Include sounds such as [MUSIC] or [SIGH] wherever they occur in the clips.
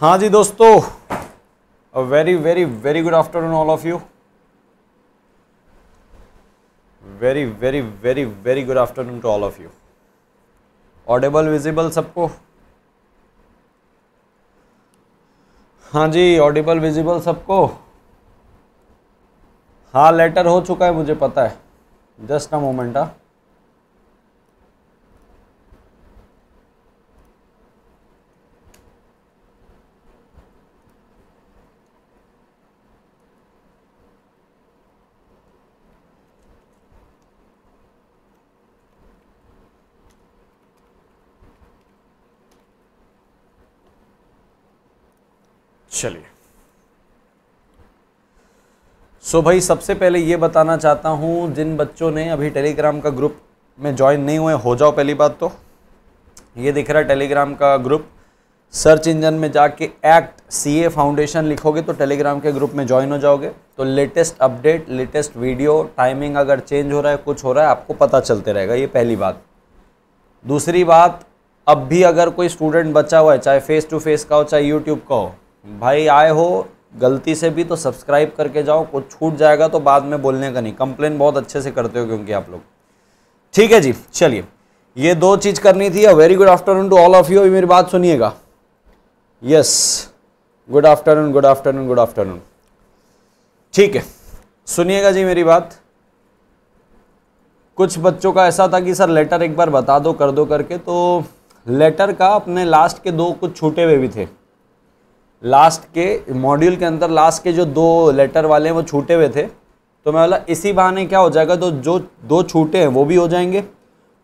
हाँ जी दोस्तों a very very very good afternoon all of you very very very very good afternoon to all of you audible visible सबको हाँ जी Audible visible सबको हाँ letter हो चुका है मुझे पता है जस्ट अ मोमेंट हाँ चलिए सो भाई सबसे पहले ये बताना चाहता हूँ जिन बच्चों ने अभी टेलीग्राम का ग्रुप में ज्वाइन नहीं हुए हो जाओ पहली बात तो ये दिख रहा है टेलीग्राम का ग्रुप सर्च इंजन में जाके एक्ट सी ए फाउंडेशन लिखोगे तो टेलीग्राम के ग्रुप में ज्वाइन हो जाओगे तो latest update latest video timing अगर चेंज हो रहा है कुछ हो रहा है आपको पता चलते रहेगा ये पहली बात दूसरी बात अब भी अगर कोई स्टूडेंट बचा हुआ है चाहे फेस टू फेस का हो चाहे यूट्यूब का हो भाई आए हो गलती से भी तो सब्सक्राइब करके जाओ कुछ छूट जाएगा तो बाद में बोलने का नहीं कंप्लेन बहुत अच्छे से करते हो क्योंकि आप लोग ठीक है जी चलिए ये दो चीज़ करनी थी very good afternoon to all of you मेरी बात सुनिएगा yes good afternoon good afternoon good afternoon ठीक है सुनिएगा जी मेरी बात कुछ बच्चों का ऐसा था कि सर लेटर एक बार बता दो कर दो करके तो लेटर का अपने लास्ट के दो कुछ छूटे हुए भी थे लास्ट के मॉड्यूल के अंदर लास्ट के जो दो लेटर वाले हैं वो छूटे हुए थे तो मैं बोला इसी बहाने क्या हो जाएगा तो जो दो छूटे हैं वो भी हो जाएंगे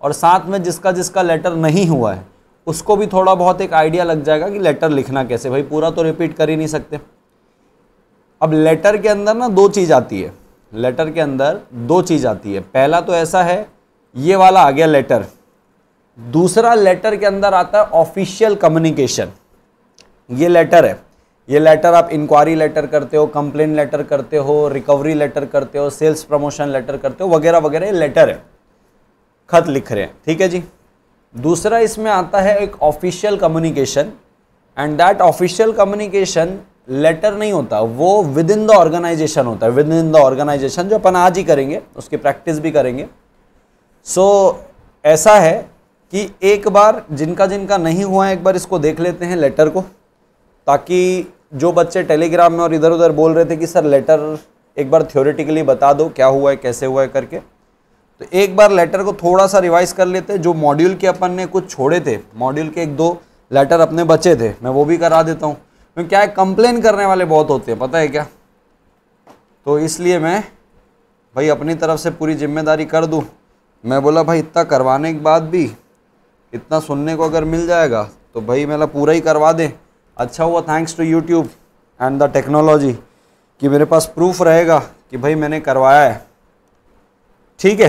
और साथ में जिसका जिसका लेटर नहीं हुआ है उसको भी थोड़ा बहुत एक आइडिया लग जाएगा कि लेटर लिखना कैसे भाई पूरा तो रिपीट कर ही नहीं सकते अब लेटर के अंदर ना दो चीज़ आती है लेटर के अंदर दो चीज़ आती है पहला तो ऐसा है ये वाला आ गया लेटर दूसरा लेटर के अंदर आता है ऑफिशियल कम्युनिकेशन ये लेटर है ये लेटर आप इंक्वायरी लेटर करते हो कंप्लेन लेटर करते हो रिकवरी लेटर करते हो सेल्स प्रमोशन लेटर करते हो वगैरह वगैरह ये लेटर है खत लिख रहे हैं ठीक है जी दूसरा इसमें आता है एक official communication and that official communication letter नहीं होता वो विद इन द ऑर्गेनाइजेशन होता है विद इन द ऑर्गेनाइजेशन जो अपन आज ही करेंगे उसकी प्रैक्टिस भी करेंगे सो so, ऐसा है कि एक बार जिनका जिनका नहीं हुआ है एक बार इसको देख लेते हैं लेटर को ताकि जो बच्चे टेलीग्राम में और इधर उधर बोल रहे थे कि सर लेटर एक बार थ्योरेटिकली बता दो क्या हुआ है कैसे हुआ है करके तो एक बार लेटर को थोड़ा सा रिवाइज कर लेते जो मॉड्यूल के अपन ने कुछ छोड़े थे मॉड्यूल के एक दो लेटर अपने बचे थे मैं वो भी करा देता हूँ तो क्या है कंप्लेन करने वाले बहुत होते हैं पता है क्या तो इसलिए मैं भाई अपनी तरफ से पूरी जिम्मेदारी कर दूँ मैं बोला भाई इतना करवाने के बाद भी इतना सुनने को अगर मिल जाएगा तो भाई मेरा पूरा ही करवा दें अच्छा हुआ thanks to YouTube and the technology कि मेरे पास प्रूफ रहेगा कि भाई मैंने करवाया है ठीक है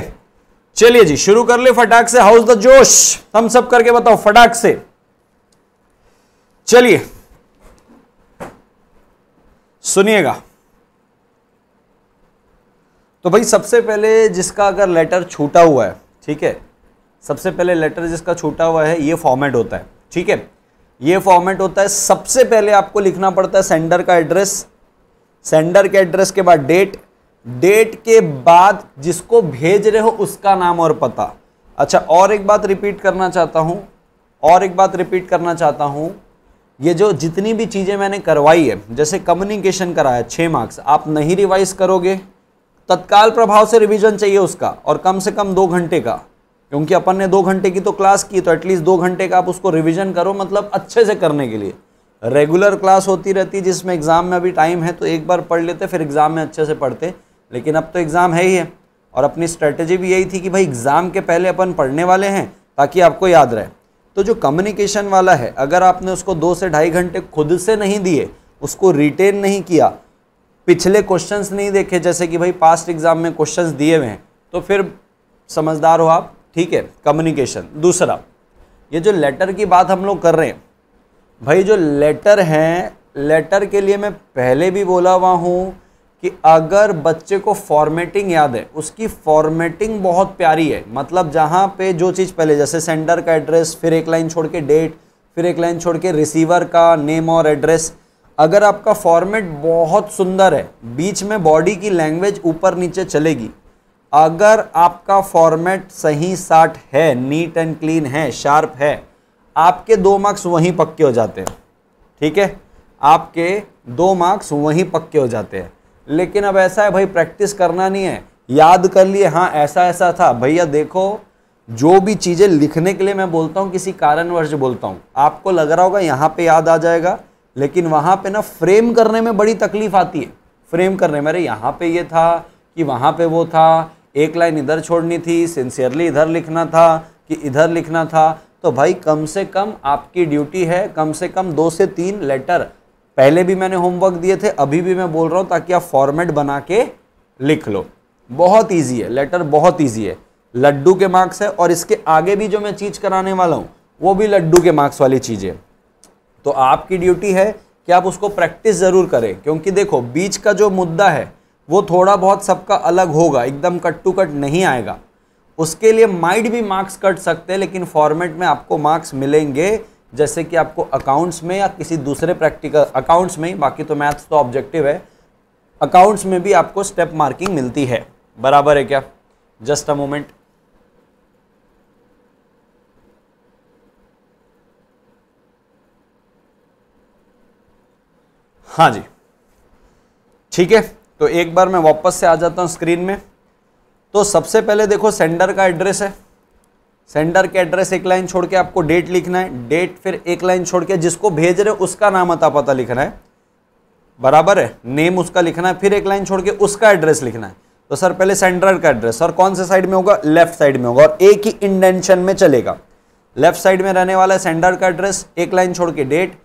चलिए जी शुरू कर ले फटाक से हाउस द जोश हम सब करके बताओ फटाक से चलिए सुनिएगा तो भाई सबसे पहले जिसका अगर लेटर छूटा हुआ है ठीक है सबसे पहले लेटर जिसका छूटा हुआ है ये फॉर्मेट होता है ठीक है ये फॉर्मेट होता है सबसे पहले आपको लिखना पड़ता है सेंडर का एड्रेस सेंडर के एड्रेस के बाद डेट डेट के बाद जिसको भेज रहे हो उसका नाम और पता अच्छा और एक बात रिपीट करना चाहता हूँ और एक बात रिपीट करना चाहता हूँ ये जो जितनी भी चीज़ें मैंने करवाई है जैसे कम्युनिकेशन कराया छः मार्क्स आप नहीं रिवाइज करोगे तत्काल प्रभाव से रिवीजन चाहिए उसका और कम से कम दो घंटे का क्योंकि अपन ने दो घंटे की तो क्लास की तो एटलीस्ट दो घंटे का आप उसको रिविजन करो मतलब अच्छे से करने के लिए रेगुलर क्लास होती रहती है जिसमें एग्ज़ाम में अभी टाइम है तो एक बार पढ़ लेते फिर एग्ज़ाम में अच्छे से पढ़ते लेकिन अब तो एग्ज़ाम है ही है और अपनी स्ट्रेटजी भी यही थी कि भाई एग्ज़ाम के पहले अपन पढ़ने वाले हैं ताकि आपको याद रहे तो जो कम्युनिकेशन वाला है अगर आपने उसको दो से ढाई घंटे खुद से नहीं दिए उसको रिटेन नहीं किया पिछले क्वेश्चंस नहीं देखे जैसे कि भाई पास्ट एग्ज़ाम में क्वेश्चंस दिए हुए हैं तो फिर समझदार हो आप ठीक है कम्युनिकेशन दूसरा ये जो लेटर की बात हम लोग कर रहे हैं भाई जो लेटर हैं लेटर के लिए मैं पहले भी बोला हुआ हूँ कि अगर बच्चे को फॉर्मेटिंग याद है उसकी फॉर्मेटिंग बहुत प्यारी है मतलब जहाँ पे जो चीज़ पहले जैसे सेंडर का एड्रेस फिर एक लाइन छोड़ के डेट फिर एक लाइन छोड़ के रिसीवर का नेम और एड्रेस अगर आपका फॉर्मेट बहुत सुंदर है बीच में बॉडी की लैंग्वेज ऊपर नीचे चलेगी अगर आपका फॉर्मेट सही साठ है नीट एंड क्लीन है शार्प है आपके दो मार्क्स वहीं पक्के हो जाते हैं ठीक है आपके दो मार्क्स वहीं पक्के हो जाते हैं लेकिन अब ऐसा है भाई प्रैक्टिस करना नहीं है याद कर लिए हाँ ऐसा ऐसा था भैया देखो जो भी चीज़ें लिखने के लिए मैं बोलता हूँ किसी कारणवश बोलता हूँ आपको लग रहा होगा यहाँ पे याद आ जाएगा लेकिन वहाँ पे ना फ्रेम करने में बड़ी तकलीफ आती है फ्रेम करने में अरे यहाँ पे ये था कि वहाँ पे वो था एक लाइन इधर छोड़नी थी सिंसियरली इधर लिखना था कि इधर लिखना था तो भाई कम से कम आपकी ड्यूटी है कम से कम दो से तीन लेटर पहले भी मैंने होमवर्क दिए थे अभी भी मैं बोल रहा हूँ ताकि आप फॉर्मेट बना के लिख लो बहुत ईजी है लेटर बहुत ईजी है लड्डू के मार्क्स है और इसके आगे भी जो मैं चीज़ कराने वाला हूँ वो भी लड्डू के मार्क्स वाली चीज़ है तो आपकी ड्यूटी है कि आप उसको प्रैक्टिस ज़रूर करें क्योंकि देखो बीच का जो मुद्दा है वो थोड़ा बहुत सबका अलग होगा एकदम कट टू कट नहीं आएगा उसके लिए माइड भी मार्क्स कट सकते हैं लेकिन फॉर्मेट में आपको मार्क्स मिलेंगे जैसे कि आपको अकाउंट्स में या किसी दूसरे प्रैक्टिकल अकाउंट्स में बाकी तो मैथ्स तो ऑब्जेक्टिव है अकाउंट्स में भी आपको स्टेप मार्किंग मिलती है बराबर है क्या जस्ट अ मोमेंट हाँ जी ठीक है तो एक बार मैं वापस से आ जाता हूँ स्क्रीन में तो सबसे पहले देखो सेंडर का एड्रेस है सेंडर के एड्रेस एक लाइन छोड़ के आपको डेट लिखना है डेट फिर एक लाइन छोड़ के जिसको भेज रहे उसका नाम अता पता लिखना है बराबर है नेम उसका लिखना है फिर एक लाइन छोड़ के उसका एड्रेस लिखना है तो सर पहले सेंडर का एड्रेस सर कौन से साइड में होगा लेफ्ट साइड में होगा और एक ही इंडेंशन में चलेगा लेफ्ट साइड में रहने वाला है सेंडर का एड्रेस एक लाइन छोड़ के डेट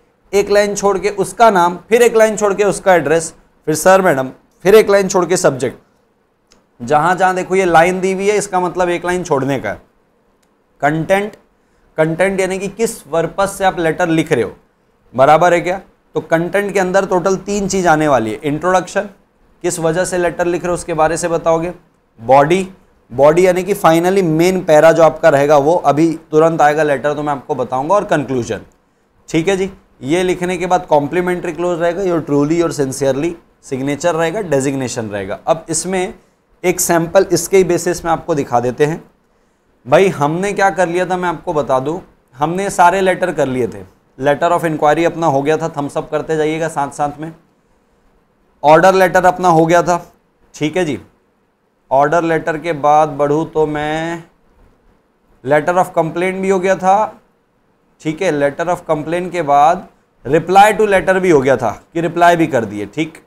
एक लाइन छोड़ के उसका नाम फिर एक लाइन छोड़ के उसका एड्रेस फिर सर मैडम फिर एक लाइन छोड़ के सब्जेक्ट जहां जहां देखो ये लाइन दी हुई है इसका मतलब एक लाइन छोड़ने का है कंटेंट कंटेंट यानी कि किस वर्पज से आप लेटर लिख रहे हो बराबर है क्या तो कंटेंट के अंदर टोटल तीन चीज़ आने वाली है इंट्रोडक्शन किस वजह से लेटर लिख रहे हो उसके बारे से बताओगे बॉडी बॉडी यानी कि फाइनली मेन पैरा जो आपका रहेगा वो अभी तुरंत आएगा लेटर तो मैं आपको बताऊंगा और कंक्लूजन ठीक है जी ये लिखने के बाद कॉम्प्लीमेंट्री क्लोज रहेगा योर ट्रूली और सिंसियरली सिग्नेचर रहेगा डेजिग्नेशन रहेगा अब इसमें एक सैंपल इसके ही बेसिस में आपको दिखा देते हैं भाई हमने क्या कर लिया था मैं आपको बता दूँ हमने सारे लेटर कर लिए थे लेटर ऑफ इंक्वायरी अपना हो गया था थम्सअप करते जाइएगा साथ साथ में ऑर्डर लेटर अपना हो गया था ठीक है जी ऑर्डर लेटर के बाद बढ़ूँ तो मैं लेटर ऑफ कंप्लेंट भी हो गया था ठीक है लेटर ऑफ कंप्लेंट के बाद रिप्लाई टू लेटर भी हो गया था कि रिप्लाई भी कर दिए ठीक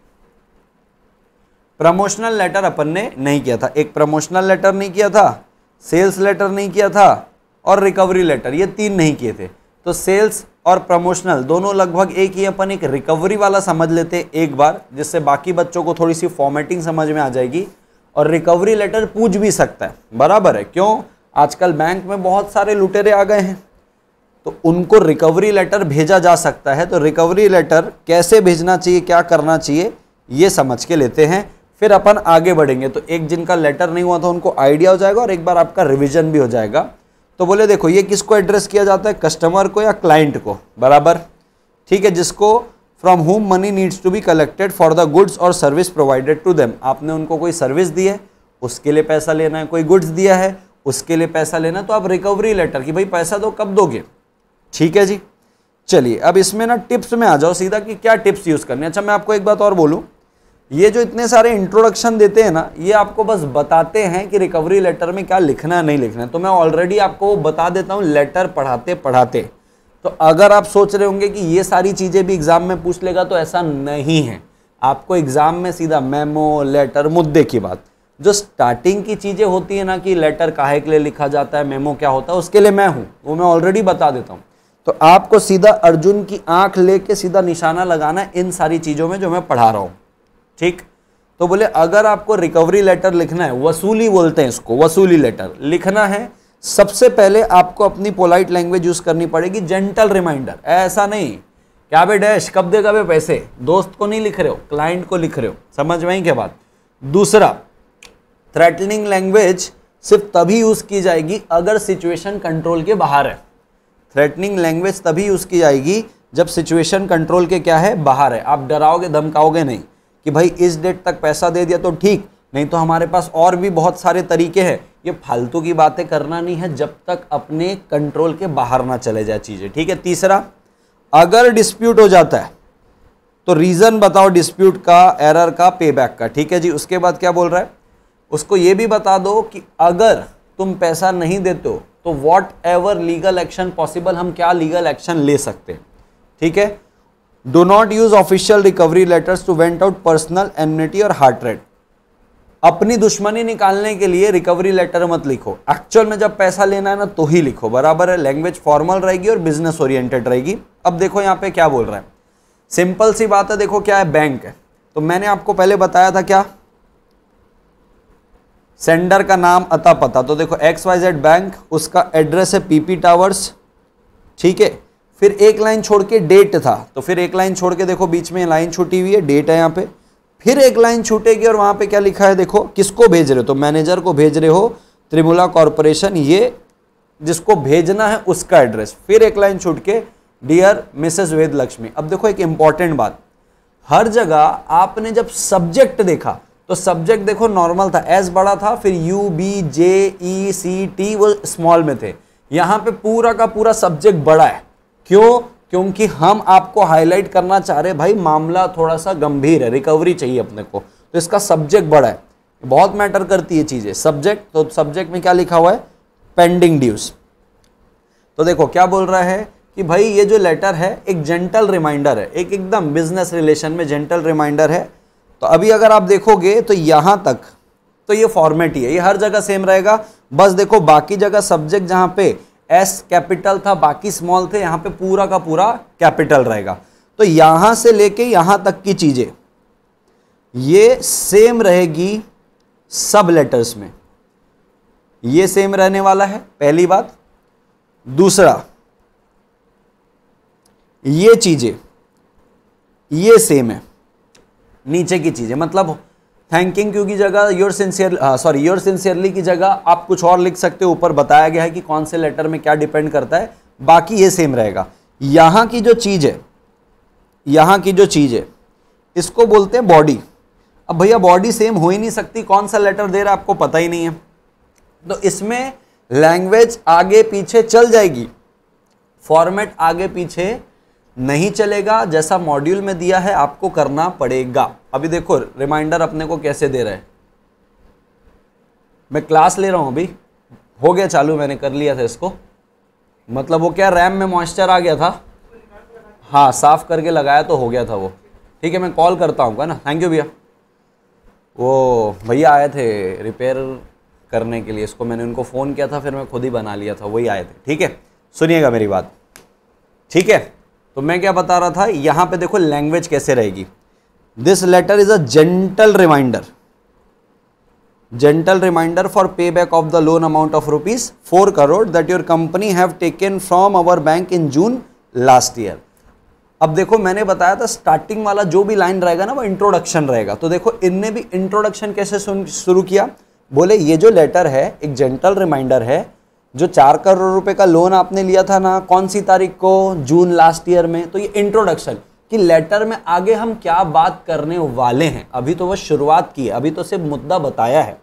प्रमोशनल लेटर अपन ने नहीं किया था एक प्रमोशनल लेटर नहीं किया था सेल्स लेटर नहीं किया था और रिकवरी लेटर ये तीन नहीं किए थे तो सेल्स और प्रमोशनल दोनों लगभग एक ही अपन एक रिकवरी वाला समझ लेते एक बार जिससे बाकी बच्चों को थोड़ी सी फॉर्मेटिंग समझ में आ जाएगी और रिकवरी लेटर पूछ भी सकता है बराबर है क्यों आजकल बैंक में बहुत सारे लुटेरे आ गए हैं तो उनको रिकवरी लेटर भेजा जा सकता है तो रिकवरी लेटर कैसे भेजना चाहिए क्या करना चाहिए ये समझ के लेते हैं फिर अपन आगे बढ़ेंगे तो एक जिनका लेटर नहीं हुआ था उनको आइडिया हो जाएगा और एक बार आपका रिविजन भी हो जाएगा तो बोले देखो ये किसको एड्रेस किया जाता है कस्टमर को या क्लाइंट को बराबर ठीक है जिसको from home money needs to be collected for the goods और सर्विस प्रोवाइडेड टू देम आपने उनको कोई सर्विस दी है उसके लिए पैसा लेना है कोई गुड्स दिया है उसके लिए पैसा लेना तो आप रिकवरी लेटर कि भाई पैसा दो कब दोगे ठीक है जी चलिए अब इसमें ना टिप्स में आ जाओ सीधा कि क्या टिप्स यूज़ करनी अच्छा मैं आपको एक बात और बोलूँ ये जो इतने सारे इंट्रोडक्शन देते हैं ना ये आपको बस बताते हैं कि रिकवरी लेटर में क्या लिखना है नहीं लिखना है तो मैं ऑलरेडी आपको वो बता देता हूँ लेटर पढ़ाते पढ़ाते तो अगर आप सोच रहे होंगे कि ये सारी चीज़ें भी एग्ज़ाम में पूछ लेगा तो ऐसा नहीं है आपको एग्ज़ाम में सीधा मेमो लेटर मुद्दे की बात जो स्टार्टिंग की चीज़ें होती है ना कि लेटर काहे के लिए लिखा जाता है मेमो क्या होता है उसके लिए मैं हूँ वो मैं ऑलरेडी बता देता हूँ तो आपको सीधा अर्जुन की आंख लेके सीधा निशाना लगाना इन सारी चीज़ों में जो मैं पढ़ा रहा हूँ ठीक तो बोले अगर आपको रिकवरी लेटर लिखना है वसूली बोलते हैं इसको वसूली लेटर लिखना है सबसे पहले आपको अपनी पोलाइट लैंग्वेज यूज़ करनी पड़ेगी जेंटल रिमाइंडर ऐसा नहीं क्या बे डैश कब देगा बे पैसे दोस्त को नहीं लिख रहे हो क्लाइंट को लिख रहे हो समझ में क्या बात दूसरा थ्रेटनिंग लैंग्वेज सिर्फ तभी यूज़ की जाएगी अगर सिचुएशन कंट्रोल के बाहर है थ्रेटनिंग लैंग्वेज तभी यूज़ की जाएगी जब सिचुएशन कंट्रोल के क्या है बाहर है आप डराओगे धमकाओगे नहीं कि भाई इस डेट तक पैसा दे दिया तो ठीक नहीं तो हमारे पास और भी बहुत सारे तरीके हैं ये फालतू की बातें करना नहीं है जब तक अपने कंट्रोल के बाहर ना चले जाए चीज़ें ठीक है तीसरा अगर डिस्प्यूट हो जाता है तो रीज़न बताओ डिस्प्यूट का एरर का पे बैक का ठीक है जी उसके बाद क्या बोल रहा है उसको ये भी बता दो कि अगर तुम पैसा नहीं देते हो तो whatever legal action possible हम क्या लीगल एक्शन ले सकते हैं ठीक है do not use official recovery letters to vent out personal enmity और हार्ट रेट अपनी दुश्मनी निकालने के लिए रिकवरी लेटर मत लिखो एक्चुअल में जब पैसा लेना है ना तो ही लिखो बराबर है लैंग्वेज फॉर्मल रहेगी और बिजनेस ओरिएंटेड रहेगी अब देखो यहाँ पे क्या बोल रहा है सिंपल सी बात है देखो क्या है बैंक है तो मैंने आपको पहले बताया था क्या सेंडर का नाम अता पता तो देखो एक्स वाई जेड बैंक उसका एड्रेस है पीपी टावर्स ठीक है फिर एक लाइन छोड़ के डेट था तो फिर एक लाइन छोड़ के देखो बीच में लाइन छूटी हुई है डेट है यहाँ पे फिर एक लाइन छूटेगी और वहाँ पे क्या लिखा है देखो किसको भेज रहे हो तो मैनेजर को भेज रहे हो त्रिमुला कॉरपोरेशन ये जिसको भेजना है उसका एड्रेस फिर एक लाइन छूट के डियर मिसेस वेद लक्ष्मी अब देखो एक इंपॉर्टेंट बात हर जगह आपने जब सब्जेक्ट देखा तो सब्जेक्ट देखो नॉर्मल था एस बड़ा था फिर U B J E C T वो स्मॉल में थे यहाँ पे पूरा का पूरा सब्जेक्ट बड़ा है क्यों क्योंकि हम आपको हाईलाइट करना चाह रहे भाई मामला थोड़ा सा गंभीर है रिकवरी चाहिए अपने को तो इसका सब्जेक्ट बड़ा है बहुत मैटर करती है चीज़ें सब्जेक्ट तो सब्जेक्ट में क्या लिखा हुआ है पेंडिंग ड्यूज तो देखो क्या बोल रहा है कि भाई ये जो लेटर है एक जेंटल रिमाइंडर है एक एकदम बिजनेस रिलेशन में जेंटल रिमाइंडर है तो अभी अगर आप देखोगे तो यहाँ तक तो ये फॉर्मेट ही है ये हर जगह सेम रहेगा बस देखो बाकी जगह सब्जेक्ट जहाँ पे एस कैपिटल था बाकी स्मॉल थे यहाँ पे पूरा का पूरा कैपिटल रहेगा तो यहाँ से लेके यहाँ तक की चीज़ें ये सेम रहेगी सब लेटर्स में ये सेम रहने वाला है पहली बात दूसरा ये चीज़ें ये सेम है नीचे की चीज़ें मतलब थैंकिंग क्यू की जगह your sincere sorry your sincerely की जगह आप कुछ और लिख सकते हो ऊपर बताया गया है कि कौन से लेटर में क्या डिपेंड करता है बाकी ये सेम रहेगा यहाँ की जो चीज़ है यहाँ की जो चीज़ है इसको बोलते हैं बॉडी अब भैया बॉडी सेम हो ही नहीं सकती कौन सा लेटर दे रहा आपको पता ही नहीं है तो इसमें लैंग्वेज आगे पीछे चल जाएगी फॉर्मेट आगे पीछे नहीं चलेगा जैसा मॉड्यूल में दिया है आपको करना पड़ेगा अभी देखो रिमाइंडर अपने को कैसे दे रहा है मैं क्लास ले रहा हूँ अभी हो गया चालू मैंने कर लिया था इसको मतलब वो क्या रैम में मॉइस्चर आ गया था हाँ साफ़ करके लगाया तो हो गया था वो ठीक है मैं कॉल करता हूँ ना थैंक यू भैया वो भैया आए थे रिपेयर करने के लिए इसको मैंने उनको फ़ोन किया था फिर मैं खुद ही बना लिया था वही आए थे ठीक है सुनिएगा मेरी बात ठीक है तो मैं क्या बता रहा था यहाँ पे देखो लैंग्वेज कैसे रहेगी this letter is a gentle reminder gentle reminder for pay back of the loan amount of rupees four crore that your company have taken from our bank in June last year अब देखो मैंने बताया था starting वाला जो भी line रहेगा ना वो इंट्रोडक्शन रहेगा तो देखो इनने भी इंट्रोडक्शन कैसे शुरू किया बोले ये जो लेटर है एक जेंटल रिमाइंडर है जो चार करोड़ रुपए का लोन आपने लिया था ना कौन सी तारीख को जून लास्ट ईयर में तो ये इंट्रोडक्शन कि लेटर में आगे हम क्या बात करने वाले हैं अभी तो वह शुरुआत की है अभी तो सिर्फ मुद्दा बताया है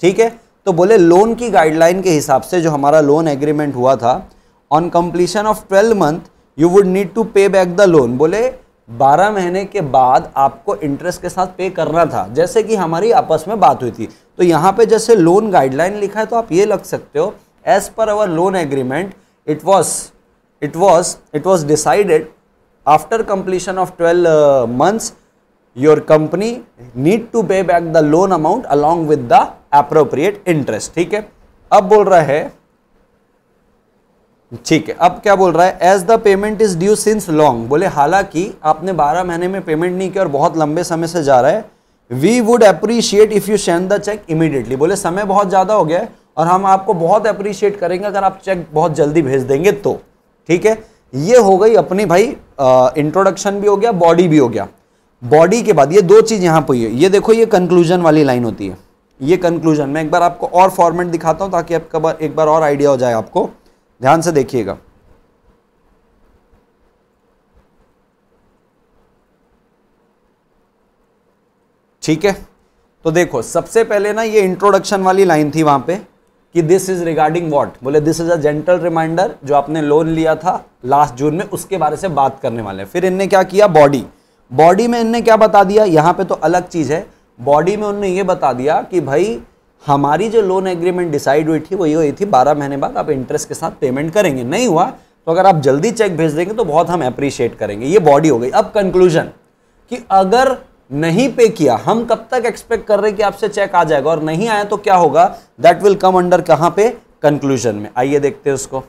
ठीक है तो बोले लोन की गाइडलाइन के हिसाब से जो हमारा लोन एग्रीमेंट हुआ था on completion of twelve month you would need to pay back the loan बोले बारह महीने के बाद आपको इंटरेस्ट के साथ पे करना था जैसे कि हमारी आपस में बात हुई थी तो यहाँ पे जैसे लोन गाइडलाइन लिखा है तो आप ये लग सकते हो as per our loan agreement it was it was it was decided after completion of twelve months your company need to pay back the loan amount along with the appropriate interest ठीक है अब बोल रहा है ठीक है अब क्या बोल रहा है as the payment is due since long बोले हालांकि आपने 12 महीने में पेमेंट नहीं किया और बहुत लंबे समय से जा रहा है we would appreciate if you send the cheque immediately बोले समय बहुत ज़्यादा हो गया है और हम आपको बहुत अप्रिशिएट करेंगे अगर आप चेक बहुत जल्दी भेज देंगे तो ठीक है ये हो गई अपनी भाई इंट्रोडक्शन भी हो गया बॉडी भी हो गया बॉडी के बाद ये दो चीज़ यहाँ पर ये देखो ये कंक्लूजन वाली लाइन होती है ये कंक्लूजन मैं एक बार आपको और फॉर्मेट दिखाता हूँ ताकि आपका एक बार और आइडिया हो जाए आपको ध्यान से देखिएगा ठीक है तो देखो सबसे पहले ना ये इंट्रोडक्शन वाली लाइन थी वहां पे कि दिस इज रिगार्डिंग वॉट बोले this is a gentle reminder जो आपने लोन लिया था लास्ट जून में उसके बारे से बात करने वाले फिर इनने क्या किया बॉडी बॉडी में इनने क्या बता दिया यहाँ पे तो अलग चीज़ है बॉडी में उनने ये बता दिया कि भाई हमारी जो लोन एग्रीमेंट डिसाइड हुई थी वो ये हुई थी बारह महीने बाद आप इंटरेस्ट के साथ पेमेंट करेंगे नहीं हुआ तो अगर आप जल्दी चेक भेज देंगे तो बहुत हम अप्रिशिएट करेंगे ये बॉडी हो गई अब कंक्लूजन कि अगर नहीं पे किया हम कब तक एक्सपेक्ट कर रहे हैं कि आपसे चेक आ जाएगा और नहीं आया तो क्या होगा दैट विल कम अंडर कहां पे कंक्लूजन में आइए देखते हैं उसको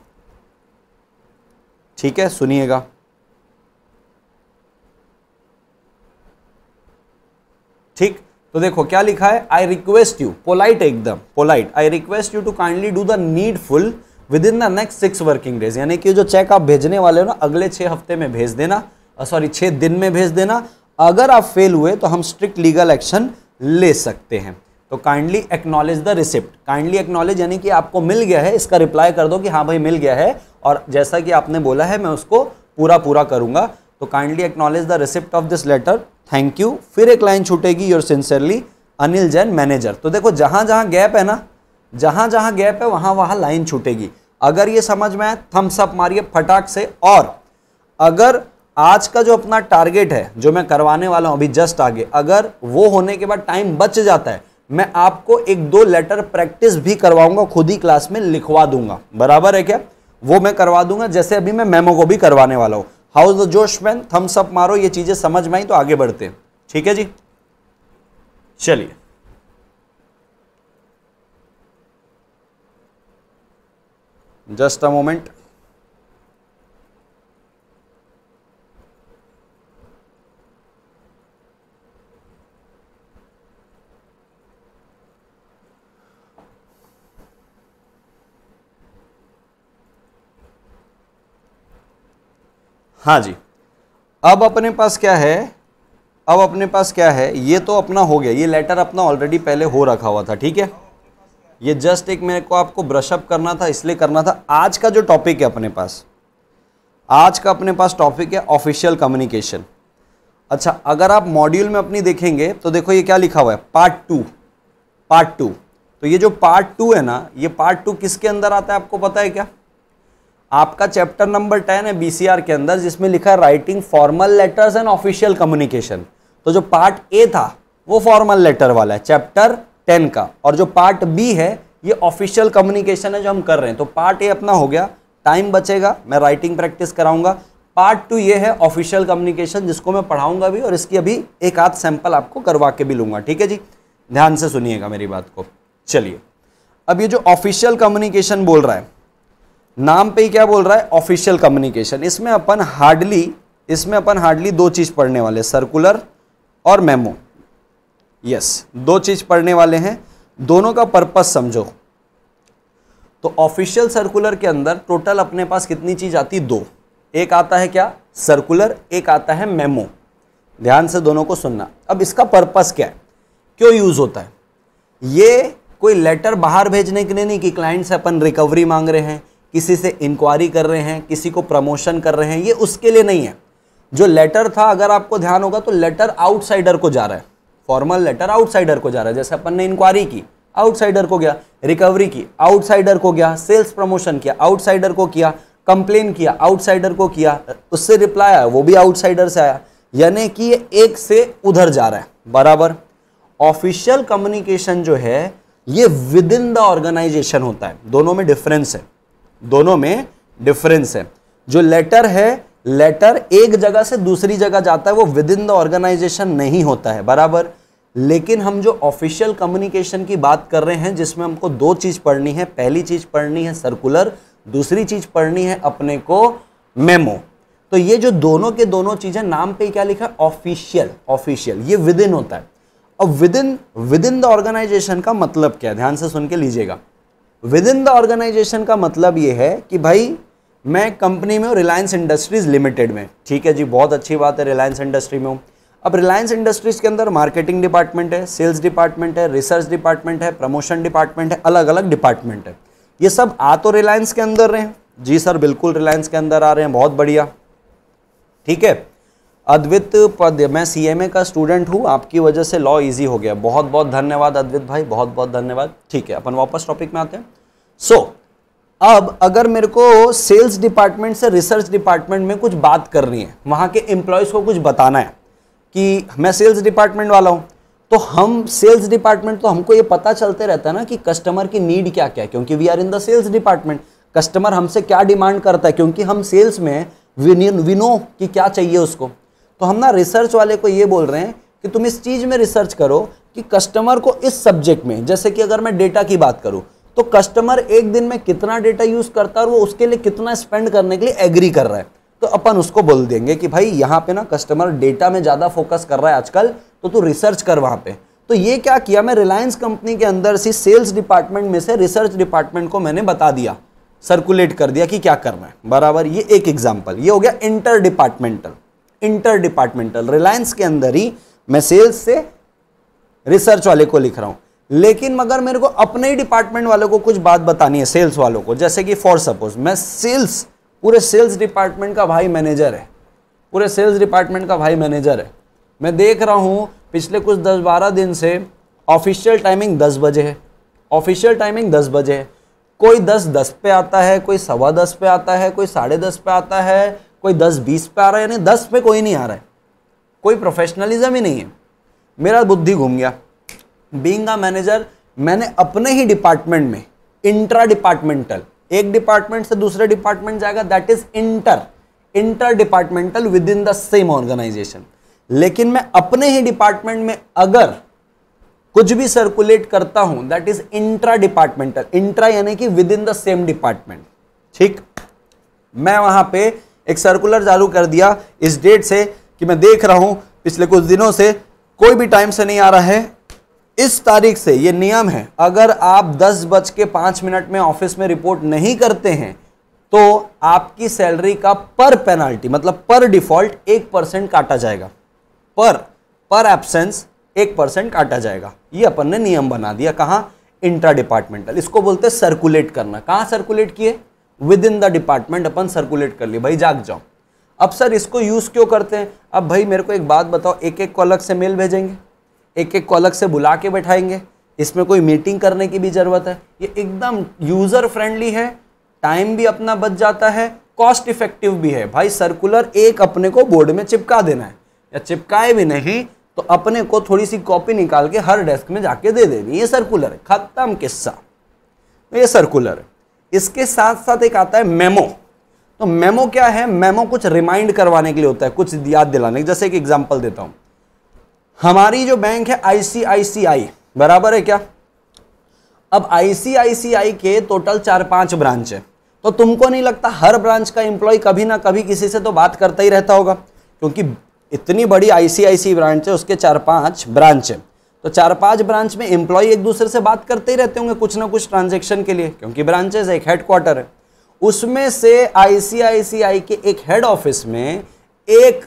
ठीक है सुनिएगा ठीक तो देखो क्या लिखा है आई रिक्वेस्ट यू पोलाइट एकदम polite I request you to kindly do the needful within the next six working days यानी कि जो चेक आप भेजने वाले हो ना अगले छह हफ्ते में भेज देना सॉरी छह दिन में भेज देना अगर आप फेल हुए तो हम स्ट्रिक्ट लीगल एक्शन ले सकते हैं तो kindly acknowledge the receipt kindly acknowledge यानी कि आपको मिल गया है इसका रिप्लाई कर दो कि हाँ भाई मिल गया है और जैसा कि आपने बोला है मैं उसको पूरा पूरा करूंगा तो kindly acknowledge the receipt of this letter thank you फिर एक लाइन छूटेगी your sincerely Anil Jain manager तो देखो जहां जहां गैप है ना जहां जहां गैप है वहां वहां लाइन छूटेगी अगर ये समझ में आए थम्स अप मारिए फटाक से और अगर आज का जो अपना टारगेट है जो मैं करवाने वाला हूँ अभी जस्ट आगे अगर वो होने के बाद टाइम बच जाता है मैं आपको एक दो लेटर प्रैक्टिस भी करवाऊंगा खुद ही क्लास में लिखवा दूंगा बराबर है क्या वो मैं करवा दूंगा जैसे अभी मैं मेमो को भी करवाने वाला हूँ हाउ द जोश मैन थम्स अप मारो ये चीज़ें समझ में आई तो आगे बढ़ते हैं ठीक है जी चलिए जस्ट अ मोमेंट हाँ जी अब अपने पास क्या है अब अपने पास क्या है ये तो अपना हो गया ये लेटर अपना ऑलरेडी पहले हो रखा हुआ था ठीक है ये जस्ट एक मेरे को आपको ब्रशअप करना था इसलिए करना था आज का जो टॉपिक है अपने पास आज का अपने पास टॉपिक है ऑफिशियल कम्युनिकेशन अच्छा अगर आप मॉड्यूल में अपनी देखेंगे तो देखो ये क्या लिखा हुआ है पार्ट टू पार्ट टू तो ये जो पार्ट टू है ना ये पार्ट टू किसके अंदर आता है आपको पता है क्या आपका चैप्टर नंबर टेन है बीसीआर के अंदर जिसमें लिखा है writing formal letters and official communication तो जो पार्ट ए था वो फॉर्मल लेटर वाला है चैप्टर टेन का और जो पार्ट बी है ये ऑफिशियल कम्युनिकेशन है जो हम कर रहे हैं तो पार्ट ए अपना हो गया टाइम बचेगा मैं राइटिंग प्रैक्टिस कराऊंगा पार्ट टू ये है ऑफिशियल कम्युनिकेशन जिसको मैं पढ़ाऊंगा भी और इसकी अभी एक आध सैंपल आपको करवा के भी लूँगा ठीक है जी ध्यान से सुनिएगा मेरी बात को चलिए अब ये जो ऑफिशियल कम्युनिकेशन बोल रहा है नाम पे ही क्या बोल रहा है ऑफिशियल कम्युनिकेशन इसमें अपन हार्डली इसमें अपन हार्डली दो चीज़ पढ़ने वाले सर्कुलर और मेमो यस दो चीज़ पढ़ने वाले हैं दोनों का पर्पस समझो तो ऑफिशियल सर्कुलर के अंदर टोटल अपने पास कितनी चीज़ आती दो एक आता है क्या सर्कुलर एक आता है मेमो ध्यान से दोनों को सुनना अब इसका पर्पस क्या है क्यों यूज़ होता है ये कोई लेटर बाहर भेजने के लिए नहीं कि क्लाइंट से अपन रिकवरी मांग रहे हैं किसी से इंक्वायरी कर रहे हैं किसी को प्रमोशन कर रहे हैं ये उसके लिए नहीं है जो लेटर था अगर आपको ध्यान होगा तो लेटर आउटसाइडर को जा रहा है फॉर्मल लेटर आउटसाइडर को जा रहा है जैसे अपन ने इंक्वायरी की आउटसाइडर को गया रिकवरी की आउटसाइडर को गया सेल्स प्रमोशन किया आउटसाइडर को किया कंप्लेन किया आउटसाइडर को किया उससे रिप्लाई आया वो भी आउटसाइडर से आया यानी कि ये एक से उधर जा रहा है बराबर ऑफिशियल कम्युनिकेशन जो है ये विद इन द ऑर्गेनाइजेशन होता है दोनों में डिफरेंस है दोनों में डिफरेंस है जो लेटर है लेटर एक जगह से दूसरी जगह जाता है वो विद इन द ऑर्गेनाइजेशन नहीं होता है बराबर लेकिन हम जो ऑफिशियल कम्युनिकेशन की बात कर रहे हैं जिसमें हमको दो चीज़ पढ़नी है पहली चीज़ पढ़नी है सर्कुलर दूसरी चीज़ पढ़नी है अपने को मेमो तो ये जो दोनों के दोनों चीज़ें नाम पे क्या लिखा है ऑफिशियल ऑफिशियल ये विद इन होता है अब within within the organisation का मतलब क्या है ध्यान से सुन के लीजिएगा विद इन द ऑर्गेनाइजेशन का मतलब ये है कि भाई मैं कंपनी में हूँ रिलायंस इंडस्ट्रीज़ लिमिटेड में ठीक है जी बहुत अच्छी बात है रिलायंस इंडस्ट्री में हूँ अब रिलायंस इंडस्ट्रीज़ के अंदर मार्केटिंग डिपार्टमेंट है सेल्स डिपार्टमेंट है रिसर्च डिपार्टमेंट है प्रमोशन डिपार्टमेंट है अलग अलग डिपार्टमेंट है ये सब आ तो रिलायंस के अंदर रहे हैं जी सर बिल्कुल रिलायंस के अंदर आ रहे हैं बहुत बढ़िया ठीक है अद्वित पद मैं ए का स्टूडेंट हूँ आपकी वजह से लॉ ईजी हो गया बहुत बहुत धन्यवाद अद्वित भाई बहुत बहुत धन्यवाद ठीक है अपन वापस टॉपिक में आते हैं सो so, अब अगर मेरे को सेल्स डिपार्टमेंट से रिसर्च डिपार्टमेंट में कुछ बात करनी है वहाँ के एम्प्लॉयज़ को कुछ बताना है कि मैं सेल्स डिपार्टमेंट वाला हूँ तो हम सेल्स डिपार्टमेंट तो हमको ये पता चलते रहता है ना कि कस्टमर की नीड क्या क्या है क्योंकि we are in the sales department customer हमसे क्या डिमांड करता है क्योंकि हम सेल्स में विनो कि क्या चाहिए उसको तो हम ना रिसर्च वाले को ये बोल रहे हैं कि तुम इस चीज़ में रिसर्च करो कि कस्टमर को इस सब्जेक्ट में जैसे कि अगर मैं डेटा की बात करूँ तो कस्टमर एक दिन में कितना डेटा यूज़ करता है और वो उसके लिए कितना स्पेंड करने के लिए एग्री कर रहा है तो अपन उसको बोल देंगे कि भाई यहाँ पे ना कस्टमर डेटा में ज़्यादा फोकस कर रहा है आजकल तो तू रिसर्च कर वहाँ पे तो ये क्या किया मैं रिलायंस कंपनी के अंदर से सेल्स डिपार्टमेंट में से रिसर्च डिपार्टमेंट को मैंने बता दिया सर्कुलेट कर दिया कि क्या करना है बराबर ये एक एग्जाम्पल ये हो गया inter departmental inter departmental Reliance के अंदर ही मैं सेल्स से रिसर्च वाले को लिख रहा हूं लेकिन मगर मेरे को अपने ही डिपार्टमेंट वालों को कुछ बात बतानी है सेल्स वालों को जैसे कि फॉर सपोज मैं सेल्स पूरे सेल्स डिपार्टमेंट का भाई मैनेजर है पूरे सेल्स डिपार्टमेंट का भाई मैनेजर है मैं देख रहा हूँ पिछले कुछ दस बारह दिन से ऑफिशियल टाइमिंग दस बजे है ऑफिशियल टाइमिंग दस बजे है कोई दस दस पे आता है कोई सवा दस पे आता है कोई साढ़े दस पे आता है कोई दस बीस पे आ रहा है यानी दस पे कोई नहीं आ रहा है कोई प्रोफेशनलिज्म ही नहीं है मेरा बुद्धि घूम गया बींग अ मैनेजर मैंने अपने ही डिपार्टमेंट में इंट्रा डिपार्टमेंटल एक डिपार्टमेंट से दूसरे डिपार्टमेंट जाएगा that is inter inter departmental within the same organisation लेकिन मैं अपने ही डिपार्टमेंट में अगर कुछ भी सर्कुलेट करता हूं that is intra departmental intra यानी कि within the same department ठीक मैं वहां पे एक सर्कुलर चालू कर दिया इस डेट से कि मैं देख रहा हूँ पिछले कुछ दिनों से कोई भी टाइम से नहीं आ रहा है इस तारीख से ये नियम है अगर आप दस बज के पाँच मिनट में ऑफिस में रिपोर्ट नहीं करते हैं तो आपकी सैलरी का पर पेनाल्टी मतलब पर डिफॉल्ट एक परसेंट काटा जाएगा पर पर एब्सेंस एक परसेंट काटा जाएगा ये अपन ने नियम बना दिया कहाँ इंट्रा डिपार्टमेंटल इसको बोलते हैं सर्कुलेट करना कहाँ सर्कुलेट किए विद इन द डिपार्टमेंट अपन सर्कुलेट कर लिया भाई जाग जाओ अब सर इसको यूज़ क्यों करते हैं अब भाई मेरे को एक बात बताओ एक एक को अलग से मेल भेजेंगे एक एक को अलग से बुला के बैठाएंगे इसमें कोई मीटिंग करने की भी ज़रूरत है ये एकदम यूज़र फ्रेंडली है टाइम भी अपना बच जाता है कॉस्ट इफेक्टिव भी है भाई सर्कुलर एक अपने को बोर्ड में चिपका देना है या चिपकाए भी नहीं तो अपने को थोड़ी सी कॉपी निकाल के हर डेस्क में जाके दे देनी ये सर्कुलर है ख़त्म किस्सा ये सर्कुलर है इसके साथ साथ एक आता है मेमो तो मेमो क्या है मेमो कुछ रिमाइंड करवाने के लिए होता है कुछ याद दिलाने जैसे एक एग्जाम्पल देता हूं हमारी जो बैंक है आईसीआईसीआई बराबर है क्या अब आईसीआईसीआई के टोटल चार पांच ब्रांच है तो तुमको नहीं लगता हर ब्रांच का इंप्लॉय कभी ना कभी किसी से तो बात करता ही रहता होगा क्योंकि इतनी बड़ी आईसीआईसी ब्रांच है उसके चार पांच ब्रांच है तो चार पांच ब्रांच में एम्प्लॉय एक दूसरे से बात करते ही रहते होंगे कुछ ना कुछ ट्रांजेक्शन के लिए क्योंकि ब्रांचेस एक हेडक्वार्टर है उसमें से आईसीआईसीआई के एक हेड ऑफिस में एक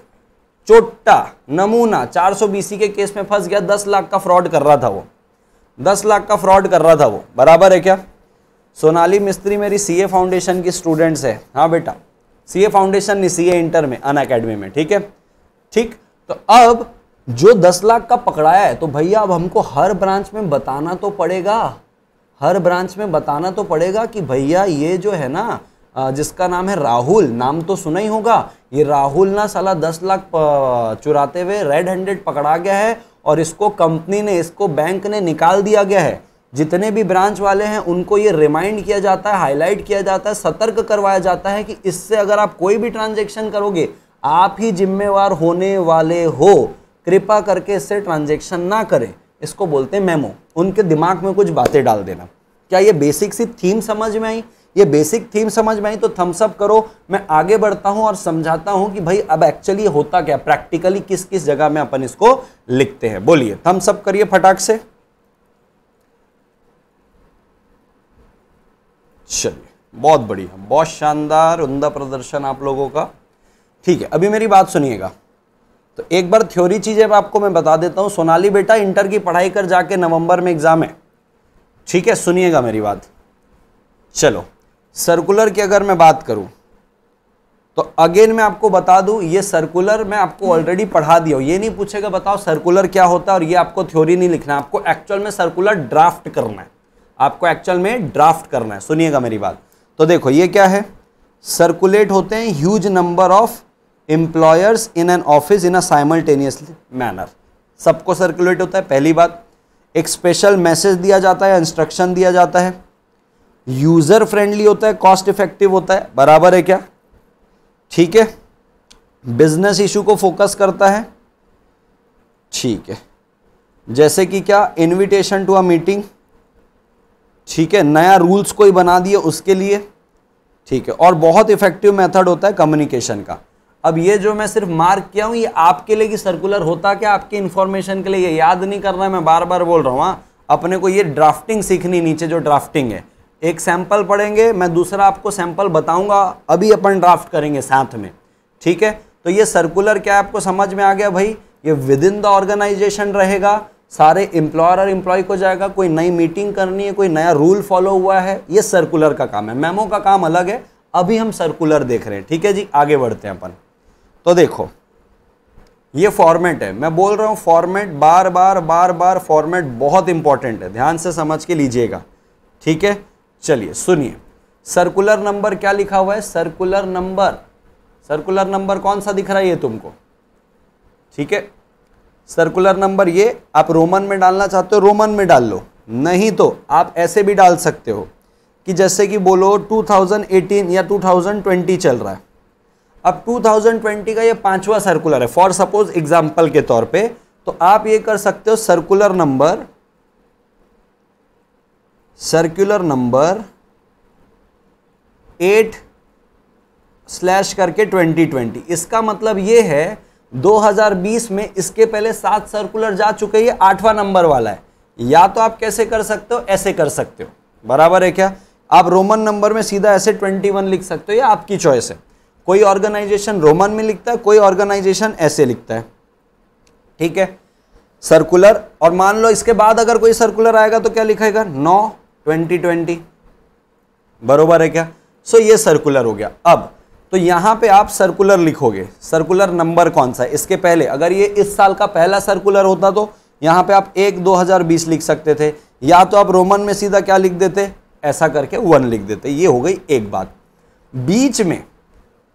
चोट्टा नमूना 400 सौ बीसी के केस में फंस गया 10 लाख का फ्रॉड कर रहा था वो 10 लाख का फ्रॉड कर रहा था वो बराबर है क्या सोनाली मिस्त्री मेरी सीए फाउंडेशन की स्टूडेंट्स है हाँ बेटा सीए फाउंडेशन नहीं सीए इंटर में अन अकेडमी में ठीक है ठीक तो अब जो दस लाख का पकड़ाया है तो भैया अब हमको हर ब्रांच में बताना तो पड़ेगा हर ब्रांच में बताना तो पड़ेगा कि भैया ये जो है ना जिसका नाम है राहुल नाम तो सुना ही होगा ये राहुल ना साला दस लाख चुराते हुए रेड हैंडेड पकड़ा गया है और इसको कंपनी ने इसको बैंक ने निकाल दिया गया है जितने भी ब्रांच वाले हैं उनको ये रिमाइंड किया जाता है हाईलाइट किया जाता है सतर्क करवाया जाता है कि इससे अगर आप कोई भी ट्रांजेक्शन करोगे आप ही जिम्मेवार होने वाले हो कृपा करके इससे ट्रांजेक्शन ना करें इसको बोलते हैं मेमो उनके दिमाग में कुछ बातें डाल देना क्या ये बेसिक सी थीम समझ में आई ये बेसिक थीम समझ में आई तो थम्सअप करो मैं आगे बढ़ता हूँ और समझाता हूँ कि भाई अब एक्चुअली होता क्या प्रैक्टिकली किस किस जगह में अपन इसको लिखते हैं बोलिए थम्सअप करिए फटाक से चलिए बहुत बढ़िया बहुत शानदार उमदा प्रदर्शन आप लोगों का ठीक है अभी मेरी बात सुनिएगा तो एक बार थ्योरी चीज़ें आपको मैं बता देता हूं सोनाली बेटा इंटर की पढ़ाई कर जाके नवंबर में एग्ज़ाम है ठीक है सुनिएगा मेरी बात चलो सर्कुलर की अगर मैं बात करूं तो अगेन मैं आपको बता दूं ये सर्कुलर मैं आपको ऑलरेडी पढ़ा दिया हूं ये नहीं पूछेगा बताओ सर्कुलर क्या होता है और ये आपको थ्योरी नहीं लिखना आपको एक्चुअल में सर्कुलर ड्राफ्ट करना है आपको एक्चुअल में ड्राफ्ट करना है सुनिएगा मेरी बात तो देखो ये क्या है सर्कुलेट होते हैं huge number of employers in an office in a simultaneous manner सबको सर्कुलेट होता है पहली बात एक स्पेशल मैसेज दिया जाता है इंस्ट्रक्शन दिया जाता है यूज़र फ्रेंडली होता है कॉस्ट इफेक्टिव होता है बराबर है क्या ठीक है बिजनेस इशू को फोकस करता है ठीक है जैसे कि क्या इनविटेशन टू अ मीटिंग ठीक है नया रूल्स कोई बना दिए उसके लिए ठीक है और बहुत इफेक्टिव मेथड होता है कम्युनिकेशन का अब ये जो मैं सिर्फ मार्क किया हूँ ये आपके लिए कि सर्कुलर होता क्या आपके इन्फॉर्मेशन के लिए ये याद नहीं करना मैं बार बार बोल रहा हूँ हाँ अपने को ये ड्राफ्टिंग सीखनी नीचे जो ड्राफ्टिंग है एक सैंपल पढ़ेंगे मैं दूसरा आपको सैंपल बताऊंगा अभी अपन ड्राफ्ट करेंगे साथ में ठीक है तो ये सर्कुलर क्या आपको समझ में आ गया भाई ये विद इन द ऑर्गेनाइजेशन रहेगा सारे एम्प्लॉयर और एम्प्लॉय को जाएगा कोई नई मीटिंग करनी है कोई नया रूल फॉलो हुआ है ये सर्कुलर का काम है मेमो का काम अलग है अभी हम सर्कुलर देख रहे हैं ठीक है जी आगे बढ़ते हैं अपन तो देखो ये फॉर्मेट है मैं बोल रहा हूँ फॉर्मेट बार बार बार बार फॉर्मेट बहुत इंपॉर्टेंट है ध्यान से समझ के लीजिएगा ठीक है चलिए सुनिए सर्कुलर नंबर क्या लिखा हुआ है सर्कुलर नंबर सर्कुलर नंबर कौन सा दिख रहा है ये तुमको ठीक है सर्कुलर नंबर ये आप रोमन में डालना चाहते हो रोमन में डाल लो नहीं तो आप ऐसे भी डाल सकते हो कि जैसे कि बोलो 2018 या 2020 चल रहा है अब 2020 का ये पांचवा सर्कुलर है फॉर सपोज एग्जाम्पल के तौर पे तो आप ये कर सकते हो circular number circular number eight slash करके 2020 इसका मतलब ये है 2020 में इसके पहले सात सर्कुलर जा चुके हैं आठवां नंबर वाला है या तो आप कैसे कर सकते हो ऐसे कर सकते हो बराबर है क्या आप रोमन नंबर में सीधा ऐसे 21 लिख सकते हो या आपकी चॉइस है कोई ऑर्गेनाइजेशन रोमन में लिखता है कोई ऑर्गेनाइजेशन ऐसे लिखता है ठीक है सर्कुलर और मान लो इसके बाद अगर कोई सर्कुलर आएगा तो क्या लिखेगा नौ ट्वेंटी ट्वेंटी बरोबर है क्या सो ये सर्कुलर हो गया अब तो यहाँ पे आप सर्कुलर लिखोगे सर्कुलर नंबर कौन सा है इसके पहले अगर ये इस साल का पहला सर्कुलर होता तो यहाँ पे आप एक दो हज़ार बीस लिख सकते थे या तो आप रोमन में सीधा क्या लिख देते ऐसा करके वन लिख देते ये हो गई एक बात बीच में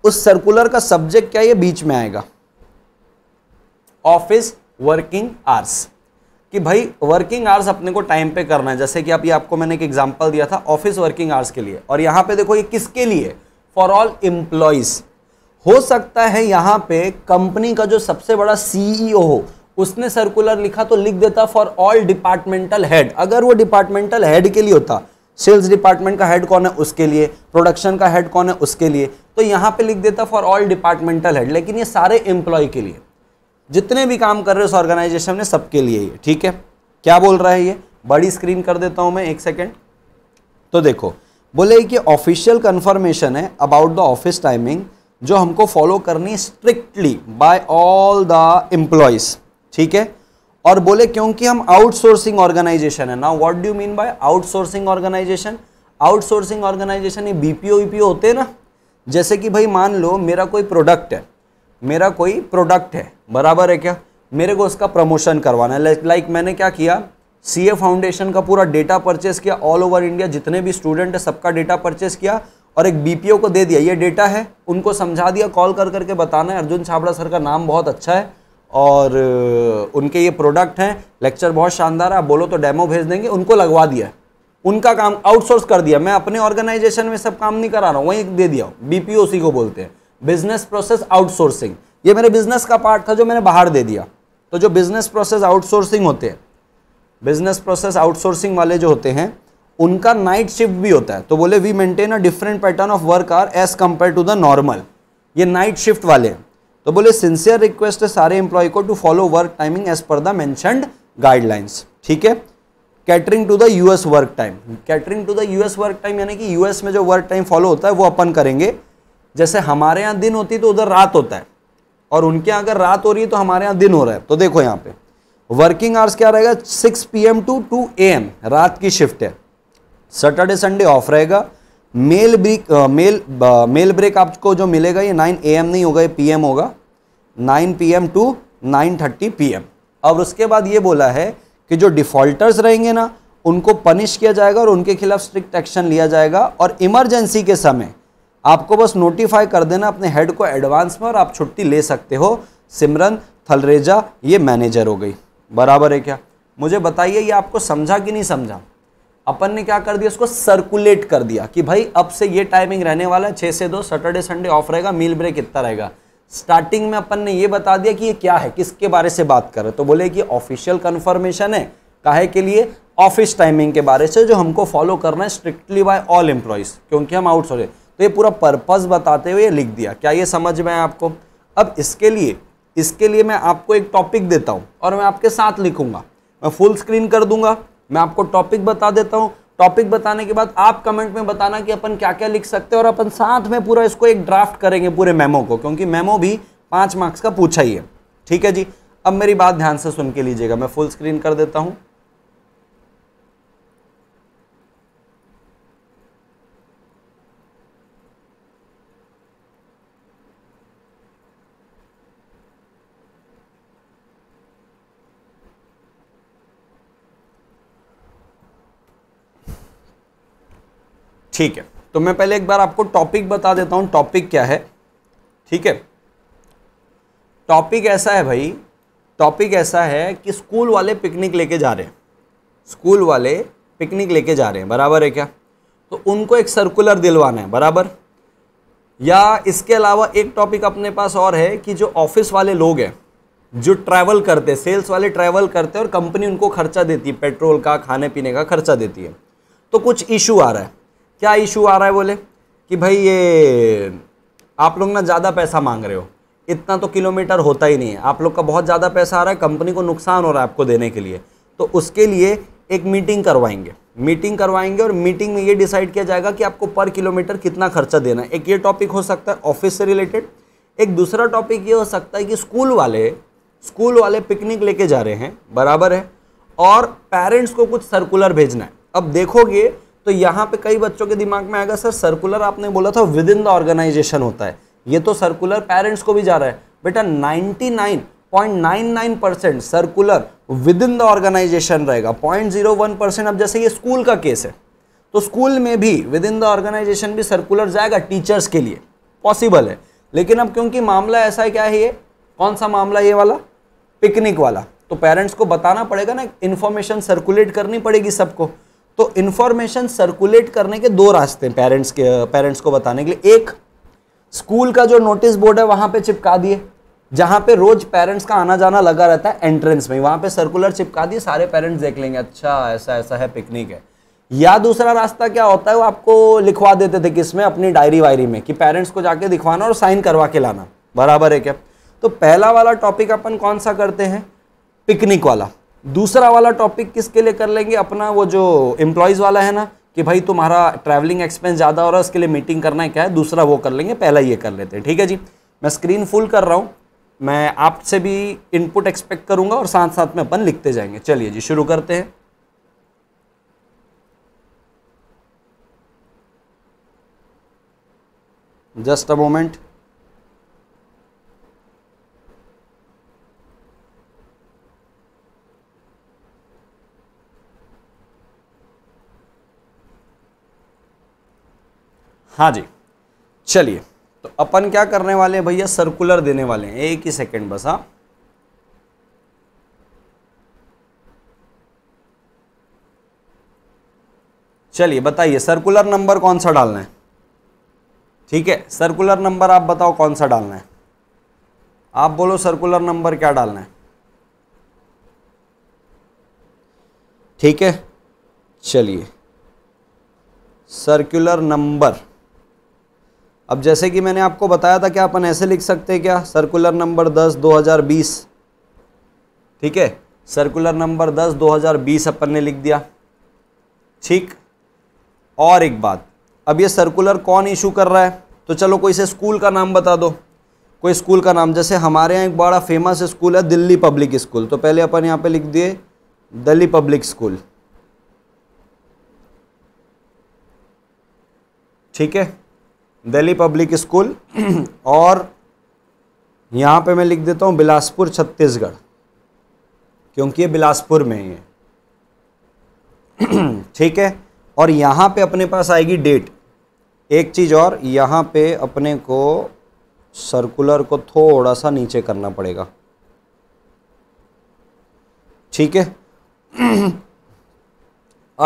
उस सर्कुलर का सब्जेक्ट क्या ये बीच में आएगा ऑफिस वर्किंग आवर्स कि भाई वर्किंग आवर्स अपने को टाइम पे करना है जैसे कि आप ये आपको मैंने एक एग्जांपल दिया था ऑफिस वर्किंग आवर्स के लिए और यहां पे देखो ये किसके लिए फॉर ऑल इंप्लॉयज हो सकता है यहां पे कंपनी का जो सबसे बड़ा सीईओ e हो उसने सर्कुलर लिखा तो लिख देता फॉर ऑल डिपार्टमेंटल हेड अगर वो डिपार्टमेंटल हेड के लिए होता सेल्स डिपार्टमेंट का हेड कौन है उसके लिए प्रोडक्शन का हेड कौन है उसके लिए तो यहाँ पे लिख देता फॉर ऑल डिपार्टमेंटल हेड लेकिन ये सारे एम्प्लॉय के लिए जितने भी काम कर रहे उस ऑर्गेनाइजेशन में सबके लिए ये ठीक है क्या बोल रहा है ये बड़ी स्क्रीन कर देता हूँ मैं एक सेकेंड तो देखो बोले कि ऑफिशियल कन्फर्मेशन है अबाउट द ऑफिस टाइमिंग जो हमको फॉलो करनी strictly by all the employees ठीक है और बोले क्योंकि हम आउटसोर्सिंग ऑर्गेनाइजेशन है ना what do mean by outsourcing organisation outsourcing organisation ये बीपीओ वीपीओ e होते हैं ना जैसे कि भाई मान लो मेरा कोई प्रोडक्ट है मेरा कोई प्रोडक्ट है बराबर है क्या मेरे को उसका प्रमोशन करवाना है लाइक मैंने क्या किया सी ए फाउंडेशन का पूरा डेटा परचेस किया ऑल ओवर इंडिया जितने भी स्टूडेंट है सबका डेटा परचेस किया और एक बीपीओ को दे दिया ये डेटा है उनको समझा दिया कॉल कर करके बताना है अर्जुन छाबड़ा सर का नाम बहुत अच्छा है और उनके ये प्रोडक्ट हैं लेक्चर बहुत शानदार है बोलो तो डेमो भेज देंगे उनको लगवा दिया उनका काम आउटसोर्स कर दिया मैं अपने ऑर्गेनाइजेशन में सब काम नहीं करा रहा हूँ वहीं दे दिया बीपीओसी को बोलते हैं बिजनेस प्रोसेस आउटसोर्सिंग ये मेरे बिजनेस का पार्ट था जो मैंने बाहर दे दिया तो जो बिजनेस प्रोसेस आउटसोर्सिंग होते हैं बिजनेस प्रोसेस आउटसोर्सिंग वाले जो होते हैं उनका नाइट शिफ्ट भी होता है तो बोले we maintain a different pattern of work are as compare to the normal ये नाइट शिफ्ट वाले हैं तो बोले सिंसियर रिक्वेस्ट है सारे एम्प्लॉय को to follow work timing as per the mentioned guidelines ठीक है catering to the US work time catering to the US work time यानी कि यूएस में जो वर्क टाइम फॉलो होता है वो अपन करेंगे जैसे हमारे यहाँ दिन होती है तो उधर रात होता है और उनके यहाँ अगर रात हो रही है तो हमारे यहाँ दिन हो रहा है तो देखो यहाँ पे वर्किंग आवर्स क्या रहेगा six P M to two A M रात की शिफ्ट है सैटरडे संडे ऑफ रहेगा meal break meal meal break आपको जो मिलेगा ये 9 एम नहीं होगा ये पी होगा 9 पी टू 9:30 थर्टी और उसके बाद ये बोला है कि जो डिफ़ॉल्टर्स रहेंगे ना उनको पनिश किया जाएगा और उनके खिलाफ स्ट्रिक्ट एक्शन लिया जाएगा और इमरजेंसी के समय आपको बस नोटिफाई कर देना अपने हेड को एडवांस में और आप छुट्टी ले सकते हो सिमरन थलरेजा ये मैनेजर हो गई बराबर है क्या मुझे बताइए ये आपको समझा कि नहीं समझा अपन ने क्या कर दिया उसको सर्कुलेट कर दिया कि भाई अब से ये टाइमिंग रहने वाला है छः से दो सैटरडे संडे ऑफ रहेगा मील ब्रेक इतना रहेगा स्टार्टिंग में अपन ने ये बता दिया कि ये क्या है किसके बारे से बात कर रहे तो बोले कि ऑफिशियल कन्फर्मेशन है काहे के लिए ऑफिस टाइमिंग के बारे से जो हमको फॉलो करना है स्ट्रिक्टली बाय ऑल एम्प्लॉयज़ क्योंकि हम आउटसोर्स तो ये पूरा पर्पज़ बताते हुए लिख दिया क्या ये समझ में आपको अब इसके लिए इसके लिए मैं आपको एक टॉपिक देता हूँ और मैं आपके साथ लिखूंगा मैं फुल स्क्रीन कर दूंगा मैं आपको टॉपिक बता देता हूँ टॉपिक बताने के बाद आप कमेंट में बताना कि अपन क्या क्या लिख सकते हैं और अपन साथ में पूरा इसको एक ड्राफ्ट करेंगे पूरे मेमो को क्योंकि मेमो भी पाँच मार्क्स का पूछा ही है ठीक है जी अब मेरी बात ध्यान से सुन के लीजिएगा मैं फुल स्क्रीन कर देता हूँ ठीक है तो मैं पहले एक बार आपको टॉपिक बता देता हूँ टॉपिक क्या है ठीक है टॉपिक ऐसा है भाई टॉपिक ऐसा है कि स्कूल वाले पिकनिक लेके जा रहे हैं स्कूल वाले पिकनिक लेके जा रहे हैं बराबर है क्या तो उनको एक सर्कुलर दिलवाना है बराबर या इसके अलावा एक टॉपिक अपने पास और है कि जो ऑफिस वाले लोग हैं जो ट्रैवल करते हैं सेल्स वाले ट्रैवल करते हैं और कंपनी उनको खर्चा देती है पेट्रोल का खाने पीने का खर्चा देती है तो कुछ इशू आ रहा है क्या इशू आ रहा है बोले कि भाई ये आप लोग ना ज़्यादा पैसा मांग रहे हो इतना तो किलोमीटर होता ही नहीं है आप लोग का बहुत ज़्यादा पैसा आ रहा है कंपनी को नुकसान हो रहा है आपको देने के लिए तो उसके लिए एक मीटिंग करवाएंगे मीटिंग करवाएंगे और मीटिंग में ये डिसाइड किया जाएगा कि आपको पर किलोमीटर कितना खर्चा देना है एक ये टॉपिक हो सकता है ऑफिस से रिलेटेड एक दूसरा टॉपिक ये हो सकता है कि स्कूल वाले स्कूल वाले पिकनिक लेके जा रहे हैं बराबर है और पेरेंट्स को कुछ सर्कुलर भेजना है अब देखोगे तो यहाँ पे कई बच्चों के दिमाग में आएगा सर सर्कुलर आपने बोला था विद इन द ऑर्गेनाइजेशन होता है ये तो सर्कुलर पेरेंट्स को भी जा रहा है बेटा 99.99 percent circular within the organisation रहेगा 0.01 परसेंट अब जैसे ये स्कूल का केस है तो स्कूल में भी विद इन द ऑर्गेनाइजेशन भी सर्कुलर जाएगा टीचर्स के लिए पॉसिबल है लेकिन अब क्योंकि मामला ऐसा है क्या है ये कौन सा मामला ये वाला पिकनिक वाला तो पेरेंट्स को बताना पड़ेगा ना इन्फॉर्मेशन सर्कुलेट करनी पड़ेगी सबको तो इन्फॉर्मेशन सर्कुलेट करने के दो रास्ते हैं पेरेंट्स के पेरेंट्स को बताने के लिए एक स्कूल का जो नोटिस बोर्ड है वहाँ पे चिपका दिए जहाँ पे रोज पेरेंट्स का आना जाना लगा रहता है एंट्रेंस में वहाँ पे सर्कुलर चिपका दिए सारे पेरेंट्स देख लेंगे अच्छा ऐसा ऐसा है पिकनिक है या दूसरा रास्ता क्या होता है वो आपको लिखवा देते थे किसमें अपनी डायरी वायरी में कि पेरेंट्स को जाके दिखवाना और साइन करवा के लाना बराबर है क्या तो पहला वाला टॉपिक अपन कौन सा करते हैं पिकनिक वाला दूसरा वाला टॉपिक किसके लिए कर लेंगे अपना वो जो एम्प्लॉयज़ वाला है ना कि भाई तुम्हारा ट्रैवलिंग एक्सपेंस ज़्यादा हो रहा है उसके लिए मीटिंग करना है क्या है दूसरा वो कर लेंगे पहला ये कर लेते हैं ठीक है जी मैं स्क्रीन फुल कर रहा हूँ मैं आपसे भी इनपुट एक्सपेक्ट करूँगा और साथ साथ में अपन लिखते जाएंगे चलिए जी शुरू करते हैं जस्ट अ मोमेंट हाँ जी चलिए तो अपन क्या करने वाले हैं भैया सर्कुलर देने वाले हैं एक ही सेकंड बस हाँ चलिए बताइए सर्कुलर नंबर कौन सा डालना है ठीक है सर्कुलर नंबर आप बताओ कौन सा डालना है आप बोलो सर्कुलर नंबर क्या डालना है ठीक है चलिए सर्कुलर नंबर अब जैसे कि मैंने आपको बताया था कि अपन ऐसे लिख सकते हैं क्या सर्कुलर नंबर दस दो हज़ार बीस ठीक है सर्कुलर नंबर दस दो हज़ार बीस अपन ने लिख दिया ठीक और एक बात अब ये सर्कुलर कौन इशू कर रहा है तो चलो कोई से स्कूल का नाम बता दो कोई स्कूल का नाम जैसे हमारे यहाँ एक बड़ा फेमस स्कूल है दिल्ली पब्लिक स्कूल तो पहले अपन यहाँ पे लिख दिए दिल्ली पब्लिक स्कूल ठीक है दिल्ली पब्लिक स्कूल [CLEARS THROAT] और यहाँ पे मैं लिख देता हूँ बिलासपुर छत्तीसगढ़ क्योंकि ये बिलासपुर में ही है [CLEARS THROAT] ठीक है और यहाँ पे अपने पास आएगी डेट एक चीज़ और यहाँ पे अपने को सर्कुलर को थोड़ा सा नीचे करना पड़ेगा ठीक है [CLEARS THROAT]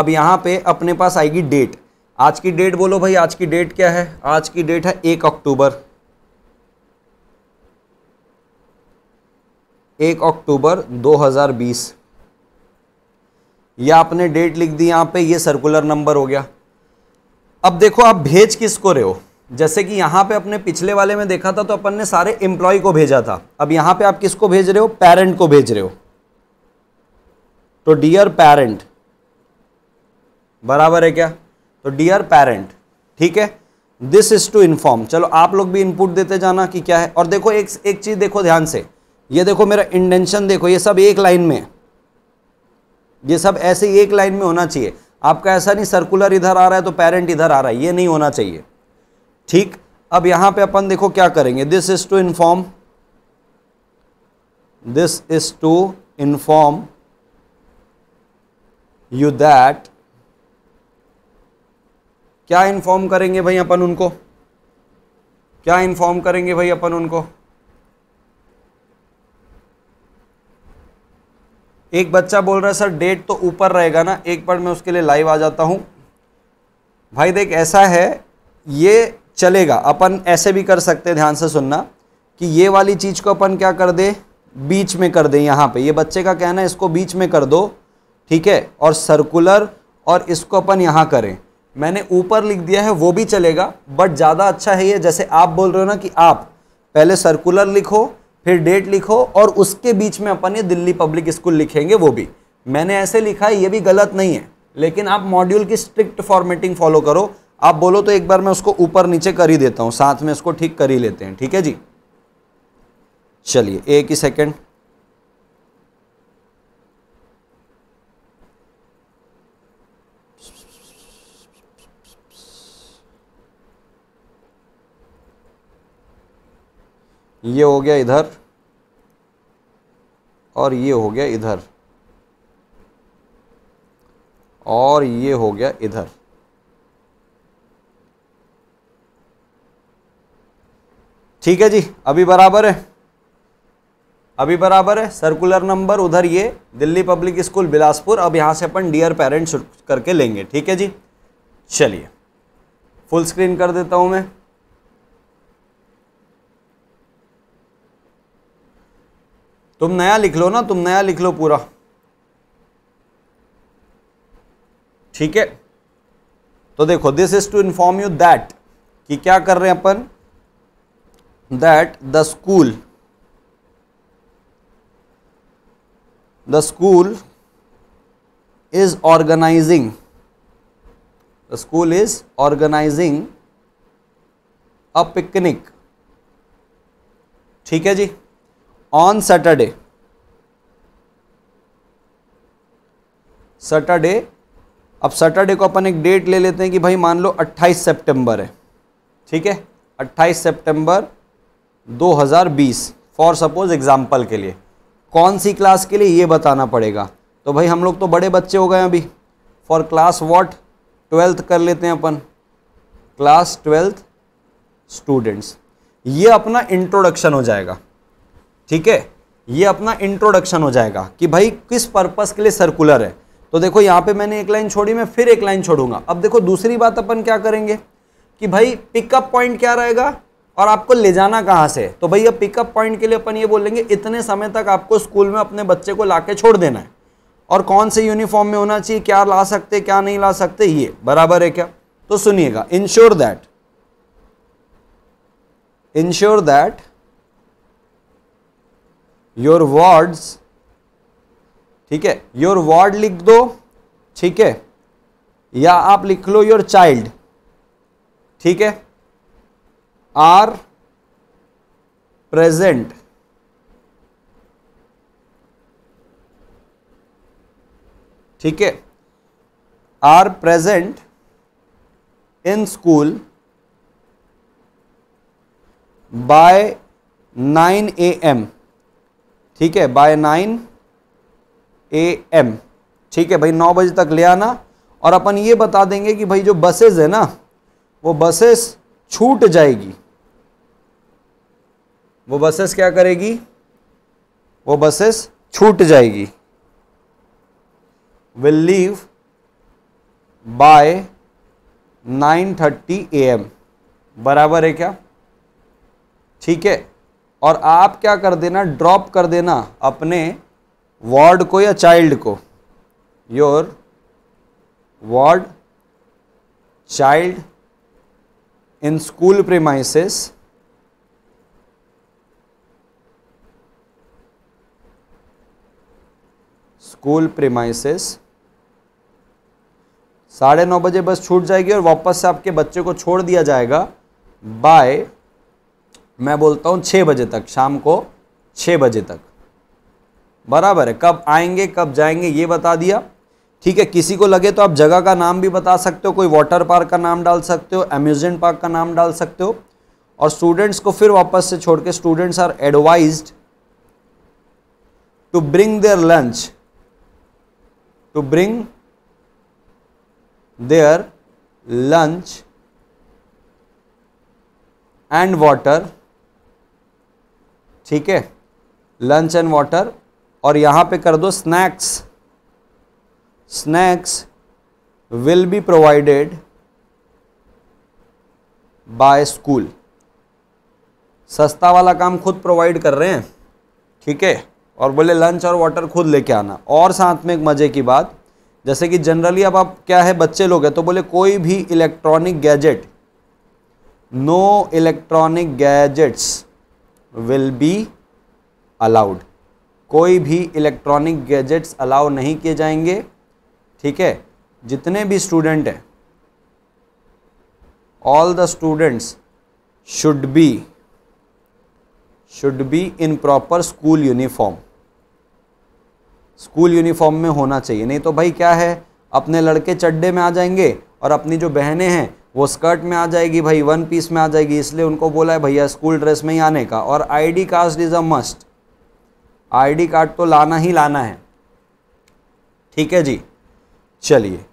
अब यहाँ पे अपने पास आएगी डेट आज की डेट बोलो भाई आज की डेट क्या है आज की डेट है एक अक्टूबर एक अक्टूबर 2020 या आपने डेट लिख दी यहां पे ये सर्कुलर नंबर हो गया अब देखो आप भेज किसको रहे हो जैसे कि यहां पे अपने पिछले वाले में देखा था तो अपन ने सारे एम्प्लॉय को भेजा था अब यहां पे आप किसको भेज रहे हो पेरेंट को भेज रहे हो तो डियर पेरेंट बराबर है क्या तो डियर पेरेंट ठीक है दिस इज टू इन्फॉर्म चलो आप लोग भी इनपुट देते जाना कि क्या है और देखो एक एक चीज़ देखो ध्यान से ये देखो मेरा इंटेंशन देखो ये सब एक लाइन में ये सब ऐसे एक लाइन में होना चाहिए आपका ऐसा नहीं सर्कुलर इधर आ रहा है तो पेरेंट इधर आ रहा है ये नहीं होना चाहिए ठीक अब यहां पे अपन देखो क्या करेंगे this is to inform this is to inform you that क्या इन्फॉर्म करेंगे भाई अपन उनको क्या इन्फॉर्म करेंगे भाई अपन उनको एक बच्चा बोल रहा है सर डेट तो ऊपर रहेगा ना एक बार मैं उसके लिए लाइव आ जाता हूँ भाई देख ऐसा है ये चलेगा अपन ऐसे भी कर सकते हैं ध्यान से सुनना कि ये वाली चीज़ को अपन क्या कर दे बीच में कर दें यहाँ पे ये बच्चे का कहना है इसको बीच में कर दो ठीक है और सर्कुलर और इसको अपन यहाँ करें मैंने ऊपर लिख दिया है वो भी चलेगा बट ज़्यादा अच्छा है ये जैसे आप बोल रहे हो ना कि आप पहले सर्कुलर लिखो फिर डेट लिखो और उसके बीच में अपन ये दिल्ली पब्लिक स्कूल लिखेंगे वो भी मैंने ऐसे लिखा है ये भी गलत नहीं है लेकिन आप मॉड्यूल की स्ट्रिक्ट फॉर्मेटिंग फॉलो करो आप बोलो तो एक बार मैं उसको ऊपर नीचे कर ही देता हूँ साथ में इसको ठीक कर ही लेते हैं ठीक है जी चलिए एक ही सेकेंड ये हो गया इधर और ये हो गया इधर और ये हो गया इधर ठीक है जी अभी बराबर है अभी बराबर है सर्कुलर नंबर उधर ये दिल्ली पब्लिक स्कूल बिलासपुर अब यहाँ से अपन डियर पेरेंट्स करके लेंगे ठीक है जी चलिए फुल स्क्रीन कर देता हूँ मैं तुम नया लिख लो ना तुम नया लिख लो पूरा ठीक है तो देखो this is to inform you that कि क्या कर रहे हैं अपन that the school the school is organising the school is organising a picnic ठीक है जी ऑन सैटरडे सैटरडे अब सैटरडे को अपन एक डेट ले लेते हैं कि भाई मान लो 28 सितंबर है ठीक है 28 सितंबर 2020 फॉर सपोज एग्जांपल के लिए कौन सी क्लास के लिए ये बताना पड़ेगा तो भाई हम लोग तो बड़े बच्चे हो गए अभी फॉर क्लास व्हाट ट्वेल्थ कर लेते हैं अपन क्लास ट्वेल्थ स्टूडेंट्स ये अपना इंट्रोडक्शन हो जाएगा ठीक है ये अपना इंट्रोडक्शन हो जाएगा कि भाई किस पर्पस के लिए सर्कुलर है तो देखो यहाँ पे मैंने एक लाइन छोड़ी मैं फिर एक लाइन छोड़ूंगा अब देखो दूसरी बात अपन क्या करेंगे कि भाई पिकअप पॉइंट क्या रहेगा और आपको ले जाना कहाँ से तो भाई अब पिकअप पॉइंट के लिए अपन ये बोलेंगे इतने समय तक आपको स्कूल में अपने बच्चे को ला छोड़ देना है और कौन से यूनिफॉर्म में होना चाहिए क्या ला सकते क्या नहीं ला सकते ये बराबर है क्या तो सुनिएगा ensure that ensure that your words ठीक है योर वर्ड लिख दो ठीक है या आप लिख लो योर चाइल्ड ठीक है आर प्रेजेंट ठीक है are present in school by nine A M ठीक है बाय नाइन ए एम ठीक है भाई नौ बजे तक ले आना और अपन ये बता देंगे कि भाई जो बसेस है ना वो बसेस छूट जाएगी वो बसेस क्या करेगी वो बसेस छूट जाएगी will leave by nine thirty A M बराबर है क्या ठीक है और आप क्या कर देना ड्रॉप कर देना अपने वार्ड को या चाइल्ड को your ward child in school premises school premises साढ़े नौ बजे बस छूट जाएगी और वापस से आपके बच्चे को छोड़ दिया जाएगा बाय मैं बोलता हूँ छः बजे तक शाम को छः बजे तक बराबर है कब आएंगे कब जाएंगे ये बता दिया ठीक है किसी को लगे तो आप जगह का नाम भी बता सकते हो कोई वाटर पार्क का नाम डाल सकते हो अम्यूजमेंट पार्क का नाम डाल सकते हो और स्टूडेंट्स को फिर वापस से छोड़ के students are advise to bring their lunch to bring their lunch and water ठीक है लंच एंड वाटर और यहाँ पे कर दो snacks snacks will be provided by school सस्ता वाला काम खुद प्रोवाइड कर रहे हैं ठीक है और बोले लंच और वाटर खुद लेके आना और साथ में एक मज़े की बात जैसे कि जनरली अब आप क्या है बच्चे लोग हैं तो बोले कोई भी electronic gadget no electronic gadgets will be allowed कोई भी इलेक्ट्रॉनिक गैजेट्स अलाउ नहीं किए जाएंगे ठीक है जितने भी स्टूडेंट हैं all the students should be should be in proper school uniform school uniform में होना चाहिए नहीं तो भाई क्या है अपने लड़के चड्डे में आ जाएंगे और अपनी जो बहनें हैं वो स्कर्ट में आ जाएगी भाई वन पीस में आ जाएगी इसलिए उनको बोला है भैया स्कूल ड्रेस में ही आने का और ID card is a must ID card तो लाना ही लाना है ठीक है जी चलिए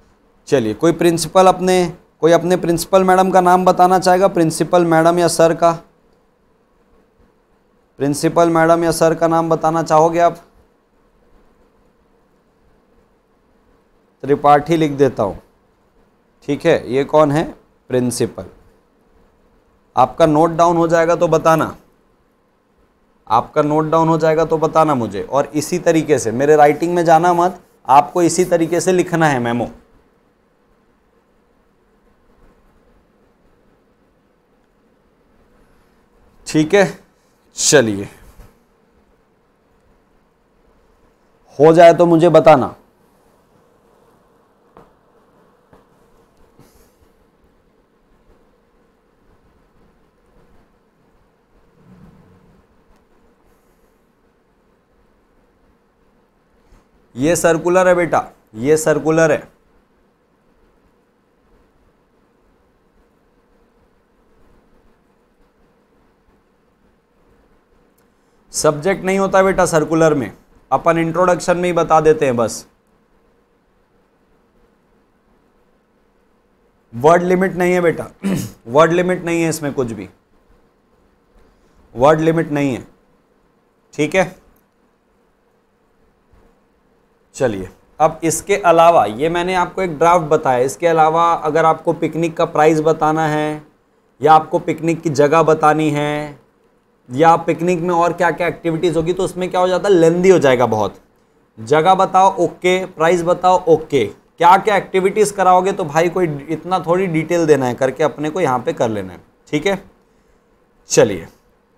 चलिए कोई प्रिंसिपल अपने कोई अपने प्रिंसिपल मैडम का नाम बताना चाहेगा प्रिंसिपल मैडम या सर का प्रिंसिपल मैडम या सर का नाम बताना चाहोगे आप त्रिपाठी लिख देता हूँ ठीक है ये कौन है प्रिंसिपल आपका नोट डाउन हो जाएगा तो बताना आपका नोट डाउन हो जाएगा तो बताना मुझे और इसी तरीके से मेरे राइटिंग में जाना मत आपको इसी तरीके से लिखना है मेमो ठीक है चलिए हो जाए तो मुझे बताना ये सर्कुलर है बेटा ये सर्कुलर है सब्जेक्ट नहीं होता बेटा सर्कुलर में अपन इंट्रोडक्शन में ही बता देते हैं बस वर्ड लिमिट नहीं है बेटा वर्ड [CLEARS THROAT] लिमिट नहीं है इसमें कुछ भी वर्ड लिमिट नहीं है ठीक है चलिए अब इसके अलावा ये मैंने आपको एक ड्राफ्ट बताया इसके अलावा अगर आपको पिकनिक का प्राइस बताना है या आपको पिकनिक की जगह बतानी है या पिकनिक में और क्या क्या एक्टिविटीज़ होगी तो उसमें क्या हो जाता है लेंदी हो जाएगा बहुत जगह बताओ ओके प्राइस बताओ ओके क्या क्या एक्टिविटीज़ कराओगे तो भाई कोई इतना थोड़ी डिटेल देना है करके अपने को यहाँ पे कर लेना है ठीक है चलिए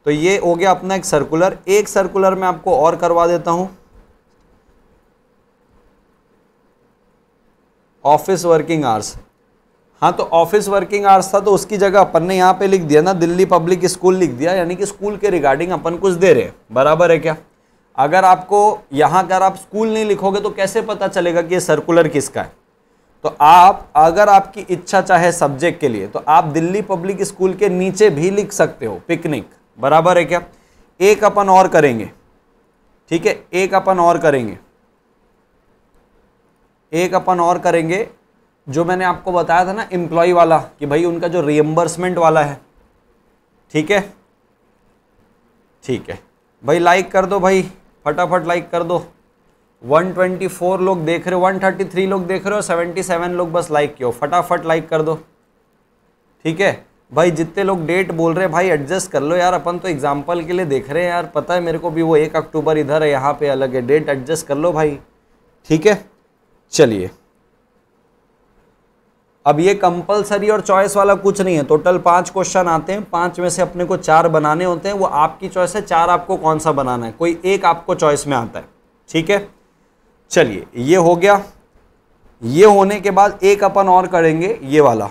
तो ये हो गया अपना एक सर्कुलर एक सर्कुलर मैं आपको और करवा देता हूँ ऑफिस वर्किंग आवर्स हाँ तो ऑफिस वर्किंग आवर्स था तो उसकी जगह अपन ने यहाँ पे लिख दिया ना दिल्ली पब्लिक स्कूल लिख दिया यानी कि स्कूल के रिगार्डिंग अपन कुछ दे रहे बराबर है क्या अगर आपको यहाँ अगर आप स्कूल नहीं लिखोगे तो कैसे पता चलेगा कि ये सर्कुलर किसका है तो आप अगर आपकी इच्छा चाहे सब्जेक्ट के लिए तो आप दिल्ली पब्लिक स्कूल के नीचे भी लिख सकते हो पिकनिक बराबर है क्या एक अपन और करेंगे ठीक है एक अपन और करेंगे एक अपन और करेंगे जो मैंने आपको बताया था ना एम्प्लॉय वाला कि भाई उनका जो रिएम्बर्समेंट वाला है ठीक है ठीक है भाई लाइक कर दो भाई फटाफट लाइक कर दो 124 लोग देख रहे हो 133 लोग देख रहे हो 77 लोग बस लाइक किए फटाफट लाइक कर दो ठीक है भाई जितने लोग डेट बोल रहे हैं भाई एडजस्ट कर लो यार अपन तो एग्जाम्पल के लिए देख रहे हैं यार पता है मेरे को भी वो एक अक्टूबर इधर है यहाँ पे अलग है डेट एडजस्ट कर लो भाई ठीक है चलिए अब ये कंपलसरी और चॉइस वाला कुछ नहीं है टोटल पांच क्वेश्चन आते हैं पांच में से अपने को चार बनाने होते हैं वो आपकी चॉइस है चार आपको कौन सा बनाना है कोई एक आपको चॉइस में आता है ठीक है चलिए ये हो गया ये होने के बाद एक अपन और करेंगे ये वाला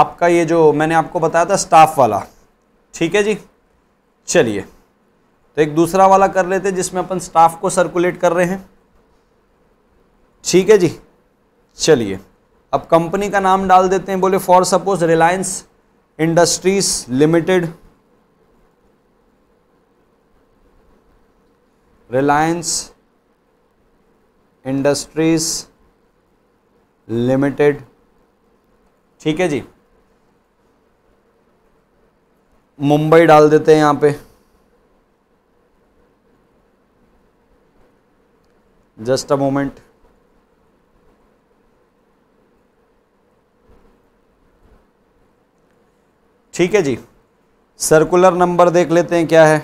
आपका ये जो मैंने आपको बताया था स्टाफ वाला ठीक है जी चलिए तो एक दूसरा वाला कर लेते हैं जिसमें अपन स्टाफ को सर्कुलेट कर रहे हैं ठीक है जी चलिए अब कंपनी का नाम डाल देते हैं बोले for suppose Reliance Industries Limited Reliance Industries Limited ठीक है जी मुंबई डाल देते हैं यहाँ पे जस्ट अ मोमेंट ठीक है जी सर्कुलर नंबर देख लेते हैं क्या है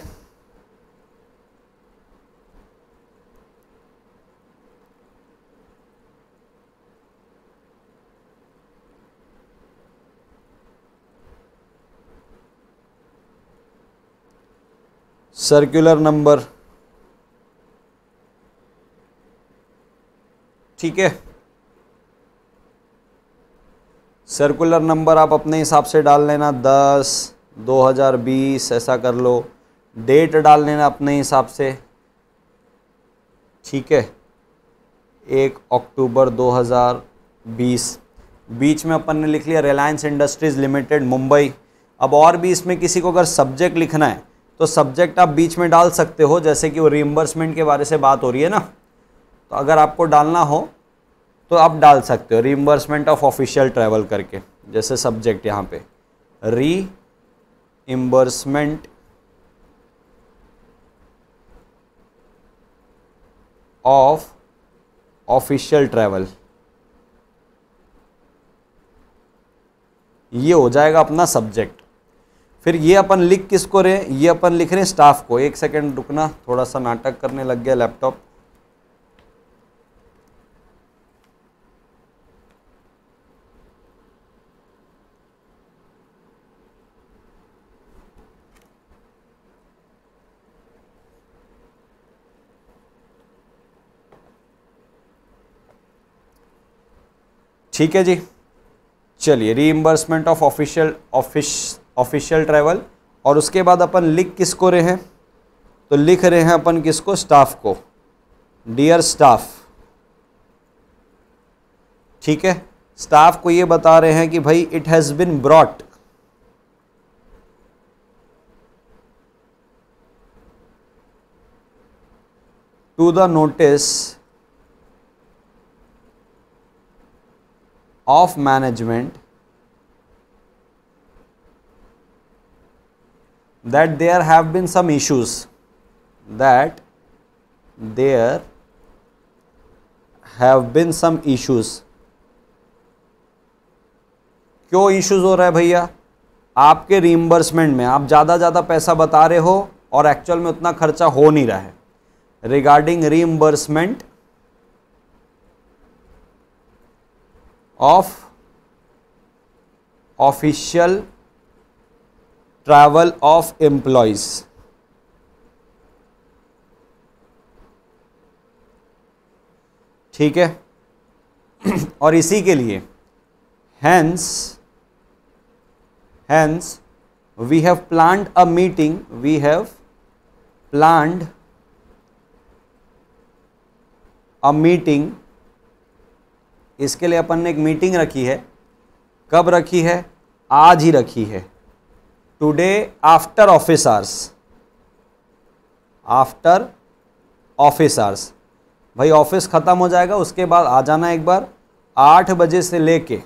सर्कुलर नंबर ठीक है सर्कुलर नंबर आप अपने हिसाब से डाल लेना दस दो हज़ार बीस ऐसा कर लो डेट डाल लेना अपने हिसाब से ठीक है एक अक्टूबर दो हजार बीस बीच में अपन ने लिख लिया रिलायंस इंडस्ट्रीज़ लिमिटेड मुंबई अब और भी इसमें किसी को अगर सब्जेक्ट लिखना है तो सब्जेक्ट आप बीच में डाल सकते हो जैसे कि वो रिम्बर्समेंट के बारे से बात हो रही है ना तो अगर आपको डालना हो तो आप डाल सकते हो रीइम्बर्समेंट ऑफ ऑफिशियल ट्रैवल करके जैसे सब्जेक्ट यहाँ पे री इम्बर्समेंट ऑफ ऑफिशियल ट्रैवल ये हो जाएगा अपना सब्जेक्ट फिर ये अपन लिख किसको रहे ये अपन लिख रहे हैं स्टाफ को एक सेकंड रुकना थोड़ा सा नाटक करने लग गया लैपटॉप ठीक है जी चलिए reimbursement of official office official travel और उसके बाद अपन लिख किसको रहे हैं तो लिख रहे हैं अपन किसको स्टाफ को डियर स्टाफ ठीक है स्टाफ को ये बता रहे हैं कि भाई it has been brought to the notice of management that there have been some issues that there have been some issues क्यों इश्यूज हो रहा है भैया आपके रीम्बर्समेंट में आप ज़्यादा ज़्यादा पैसा बता रहे हो और एक्चुअल में उतना खर्चा हो नहीं रहा है regarding reimbursement of official travel of employees ठीक है [CLEARS THROAT] और इसी के लिए hence hence we have planned a meeting we have planned a meeting इसके लिए अपन ने एक मीटिंग रखी है कब रखी है आज ही रखी है today after office hours after office hours भाई ऑफिस ख़त्म हो जाएगा उसके बाद आ जाना एक बार आठ बजे से ले कर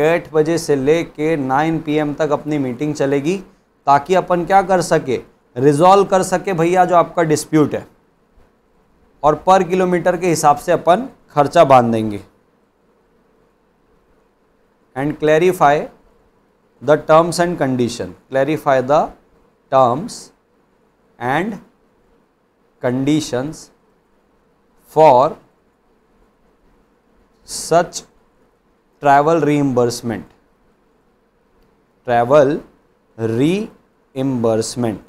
एट बजे से ले कर नाइन पी तक अपनी मीटिंग चलेगी ताकि अपन क्या कर सके रिजॉल्व कर सके भैया जो आपका डिस्प्यूट है और पर किलोमीटर के हिसाब से अपन खर्चा बांध देंगे and clarify the terms and condition clarify the terms and conditions for such travel reimbursement travel री एम्बर्समेंट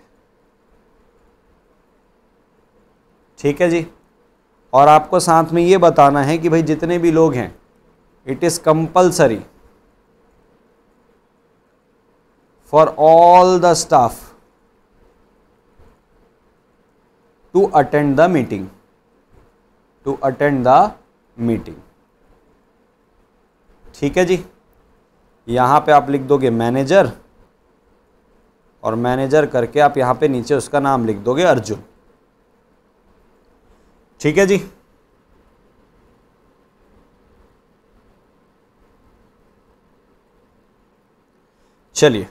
ठीक है जी और आपको साथ में ये बताना है कि भाई जितने भी लोग हैं it is compulsory for all the staff to attend the meeting to attend the meeting ठीक है जी यहाँ पे आप लिख दोगे मैनेजर और मैनेजर करके आप यहाँ पे नीचे उसका नाम लिख दोगे अर्जुन ठीक है जी चलिए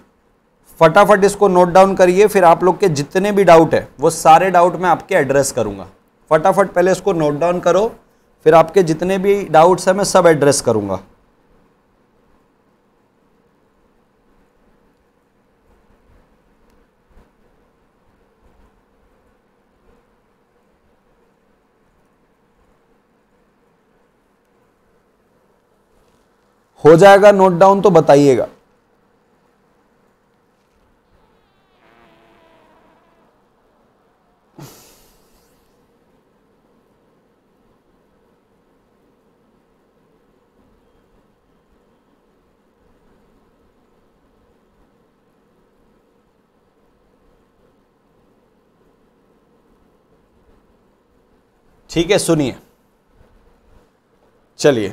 फटाफट इसको नोट डाउन करिए फिर आप लोग के जितने भी डाउट है वो सारे डाउट मैं आपके एड्रेस करूंगा फटाफट पहले इसको नोट डाउन करो फिर आपके जितने भी डाउट्स हैं मैं सब एड्रेस करूंगा हो जाएगा नोट डाउन तो बताइएगा ठीक है सुनिए चलिए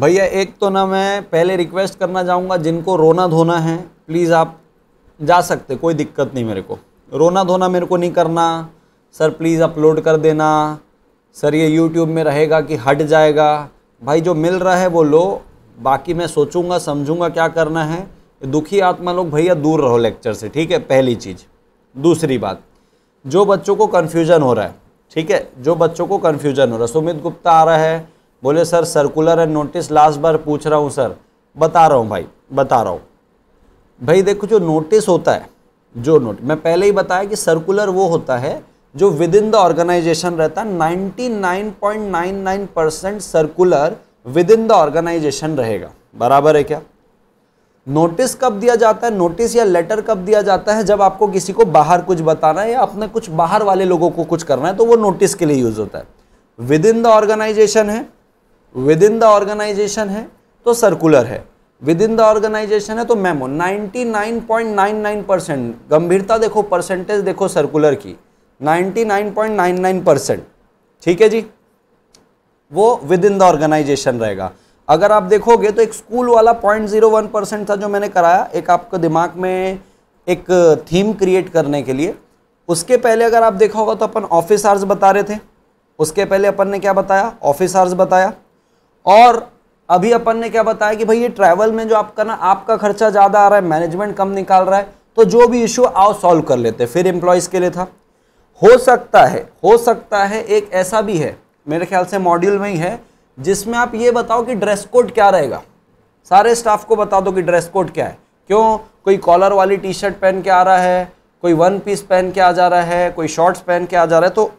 भैया एक तो ना मैं पहले रिक्वेस्ट करना चाहूँगा जिनको रोना धोना है प्लीज़ आप जा सकते कोई दिक्कत नहीं मेरे को रोना धोना मेरे को नहीं करना सर प्लीज़ अपलोड कर देना सर ये यूट्यूब में रहेगा कि हट जाएगा भाई जो मिल रहा है वो लो बाकी मैं सोचूंगा समझूंगा क्या करना है दुखी आत्मा लोग भैया दूर रहो लेक्चर से ठीक है पहली चीज़ दूसरी बात जो बच्चों को कन्फ्यूज़न हो रहा है ठीक है जो बच्चों को कन्फ्यूज़न हो रहा है सुमित गुप्ता आ रहा है बोले sir circular and notice last बार पूछ रहा हूँ सर बता रहा हूँ भाई बता रहा हूँ भाई देखो जो नोटिस होता है जो नोट मैं पहले ही बताया कि सर्कुलर वो होता है जो विद इन द ऑर्गेनाइजेशन रहता है 99.99 percent circular within the organisation रहेगा बराबर है क्या नोटिस कब दिया जाता है नोटिस या लेटर कब दिया जाता है जब आपको किसी को बाहर कुछ बताना है या अपने कुछ बाहर वाले लोगों को कुछ करना है तो वो नोटिस के लिए यूज होता है विद इन द ऑर्गेनाइजेशन है विद इन द ऑर्गेनाइजेशन है तो सर्कुलर है विद इन द ऑर्गेनाइजेशन है तो मेमो 99.99 परसेंट गंभीरता देखो परसेंटेज देखो सर्कुलर की 99.99 परसेंट ठीक है जी वो विद इन द ऑर्गेनाइजेशन रहेगा अगर आप देखोगे तो एक स्कूल वाला पॉइंट जीरो वन परसेंट था जो मैंने कराया एक आपके दिमाग में एक थीम क्रिएट करने के लिए उसके पहले अगर आप देखा होगा तो अपन ऑफिस आर्स बता रहे थे उसके पहले अपन ने क्या बताया ऑफिस आर्स बताया और अभी अपन ने क्या बताया कि भाई ये ट्रैवल में जो आपका ना आपका खर्चा ज़्यादा आ रहा है मैनेजमेंट कम निकाल रहा है तो जो भी इशू आओ सॉल्व कर लेते फिर एम्प्लॉयज़ के लिए था हो सकता है हो सकता है एक ऐसा भी है मेरे ख्याल से मॉड्यूल में ही है जिसमें आप ये बताओ कि ड्रेस कोड क्या रहेगा सारे स्टाफ को बता दो कि ड्रेस कोड क्या है क्यों कोई कॉलर वाली टी शर्ट पहन के आ रहा है कोई वन पीस पहन के आ जा रहा है कोई शॉर्ट्स पहन के आ जा रहा है तो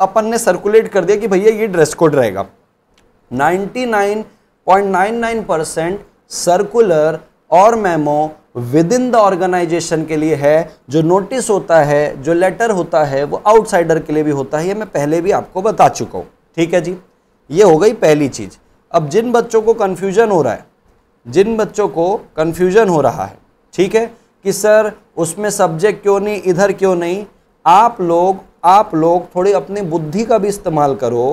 अपन ने सर्कुलेट कर दिया कि भैया ये ड्रेस कोड रहेगा 99.99 परसेंट सर्कुलर और memo within the organisation के लिए है जो नोटिस होता है जो लेटर होता है वो आउटसाइडर के लिए भी होता है ये मैं पहले भी आपको बता चुका हूँ ठीक है जी ये हो गई पहली चीज़ अब जिन बच्चों को कन्फ्यूजन हो रहा है जिन बच्चों को कन्फ्यूजन हो रहा है ठीक है कि सर उसमें सब्जेक्ट क्यों नहीं इधर क्यों नहीं आप लोग आप लोग थोड़ी अपनी बुद्धि का भी इस्तेमाल करो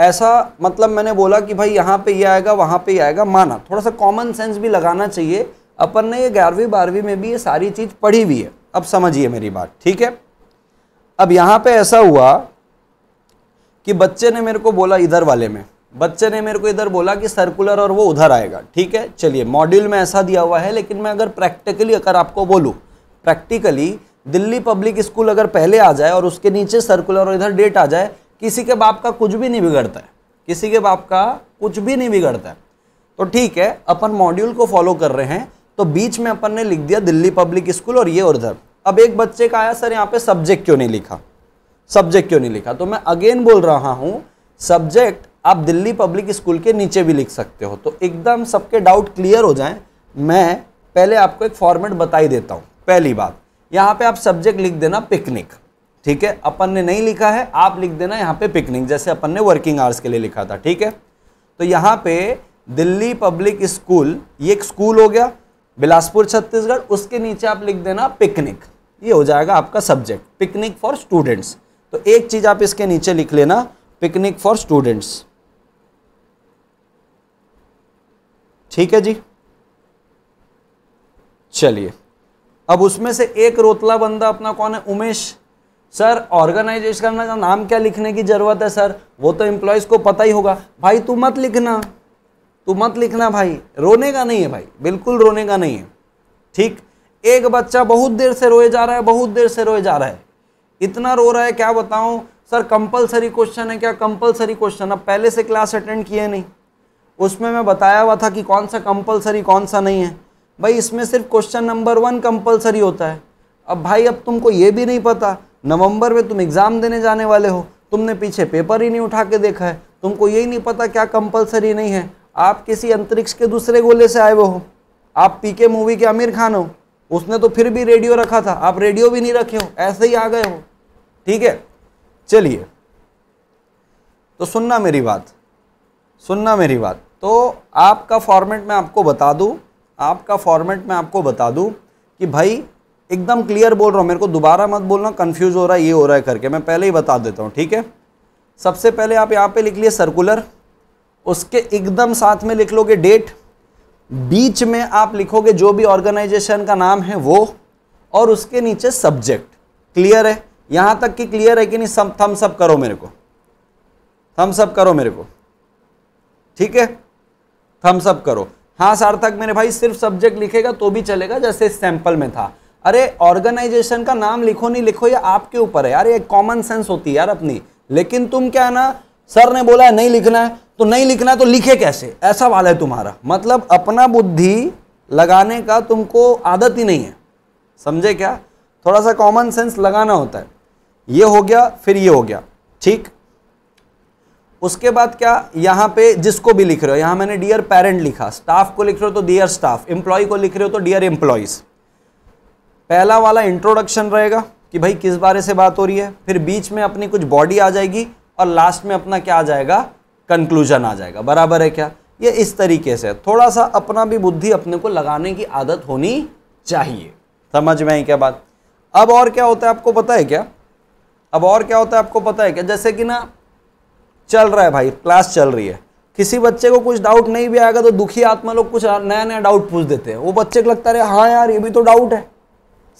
ऐसा मतलब मैंने बोला कि भाई यहाँ पे ये यह आएगा वहाँ पे ये आएगा माना थोड़ा सा कॉमन सेंस भी लगाना चाहिए अपन ने ये ग्यारहवीं बारहवीं में भी ये सारी चीज़ पढ़ी हुई है अब समझिए मेरी बात ठीक है अब यहाँ पे ऐसा हुआ कि बच्चे ने मेरे को बोला इधर वाले में बच्चे ने मेरे को इधर बोला कि सर्कुलर और वो उधर आएगा ठीक है चलिए मॉड्यूल में ऐसा दिया हुआ है लेकिन मैं अगर प्रैक्टिकली अगर आपको बोलूँ प्रैक्टिकली दिल्ली पब्लिक स्कूल अगर पहले आ जाए और उसके नीचे सर्कुलर और इधर डेट आ जाए किसी के बाप का कुछ भी नहीं बिगड़ता है किसी के बाप का कुछ भी नहीं बिगड़ता है तो ठीक है अपन मॉड्यूल को फॉलो कर रहे हैं तो बीच में अपन ने लिख दिया दिल्ली पब्लिक स्कूल और ये और उधर अब एक बच्चे का आया सर यहाँ पे सब्जेक्ट क्यों नहीं लिखा सब्जेक्ट क्यों नहीं लिखा तो मैं अगेन बोल रहा हूँ सब्जेक्ट आप दिल्ली पब्लिक स्कूल के नीचे भी लिख सकते हो तो एकदम सबके डाउट क्लियर हो जाए मैं पहले आपको एक फॉर्मेट बताई देता हूँ पहली बात यहाँ पे आप सब्जेक्ट लिख देना पिकनिक ठीक है अपन ने नहीं लिखा है आप लिख देना यहाँ पे पिकनिक जैसे अपन ने वर्किंग आवर्स के लिए लिखा था ठीक है तो यहाँ पे दिल्ली पब्लिक स्कूल ये एक स्कूल हो गया बिलासपुर छत्तीसगढ़ उसके नीचे आप लिख देना पिकनिक ये हो जाएगा आपका सब्जेक्ट पिकनिक फॉर स्टूडेंट्स तो एक चीज़ आप इसके नीचे लिख लेना पिकनिक फॉर स्टूडेंट्स ठीक है जी चलिए अब उसमें से एक रोतला बंदा अपना कौन है उमेश सर ऑर्गेनाइजेशन का तो नाम क्या लिखने की ज़रूरत है सर वो तो एम्प्लॉयज़ को पता ही होगा भाई तू मत लिखना तू मत लिखना भाई रोने का नहीं है भाई बिल्कुल रोने का नहीं है ठीक एक बच्चा बहुत देर से रोए जा रहा है बहुत देर से रोए जा रहा है इतना रो रहा है क्या बताऊँ सर कंपलसरी क्वेश्चन है क्या कंपलसरी क्वेश्चन अब पहले से क्लास अटेंड किए नहीं उसमें मैं बताया हुआ था कि कौन सा कंपलसरी कौन सा नहीं है भाई इसमें सिर्फ क्वेश्चन नंबर वन कंपलसरी होता है अब भाई अब तुमको ये भी नहीं पता नवंबर में तुम एग्ज़ाम देने जाने वाले हो तुमने पीछे पेपर ही नहीं उठा के देखा है तुमको यही नहीं पता क्या कंपलसरी नहीं है आप किसी अंतरिक्ष के दूसरे गोले से आए हुए हो आप पीके मूवी के आमिर खान हो उसने तो फिर भी रेडियो रखा था आप रेडियो भी नहीं रखे हो ऐसे ही आ गए हो ठीक है चलिए तो सुनना मेरी बात सुनना मेरी बात तो आपका फॉर्मेट मैं आपको बता दूँ आपका फॉर्मेट मैं आपको बता दूँ कि भाई एकदम क्लियर बोल रहा हूँ मेरे को दोबारा मत बोलना कन्फ्यूज हो रहा है ये हो रहा है करके मैं पहले ही बता देता हूँ ठीक है सबसे पहले आप यहाँ पे लिख लिए सर्कुलर उसके एकदम साथ में लिख लोगे डेट बीच में आप लिखोगे जो भी ऑर्गेनाइजेशन का नाम है वो और उसके नीचे सब्जेक्ट क्लियर है यहाँ तक कि क्लियर है कि नहीं सब थम सब करो मेरे को थम सब करो मेरे को ठीक है थम सब करो हाँ सार्थक मेरे भाई सिर्फ सब्जेक्ट लिखेगा तो भी चलेगा जैसे सैंपल में था अरे ऑर्गेनाइजेशन का नाम लिखो नहीं लिखो ये आपके ऊपर है यार ये कॉमन सेंस होती है यार अपनी लेकिन तुम क्या है ना सर ने बोला है नहीं लिखना है तो नहीं लिखना है तो लिखे कैसे ऐसा वाला है तुम्हारा मतलब अपना बुद्धि लगाने का तुमको आदत ही नहीं है समझे क्या थोड़ा सा कॉमन सेंस लगाना होता है ये हो गया फिर ये हो गया ठीक उसके बाद क्या यहाँ पे जिसको भी लिख रहे हो यहाँ मैंने डियर पेरेंट लिखा स्टाफ को लिख रहे हो तो डियर स्टाफ एम्प्लॉय को लिख रहे हो तो डियर एम्प्लॉयज़ पहला वाला इंट्रोडक्शन रहेगा कि भाई किस बारे से बात हो रही है फिर बीच में अपनी कुछ बॉडी आ जाएगी और लास्ट में अपना क्या आ जाएगा कंक्लूजन आ जाएगा बराबर है क्या ये इस तरीके से थोड़ा सा अपना भी बुद्धि अपने को लगाने की आदत होनी चाहिए समझ में आई क्या बात अब और क्या होता है आपको पता है क्या अब और क्या होता है आपको पता है क्या जैसे कि ना चल रहा है भाई क्लास चल रही है किसी बच्चे को कुछ डाउट नहीं भी आएगा तो दुखी आत्मा लोग कुछ नया नया डाउट पूछ देते हैं वो बच्चे को लगता है हाँ यार ये भी तो डाउट है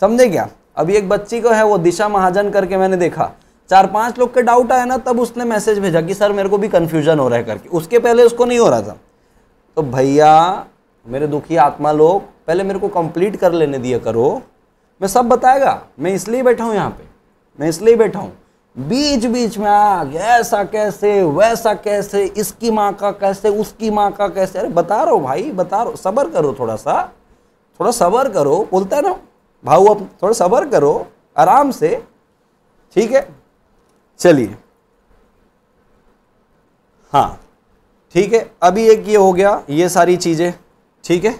समझे क्या अभी एक बच्ची को है वो दिशा महाजन करके मैंने देखा चार पांच लोग के डाउट आया ना तब उसने मैसेज भेजा कि सर मेरे को भी कन्फ्यूजन हो रहा है करके उसके पहले उसको नहीं हो रहा था तो भैया मेरे दुखी आत्मा लोग पहले मेरे को कंप्लीट कर लेने दिया करो मैं सब बताएगा मैं इसलिए बैठा हूँ यहाँ पे मैं इसलिए बैठा हूँ बीच बीच में आ ऐसा कैसे वैसा कैसे इसकी माँ का कैसे उसकी माँ का कैसे अरे बता रहा हूँ भाई बता रहा हूँ सबर करो थोड़ा सा थोड़ा सबर करो बोलता है ना भाऊ अब थोड़ा सबर करो आराम से ठीक है चलिए हाँ ठीक है अभी एक ये हो गया ये सारी चीज़ें ठीक है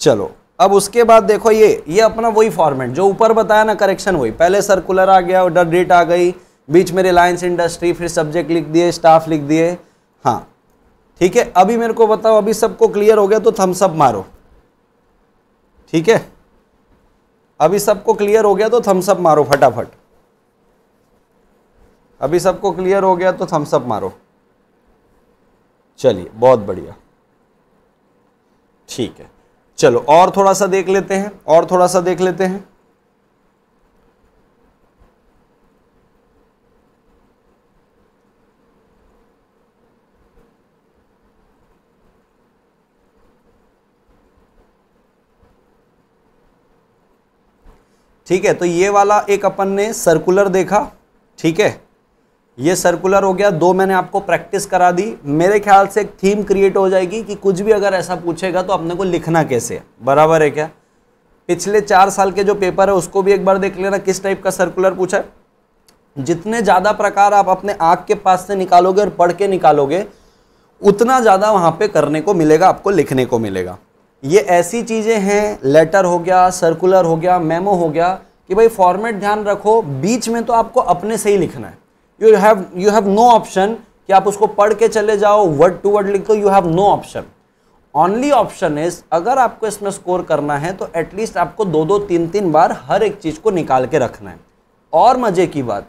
चलो अब उसके बाद देखो ये ये अपना वही फॉर्मेट जो ऊपर बताया ना करेक्शन वही पहले सर्कुलर आ गया डर डेट आ गई बीच में रिलायंस इंडस्ट्री फिर सब्जेक्ट लिख दिए स्टाफ लिख दिए हाँ ठीक है अभी मेरे को बताओ अभी सबको क्लियर हो गया तो थम्सअप मारो ठीक है अभी सबको क्लियर हो गया तो थम्सअप मारो फटाफट अभी सबको क्लियर हो गया तो थम्सअप मारो चलिए बहुत बढ़िया ठीक है चलो और थोड़ा सा देख लेते हैं और थोड़ा सा देख लेते हैं ठीक है तो ये वाला एक अपन ने सर्कुलर देखा ठीक है ये सर्कुलर हो गया दो मैंने आपको प्रैक्टिस करा दी मेरे ख्याल से एक थीम क्रिएट हो जाएगी कि कुछ भी अगर ऐसा पूछेगा तो अपने को लिखना कैसे है बराबर है क्या पिछले चार साल के जो पेपर है उसको भी एक बार देख लेना किस टाइप का सर्कुलर पूछा है जितने ज़्यादा प्रकार आप अपने आँख के पास से निकालोगे और पढ़ के निकालोगे उतना ज़्यादा वहाँ पर करने को मिलेगा आपको लिखने को मिलेगा ये ऐसी चीज़ें हैं लेटर हो गया सर्कुलर हो गया मेमो हो गया कि भाई फॉर्मेट ध्यान रखो बीच में तो आपको अपने से ही लिखना है you have you have no option कि आप उसको पढ़ के चले जाओ वर्ड टू वर्ड लिखो you have no option only option is अगर आपको इसमें स्कोर करना है तो एटलीस्ट आपको दो दो तीन तीन बार हर एक चीज़ को निकाल के रखना है और मज़े की बात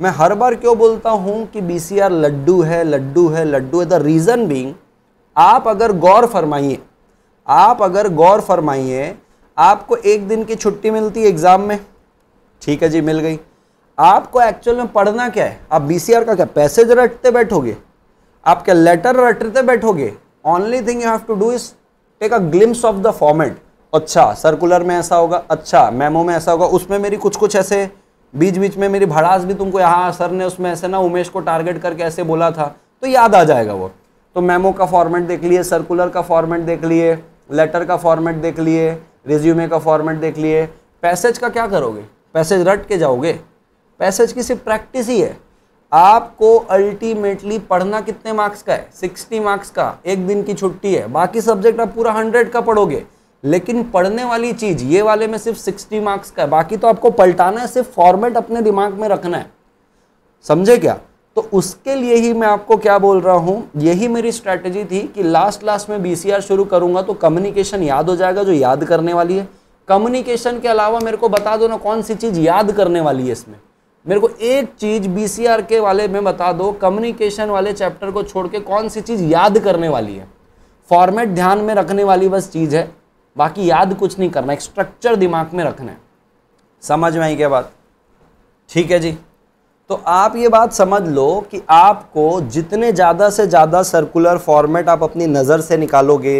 मैं हर बार क्यों बोलता हूँ कि बी सी आर लड्डू है लड्डू है लड्डू है द रीज़न बींग आप अगर गौर फरमाइए आप अगर गौर फरमाइए आपको एक दिन की छुट्टी मिलती है एग्ज़ाम में ठीक है जी मिल गई आपको एक्चुअल में पढ़ना क्या है आप बी का क्या पैसेज रटते बैठोगे आप क्या लेटर रटते बैठोगे only thing you have to do is take a glimpse of the format अच्छा सर्कुलर में ऐसा होगा अच्छा मेमो में ऐसा होगा उसमें मेरी कुछ कुछ ऐसे बीच बीच में मेरी भड़ास भी तुमको यहाँ सर ने उसमें ऐसे ना उमेश को टारगेट करके ऐसे बोला था तो याद आ जाएगा वो तो मेमो का फॉर्मेट देख लिए सर्कुलर का फॉर्मेट देख लिए लेटर का फॉर्मेट देख लिए रिज्यूमे का फॉर्मेट देख लिए पैसेज का क्या करोगे पैसेज रट के जाओगे पैसेज की सिर्फ प्रैक्टिस ही है आपको अल्टीमेटली पढ़ना कितने मार्क्स का है सिक्सटी मार्क्स का एक दिन की छुट्टी है बाकी सब्जेक्ट आप पूरा हंड्रेड का पढ़ोगे लेकिन पढ़ने वाली चीज़ ये वाले में सिर्फ सिक्सटी मार्क्स का है बाकी तो आपको पलटाना है सिर्फ फॉर्मेट अपने दिमाग में रखना है समझे क्या तो उसके लिए ही मैं आपको क्या बोल रहा हूँ यही मेरी स्ट्रैटेजी थी कि लास्ट लास्ट में बी शुरू करूँगा तो कम्युनिकेशन याद हो जाएगा जो याद करने वाली है कम्युनिकेशन के अलावा मेरे को बता दो ना कौन सी चीज़ याद करने वाली है इसमें मेरे को एक चीज़ बी के वाले में बता दो कम्युनिकेशन वाले चैप्टर को छोड़ के कौन सी चीज़ याद करने वाली है फॉर्मेट ध्यान में रखने वाली बस चीज़ है बाकी याद कुछ नहीं करना एक स्ट्रक्चर दिमाग में रखना है समझ में आई क्या बात ठीक है जी तो आप ये बात समझ लो कि आपको जितने ज़्यादा से ज़्यादा सर्कुलर फॉर्मेट आप अपनी नज़र से निकालोगे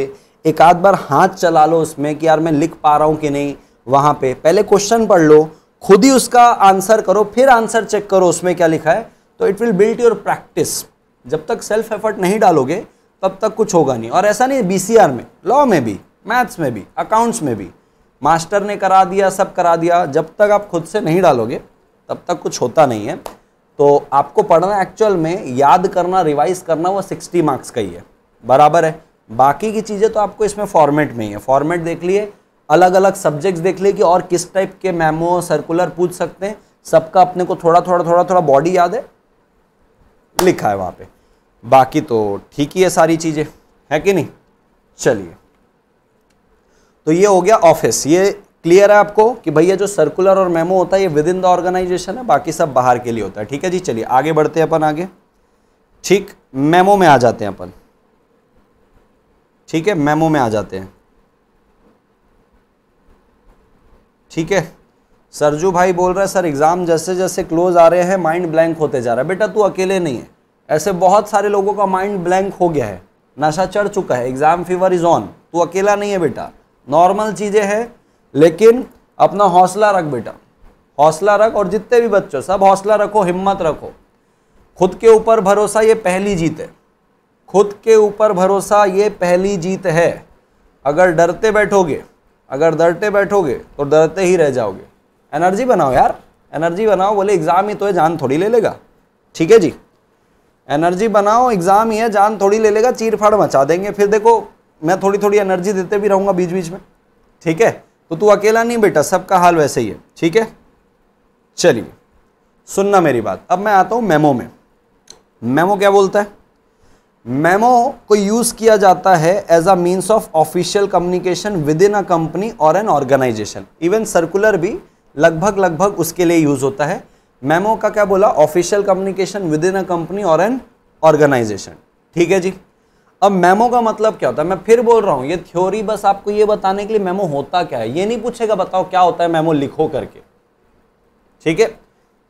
एक आध बार हाथ चला लो उसमें कि यार मैं लिख पा रहा हूँ कि नहीं वहाँ पे पहले क्वेश्चन पढ़ लो खुद ही उसका आंसर करो फिर आंसर चेक करो उसमें क्या लिखा है तो it will built your practice जब तक सेल्फ एफर्ट नहीं डालोगे तब तक कुछ होगा नहीं और ऐसा नहीं बी में लॉ में भी मैथ्स में भी अकाउंट्स में भी मास्टर ने करा दिया सब करा दिया जब तक आप खुद से नहीं डालोगे तब तक कुछ होता नहीं है तो आपको पढ़ना एक्चुअल में याद करना रिवाइज करना वो सिक्सटी मार्क्स का ही है बराबर है बाकी की चीज़ें तो आपको इसमें फॉर्मेट में ही है फॉर्मेट देख लिए अलग अलग सब्जेक्ट्स देख लिए कि और किस टाइप के मेमो सर्कुलर पूछ सकते हैं सबका अपने को थोड़ा थोड़ा थोड़ा थोड़ा बॉडी याद है लिखा है वहाँ पे बाकी तो ठीक ही है सारी चीज़ें है कि नहीं चलिए तो ये हो गया ऑफिस ये क्लियर है आपको कि भैया जो सर्कुलर और मेमो होता है ये विद इन द ऑर्गेनाइजेशन है बाकी सब बाहर के लिए होता है ठीक है जी चलिए आगे बढ़ते हैं अपन आगे ठीक मेमो में आ जाते हैं अपन ठीक है मेमो में आ जाते हैं ठीक है सरजू भाई बोल रहा है सर एग्ज़ाम जैसे जैसे क्लोज आ रहे हैं माइंड ब्लैंक होते जा रहा है बेटा तू अकेले नहीं है ऐसे बहुत सारे लोगों का माइंड ब्लैंक हो गया है नशा चढ़ चुका है एग्ज़ाम फीवर इज़ ऑन तू अकेला नहीं है बेटा नॉर्मल चीज़ें हैं लेकिन अपना हौसला रख बेटा हौसला रख और जितने भी बच्चों सब हौसला रखो हिम्मत रखो खुद के ऊपर भरोसा ये पहली जीत है खुद के ऊपर भरोसा ये पहली जीत है अगर डरते बैठोगे अगर डरते बैठोगे तो डरते ही रह जाओगे एनर्जी बनाओ यार एनर्जी बनाओ बोले एग्ज़ाम ही तो है जान थोड़ी ले लेगा ठीक है जी एनर्जी बनाओ एग्ज़ाम ही है जान थोड़ी ले लेगा चीर फाड़ मचा देंगे फिर देखो मैं थोड़ी थोड़ी एनर्जी देते भी रहूँगा बीच बीच में ठीक है तो तू अकेला नहीं बेटा सबका हाल वैसे ही है ठीक है चलिए सुनना मेरी बात अब मैं आता हूँ मेमो में मेमो क्या बोलता है मेमो को यूज़ किया जाता है as a means of official communication within a company और एन ऑर्गेनाइजेशन इवन सर्कुलर भी लगभग लगभग उसके लिए यूज़ होता है मेमो का क्या बोला official communication within a company और एन ऑर्गेनाइजेशन ठीक है जी अब मेमो का मतलब क्या होता है मैं फिर बोल रहा हूँ ये थ्योरी बस आपको ये बताने के लिए मेमो होता क्या है ये नहीं पूछेगा बताओ क्या होता है मेमो लिखो करके ठीक है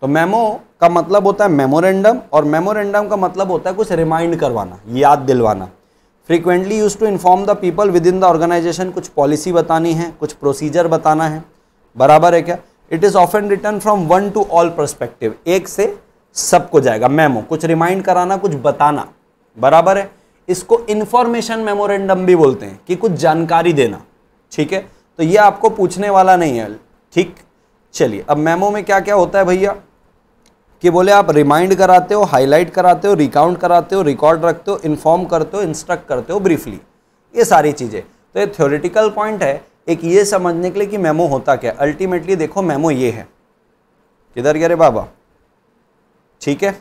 तो मेमो का मतलब होता है मेमोरेंडम और मेमोरेंडम का मतलब होता है कुछ रिमाइंड करवाना याद दिलवाना frequently use to inform the people within the organisation कुछ पॉलिसी बतानी है कुछ प्रोसीजर बताना है बराबर है क्या it is often written from one to all perspective एक से सबको जाएगा मेमो कुछ रिमाइंड कराना कुछ बताना बराबर है इसको इंफॉर्मेशन मेमोरेंडम भी बोलते हैं कि कुछ जानकारी देना ठीक है तो ये आपको पूछने वाला नहीं है ठीक चलिए अब मेमो में क्या क्या होता है भैया कि बोले आप रिमाइंड कराते हो हाईलाइट कराते हो रिकाउंट कराते हो रिकॉर्ड रखते हो इन्फॉर्म करते हो इंस्ट्रक्ट करते हो ब्रीफली ये सारी चीज़ें तो ये थ्योरिटिकल पॉइंट है एक ये समझने के लिए कि मेमो होता क्या अल्टीमेटली देखो मेमो ये है किधर गए रे बाबा ठीक है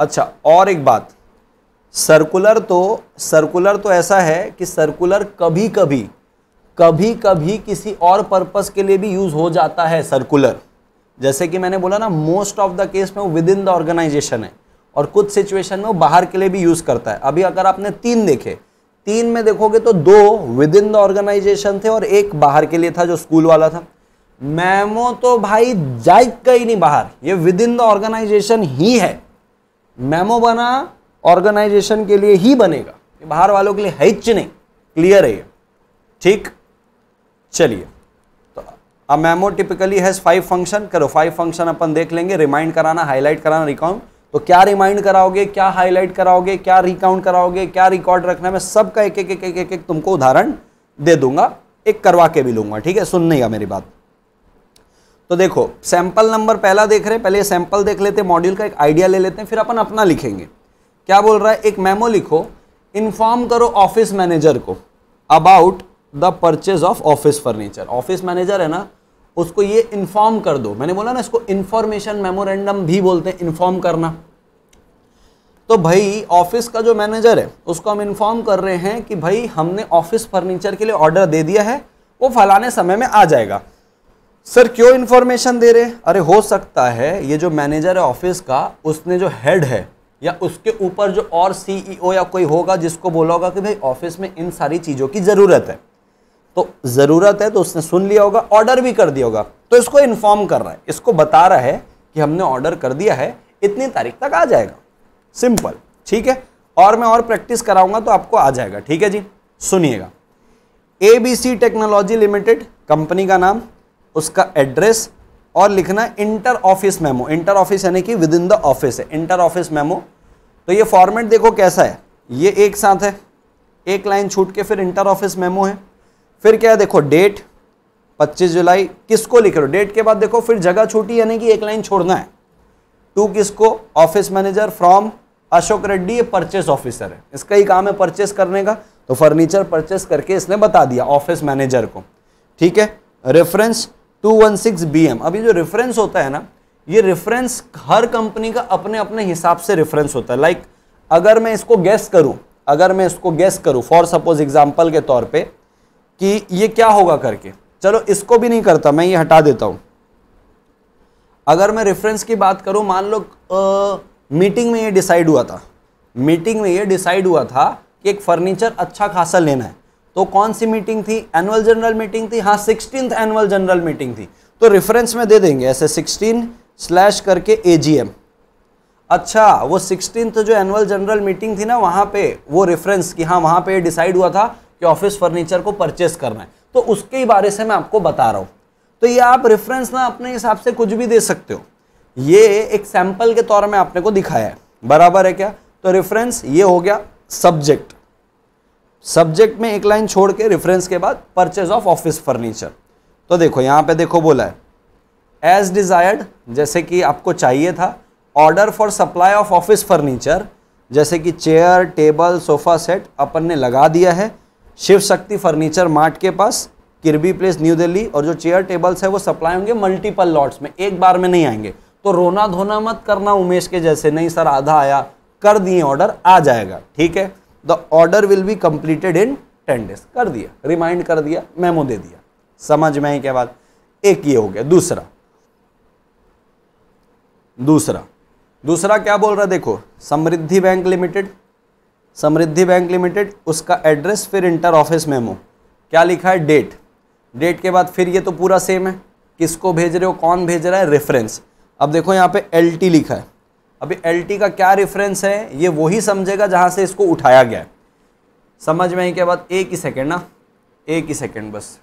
अच्छा और एक बात सर्कुलर तो सर्कुलर तो ऐसा है कि सर्कुलर कभी कभी कभी कभी किसी और पर्पस के लिए भी यूज़ हो जाता है सर्कुलर जैसे कि मैंने बोला ना मोस्ट ऑफ द केस में वो विद इन द ऑर्गेनाइजेशन है और कुछ सिचुएशन में वो बाहर के लिए भी यूज़ करता है अभी अगर आपने तीन देखे तीन में देखोगे तो दो विद इन द ऑर्गेनाइजेशन थे और एक बाहर के लिए था जो स्कूल वाला था मैमो तो भाई का ही नहीं बाहर ये विद इन द ऑर्गेनाइजेशन ही है मैमो बना ऑर्गेनाइजेशन के लिए ही बनेगा बाहर वालों के लिए हिच नहीं क्लियर है ये ठीक चलिए तो a memo typically has five function करो फाइव फंक्शन अपन देख लेंगे रिमाइंड कराना हाईलाइट कराना रिकाउंट तो क्या रिमाइंड कराओगे क्या हाईलाइट कराओगे क्या रिकाउंट कराओगे क्या रिकॉर्ड रखना मैं सबका एक एक एक एक एक, एक तुमको उदाहरण दे दूंगा एक करवा के भी लूंगा ठीक है सुननेगा मेरी बात तो देखो सैंपल नंबर पहला देख रहे पहले सैंपल देख लेते मॉड्यूल का एक आइडिया ले लेते हैं फिर अपन अपना लिखेंगे क्या बोल रहा है एक मेमो लिखो इन्फॉर्म करो ऑफिस मैनेजर को about the purchase of office furniture office manager है ना उसको ये इन्फॉर्म कर दो मैंने बोला ना इसको इन्फॉर्मेशन मेमोरेंडम भी बोलते हैं इन्फॉर्म करना तो भाई ऑफिस का जो मैनेजर है उसको हम इन्फॉर्म कर रहे हैं कि भाई हमने ऑफिस फर्नीचर के लिए ऑर्डर दे दिया है वो फलाने समय में आ जाएगा सर क्यों इन्फॉर्मेशन दे रहे अरे हो सकता है ये जो मैनेजर है ऑफिस का उसने जो हेड है या उसके ऊपर जो और सीईओ e या कोई होगा जिसको बोला होगा कि भाई ऑफिस में इन सारी चीज़ों की ज़रूरत है तो ज़रूरत है तो उसने सुन लिया होगा ऑर्डर भी कर दिया होगा तो इसको इन्फॉर्म कर रहा है इसको बता रहा है कि हमने ऑर्डर कर दिया है इतनी तारीख तक आ जाएगा सिंपल ठीक है और मैं और प्रैक्टिस कराऊंगा तो आपको आ जाएगा ठीक है जी सुनिएगा एबीसी टेक्नोलॉजी लिमिटेड कंपनी का नाम उसका एड्रेस और लिखना inter office memo inter office यानी कि विद इन द ऑफिस है इंटर ऑफिस मेमो तो ये फॉर्मेट देखो कैसा है ये एक साथ है एक लाइन छूट के फिर इंटर ऑफिस मेमो है फिर क्या है देखो डेट 25 जुलाई किसको लिख रहे हो डेट के बाद देखो फिर जगह छूटी यानी कि एक लाइन छोड़ना है टू किसको office manager from Ashok Reddy ये परचेस ऑफिसर है इसका ही काम है परचेस करने का तो फर्नीचर परचेस करके इसने बता दिया ऑफिस मैनेजर को ठीक है reference to one six B M अब ये जो रेफरेंस होता है ना ये रेफरेंस हर कंपनी का अपने अपने हिसाब से रेफरेंस होता है लाइक like, अगर मैं इसको गैस करूं अगर मैं इसको गैस करूं फॉर सपोज एग्जांपल के तौर पे कि ये क्या होगा करके चलो इसको भी नहीं करता मैं ये हटा देता हूं अगर मैं रेफरेंस की बात करूं मान लो मीटिंग में ये डिसाइड हुआ था मीटिंग में ये डिसाइड हुआ था कि एक फर्नीचर अच्छा खासा लेना है तो कौन सी मीटिंग थी एनुअल जनरल मीटिंग थी हाँ सिक्सटीन एनुअल जनरल मीटिंग थी तो रेफरेंस में दे देंगे ऐसे सिक्सटीन स्लैश करके ए अच्छा वो सिक्सटीन जो एनुअल जनरल मीटिंग थी ना वहाँ पे वो रेफरेंस कि हाँ वहाँ पे डिसाइड हुआ था कि ऑफिस फर्नीचर को परचेस करना है तो उसके ही बारे से मैं आपको बता रहा हूँ तो ये आप रेफरेंस ना अपने हिसाब से कुछ भी दे सकते हो ये एक सैंपल के तौर में आपने को दिखाया है बराबर है क्या तो रेफरेंस ये हो गया सब्जेक्ट सब्जेक्ट में एक लाइन छोड़ के रेफरेंस के बाद परचेज ऑफ ऑफिस फर्नीचर तो देखो यहाँ पे देखो बोला है एज डिज़ायर्ड जैसे कि आपको चाहिए था order for supply of office furniture जैसे कि चेयर टेबल सोफा सेट अपन ने लगा दिया है शिव शक्ति फर्नीचर मार्ट के पास किरबी प्लेस न्यू दिल्ली और जो चेयर टेबल्स है वो सप्लाई होंगे मल्टीपल लॉट्स में एक बार में नहीं आएंगे तो रोना धोना मत करना उमेश के जैसे नहीं सर आधा आया कर दिए ऑर्डर आ जाएगा ठीक है the order will be completed in ten days कर दिया रिमाइंड कर दिया मेमो दे दिया समझ में आई क्या बात एक ये हो गया दूसरा दूसरा दूसरा क्या बोल रहा देखो Samriddhi bank limited Samriddhi bank limited उसका एड्रेस फिर इंटर ऑफिस मेमो क्या लिखा है डेट डेट के बाद फिर ये तो पूरा सेम है किसको भेज रहे हो कौन भेज रहा है रेफरेंस अब देखो यहाँ पे एल लिखा है अभी एल का क्या रेफरेंस है ये वही समझेगा जहाँ से इसको उठाया गया है समझ में आई क्या बात एक ही सेकेंड ना एक ही सेकेंड बस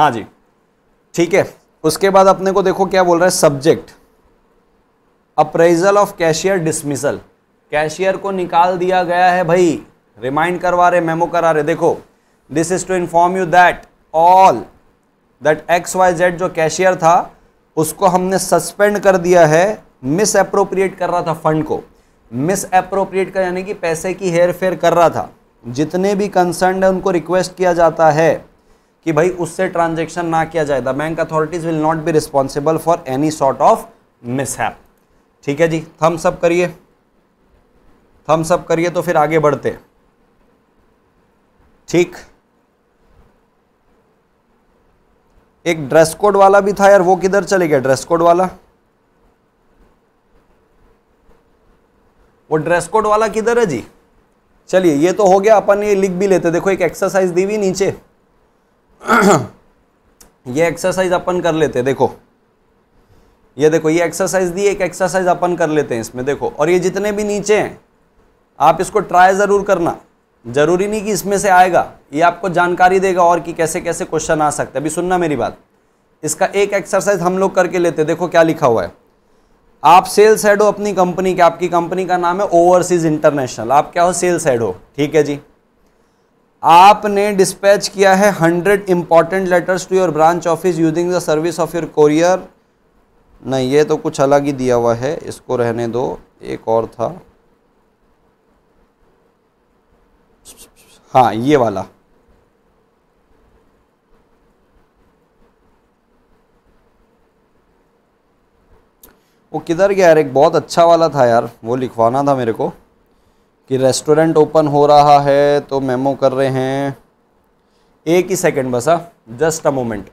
हाँ जी ठीक है उसके बाद अपने को देखो क्या बोल रहा है subject appraisal of cashier dismissal cashier को निकाल दिया गया है भाई रिमाइंड करवा रहे मेमो करा रहे देखो this is to inform you that all that X Y Z जो कैशियर था उसको हमने सस्पेंड कर दिया है मिस अप्रोप्रिएट कर रहा था फंड को मिस अप्रोप्रिएट कर यानी कि पैसे की हेर फेर कर रहा था जितने भी कंसर्न है उनको रिक्वेस्ट किया जाता है कि भाई उससे ट्रांजेक्शन ना किया जाए the bank authorities will not be responsible for any sort of mishap ठीक है जी थम्स अप करिए थम्स अप करिए तो फिर आगे बढ़ते ठीक एक ड्रेस कोड वाला भी था यार वो किधर चले गया ड्रेस कोड वाला वो ड्रेस कोड वाला किधर है जी चलिए ये तो हो गया अपन ये लिख भी लेते देखो एक एक्सरसाइज दी हुई नीचे [CLEARS THROAT] ये एक्सरसाइज अपन कर लेते हैं देखो ये देखो ये एक्सरसाइज दी एक एक्सरसाइज अपन कर लेते हैं इसमें देखो और ये जितने भी नीचे हैं आप इसको ट्राई ज़रूर करना जरूरी नहीं कि इसमें से आएगा ये आपको जानकारी देगा और कि कैसे कैसे क्वेश्चन आ सकते हैं अभी सुनना मेरी बात इसका एक एक्सरसाइज हम लोग करके लेते देखो क्या लिखा हुआ है आप सेल्स हेड हो अपनी कंपनी के आपकी कंपनी का नाम है ओवरसीज इंटरनेशनल आप क्या हो सेल्स हेड हो ठीक है जी आपने डिस्पैच किया है hundred important letters to your branch office using the service of your courier नहीं ये तो कुछ अलग ही दिया हुआ है इसको रहने दो एक और था हाँ ये वाला वो किधर गया यार एक बहुत अच्छा वाला था यार वो लिखवाना था मेरे को कि रेस्टोरेंट ओपन हो रहा है तो मेमो कर रहे हैं एक ही सेकंड बस हाँ जस्ट अ मोमेंट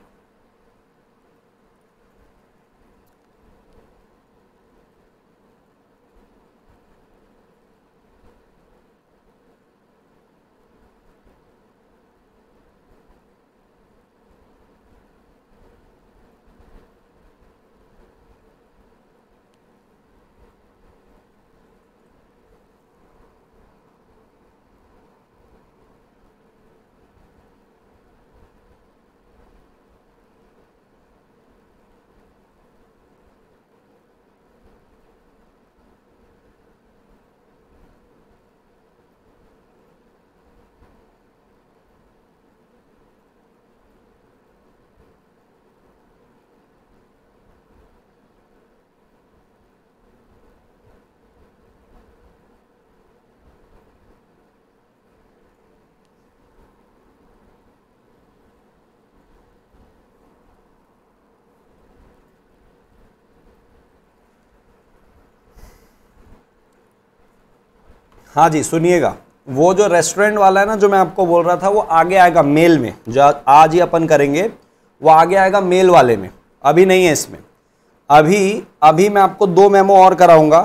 हाँ जी सुनिएगा वो जो रेस्टोरेंट वाला है ना जो मैं आपको बोल रहा था वो आगे आएगा मेल में जो आज ही अपन करेंगे वो आगे आएगा मेल वाले में अभी नहीं है इसमें अभी अभी मैं आपको दो मेमो और कराऊंगा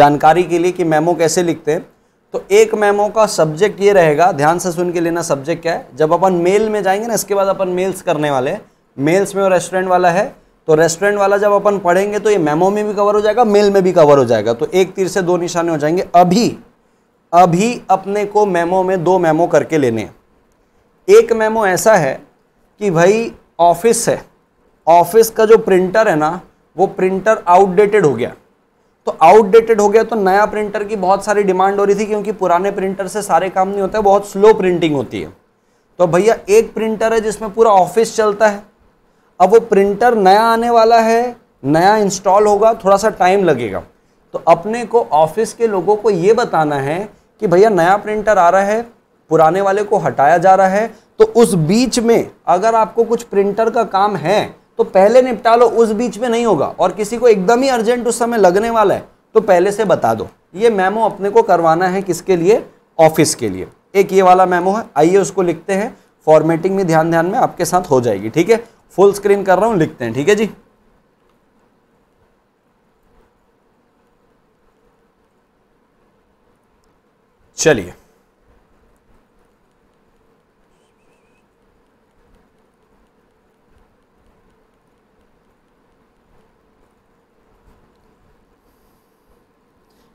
जानकारी के लिए कि मेमो कैसे लिखते हैं तो एक मेमो का सब्जेक्ट ये रहेगा ध्यान से सुन के लेना सब्जेक्ट क्या है जब अपन मेल में जाएंगे ना इसके बाद अपन मेल्स करने वाले मेल्स में वो रेस्टोरेंट वाला है तो रेस्टोरेंट वाला जब अपन पढ़ेंगे तो ये मेमो में भी कवर हो जाएगा मेल में भी कवर हो जाएगा तो एक तीर से दो निशाने हो जाएंगे अभी अभी अपने को मेमो में दो मेमो करके लेने हैं एक मेमो ऐसा है कि भाई ऑफिस है ऑफिस का जो प्रिंटर है ना वो प्रिंटर आउटडेटेड हो गया तो आउटडेटेड हो गया तो नया प्रिंटर की बहुत सारी डिमांड हो रही थी क्योंकि पुराने प्रिंटर से सारे काम नहीं होते बहुत स्लो प्रिंटिंग होती है तो भैया एक प्रिंटर है जिसमें पूरा ऑफिस चलता है अब वो प्रिंटर नया आने वाला है नया इंस्टॉल होगा थोड़ा सा टाइम लगेगा तो अपने को ऑफिस के लोगों को ये बताना है कि भैया नया प्रिंटर आ रहा है पुराने वाले को हटाया जा रहा है तो उस बीच में अगर आपको कुछ प्रिंटर का काम है तो पहले निपटा लो उस बीच में नहीं होगा और किसी को एकदम ही अर्जेंट उस समय लगने वाला है तो पहले से बता दो ये मेमो अपने को करवाना है किसके लिए ऑफिस के लिए एक ये वाला मेमो है आइए उसको लिखते हैं फॉर्मेटिंग में ध्यान ध्यान में आपके साथ हो जाएगी ठीक है फुल स्क्रीन कर रहा हूं लिखते हैं ठीक है जी चलिए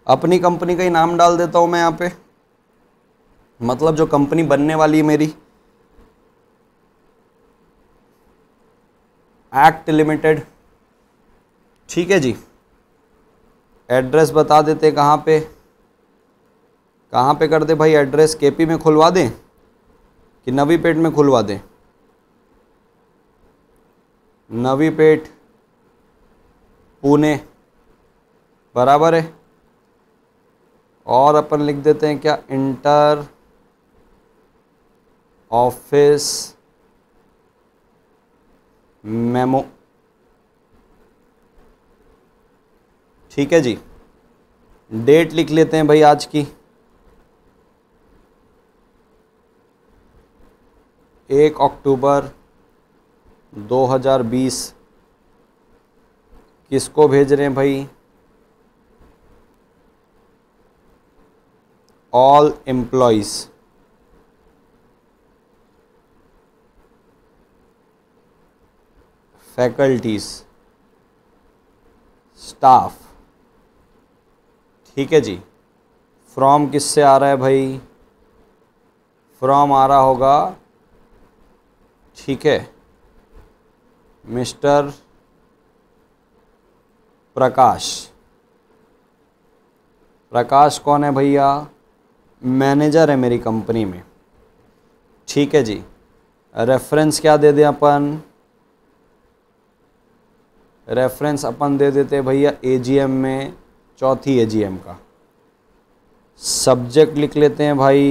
अपनी कंपनी का ही नाम डाल देता हूं मैं यहां पे मतलब जो कंपनी बनने वाली है मेरी एक्ट लिमिटेड ठीक है जी एड्रेस बता देते कहाँ पे कहाँ पे कर दे भाई एड्रेस केपी में खुलवा दें कि नवी पेट में खुलवा दें नवी पेट पुणे बराबर है और अपन लिख देते हैं क्या इंटर ऑफिस मेमो ठीक है जी डेट लिख लेते हैं भाई आज की एक अक्टूबर 2020 किसको भेज रहे हैं भाई ऑल एम्प्लॉयज़ फैकल्टीज स्टाफ ठीक है जी फ्रॉम किससे आ रहा है भाई फ्रॉम आ रहा होगा ठीक है मिस्टर प्रकाश प्रकाश कौन है भैया मैनेजर है मेरी कंपनी में ठीक है जी रेफरेंस क्या दे दें अपन रेफरेंस अपन दे देते भैया एजीएम में चौथी एजीएम का सब्जेक्ट लिख लेते हैं भाई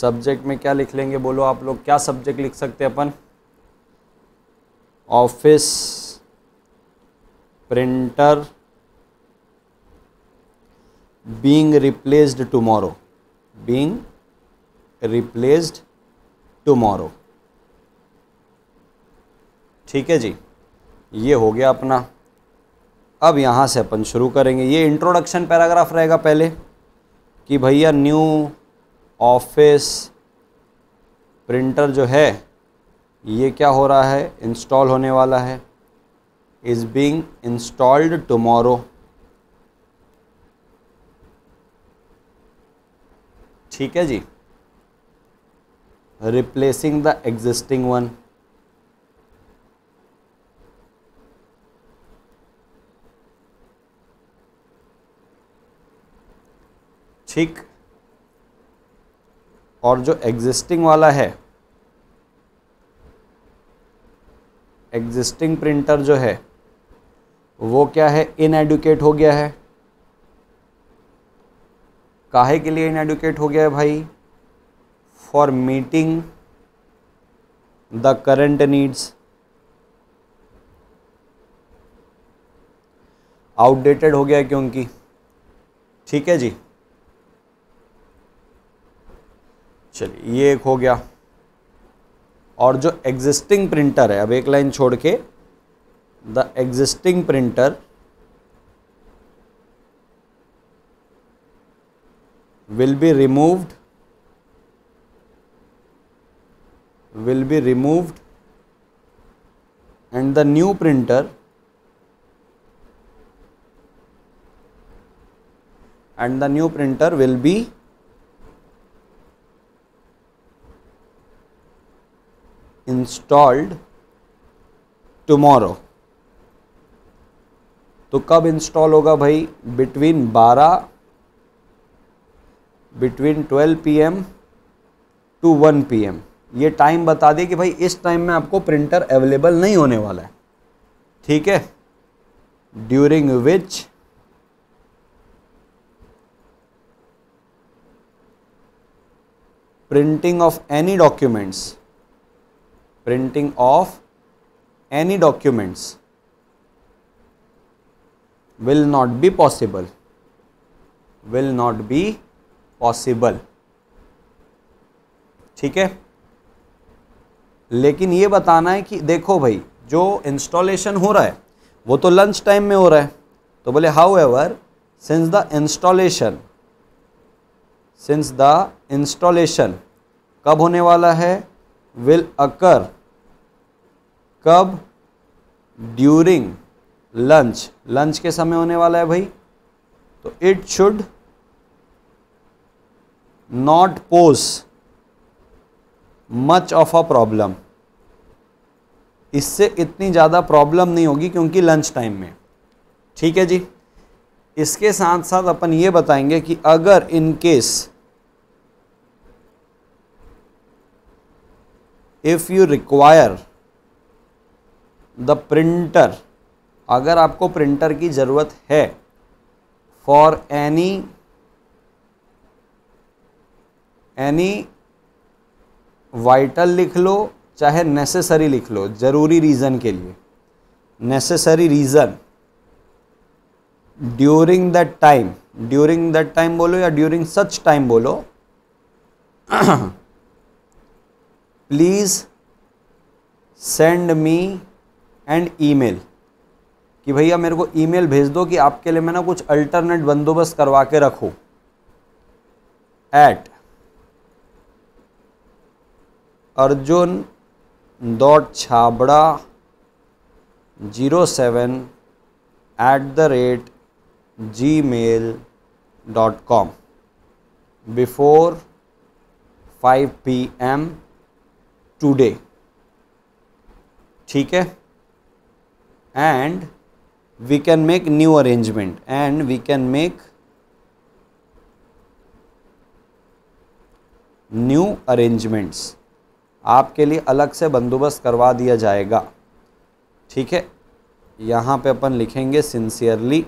सब्जेक्ट में क्या लिख लेंगे बोलो आप लोग क्या सब्जेक्ट लिख सकते हैं अपन office printer being replaced tomorrow being replaced tomorrow ठीक है जी ये हो गया अपना अब यहाँ से अपन शुरू करेंगे ये इंट्रोडक्शन पैराग्राफ रहेगा पहले कि भैया न्यू ऑफिस प्रिंटर जो है ये क्या हो रहा है इंस्टॉल होने वाला है इज़ बीइंग इंस्टॉल्ड टुमारो ठीक है जी रिप्लेसिंग द एग्जिस्टिंग वन ठीक और जो एग्जिस्टिंग वाला है एग्जिस्टिंग प्रिंटर जो है वो क्या है इनएडुकेट हो गया है काहे के लिए इनएडुकेट हो गया है भाई for meeting the current needs outdated हो गया क्योंकि ठीक है जी चलिए ये एक हो गया और जो एग्जिस्टिंग प्रिंटर है अब एक लाइन छोड़ के the existing printer will be removed will be removed and the new printer and the new printer will be installed tomorrow तो कब इंस्टॉल होगा भाई between 12 between 12 PM to 1 PM ये टाइम बता दें कि भाई इस टाइम में आपको प्रिंटर अवेलेबल नहीं होने वाला है ठीक है during which printing of any documents printing of any documents will not be possible will not be possible ठीक है लेकिन ये बताना है कि देखो भाई जो इंस्टॉलेशन हो रहा है वो तो लंच टाइम में हो रहा है तो बोले however since the installation since the installation कब होने वाला है विल अकर कब ड्यूरिंग लंच लंच के समय होने वाला है भाई तो it should not pose much of a problem इससे इतनी ज़्यादा प्रॉब्लम नहीं होगी क्योंकि लंच टाइम में ठीक है जी इसके साथ साथ अपन ये बताएंगे कि अगर in case if you require the printer अगर आपको प्रिंटर की ज़रूरत है फॉर एनी एनी वाइटल लिख लो चाहे नेसेसरी लिख लो ज़रूरी रीज़न के लिए necessary reason during that time during that time बोलो या ड्यूरिंग सच टाइम बोलो please send me and email कि भैया मेरे को ईमेल भेज दो कि आपके लिए मैं ना कुछ अल्टरनेट बंदोबस्त करवा के रखो at Arjun dot Chhabra zero seven at the rate ji mail dot com before five P M today ठीक है and we can make new arrangement and we can make new arrangements आपके लिए अलग से बंदोबस्त करवा दिया जाएगा ठीक है यहां पे अपन लिखेंगे सिंसियरली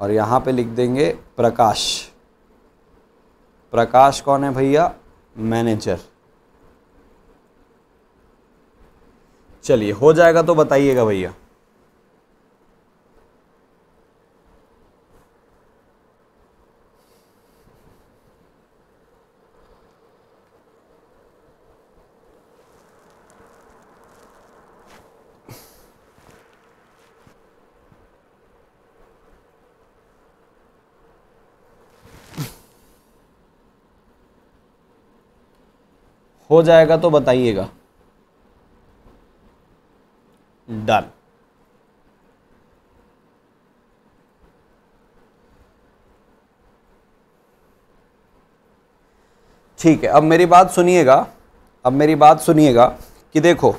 और यहां पे लिख देंगे प्रकाश प्रकाश कौन है भैया मैनेजर चलिए हो जाएगा तो बताइएगा भैया हो जाएगा तो बताइएगा डन ठीक है अब मेरी बात सुनिएगा अब मेरी बात सुनिएगा कि देखो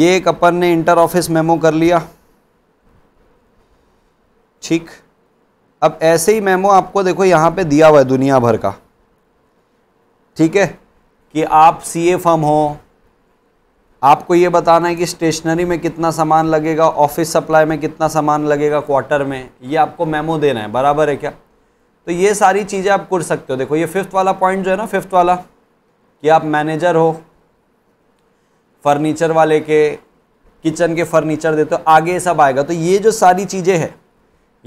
ये एक अपन ने इंटर ऑफिस मेमो कर लिया ठीक अब ऐसे ही मेमो आपको देखो यहाँ पे दिया हुआ है दुनिया भर का ठीक है कि आप सी ए फर्म हो आपको ये बताना है कि स्टेशनरी में कितना सामान लगेगा ऑफिस सप्लाई में कितना सामान लगेगा क्वार्टर में ये आपको मेमो देना है बराबर है क्या तो ये सारी चीज़ें आप कर सकते हो देखो ये फिफ्थ वाला पॉइंट जो है ना फिफ्थ वाला कि आप मैनेजर हो फर्नीचर वाले के किचन के फर्नीचर देते हो आगे सब आएगा तो ये जो सारी चीज़ें हैं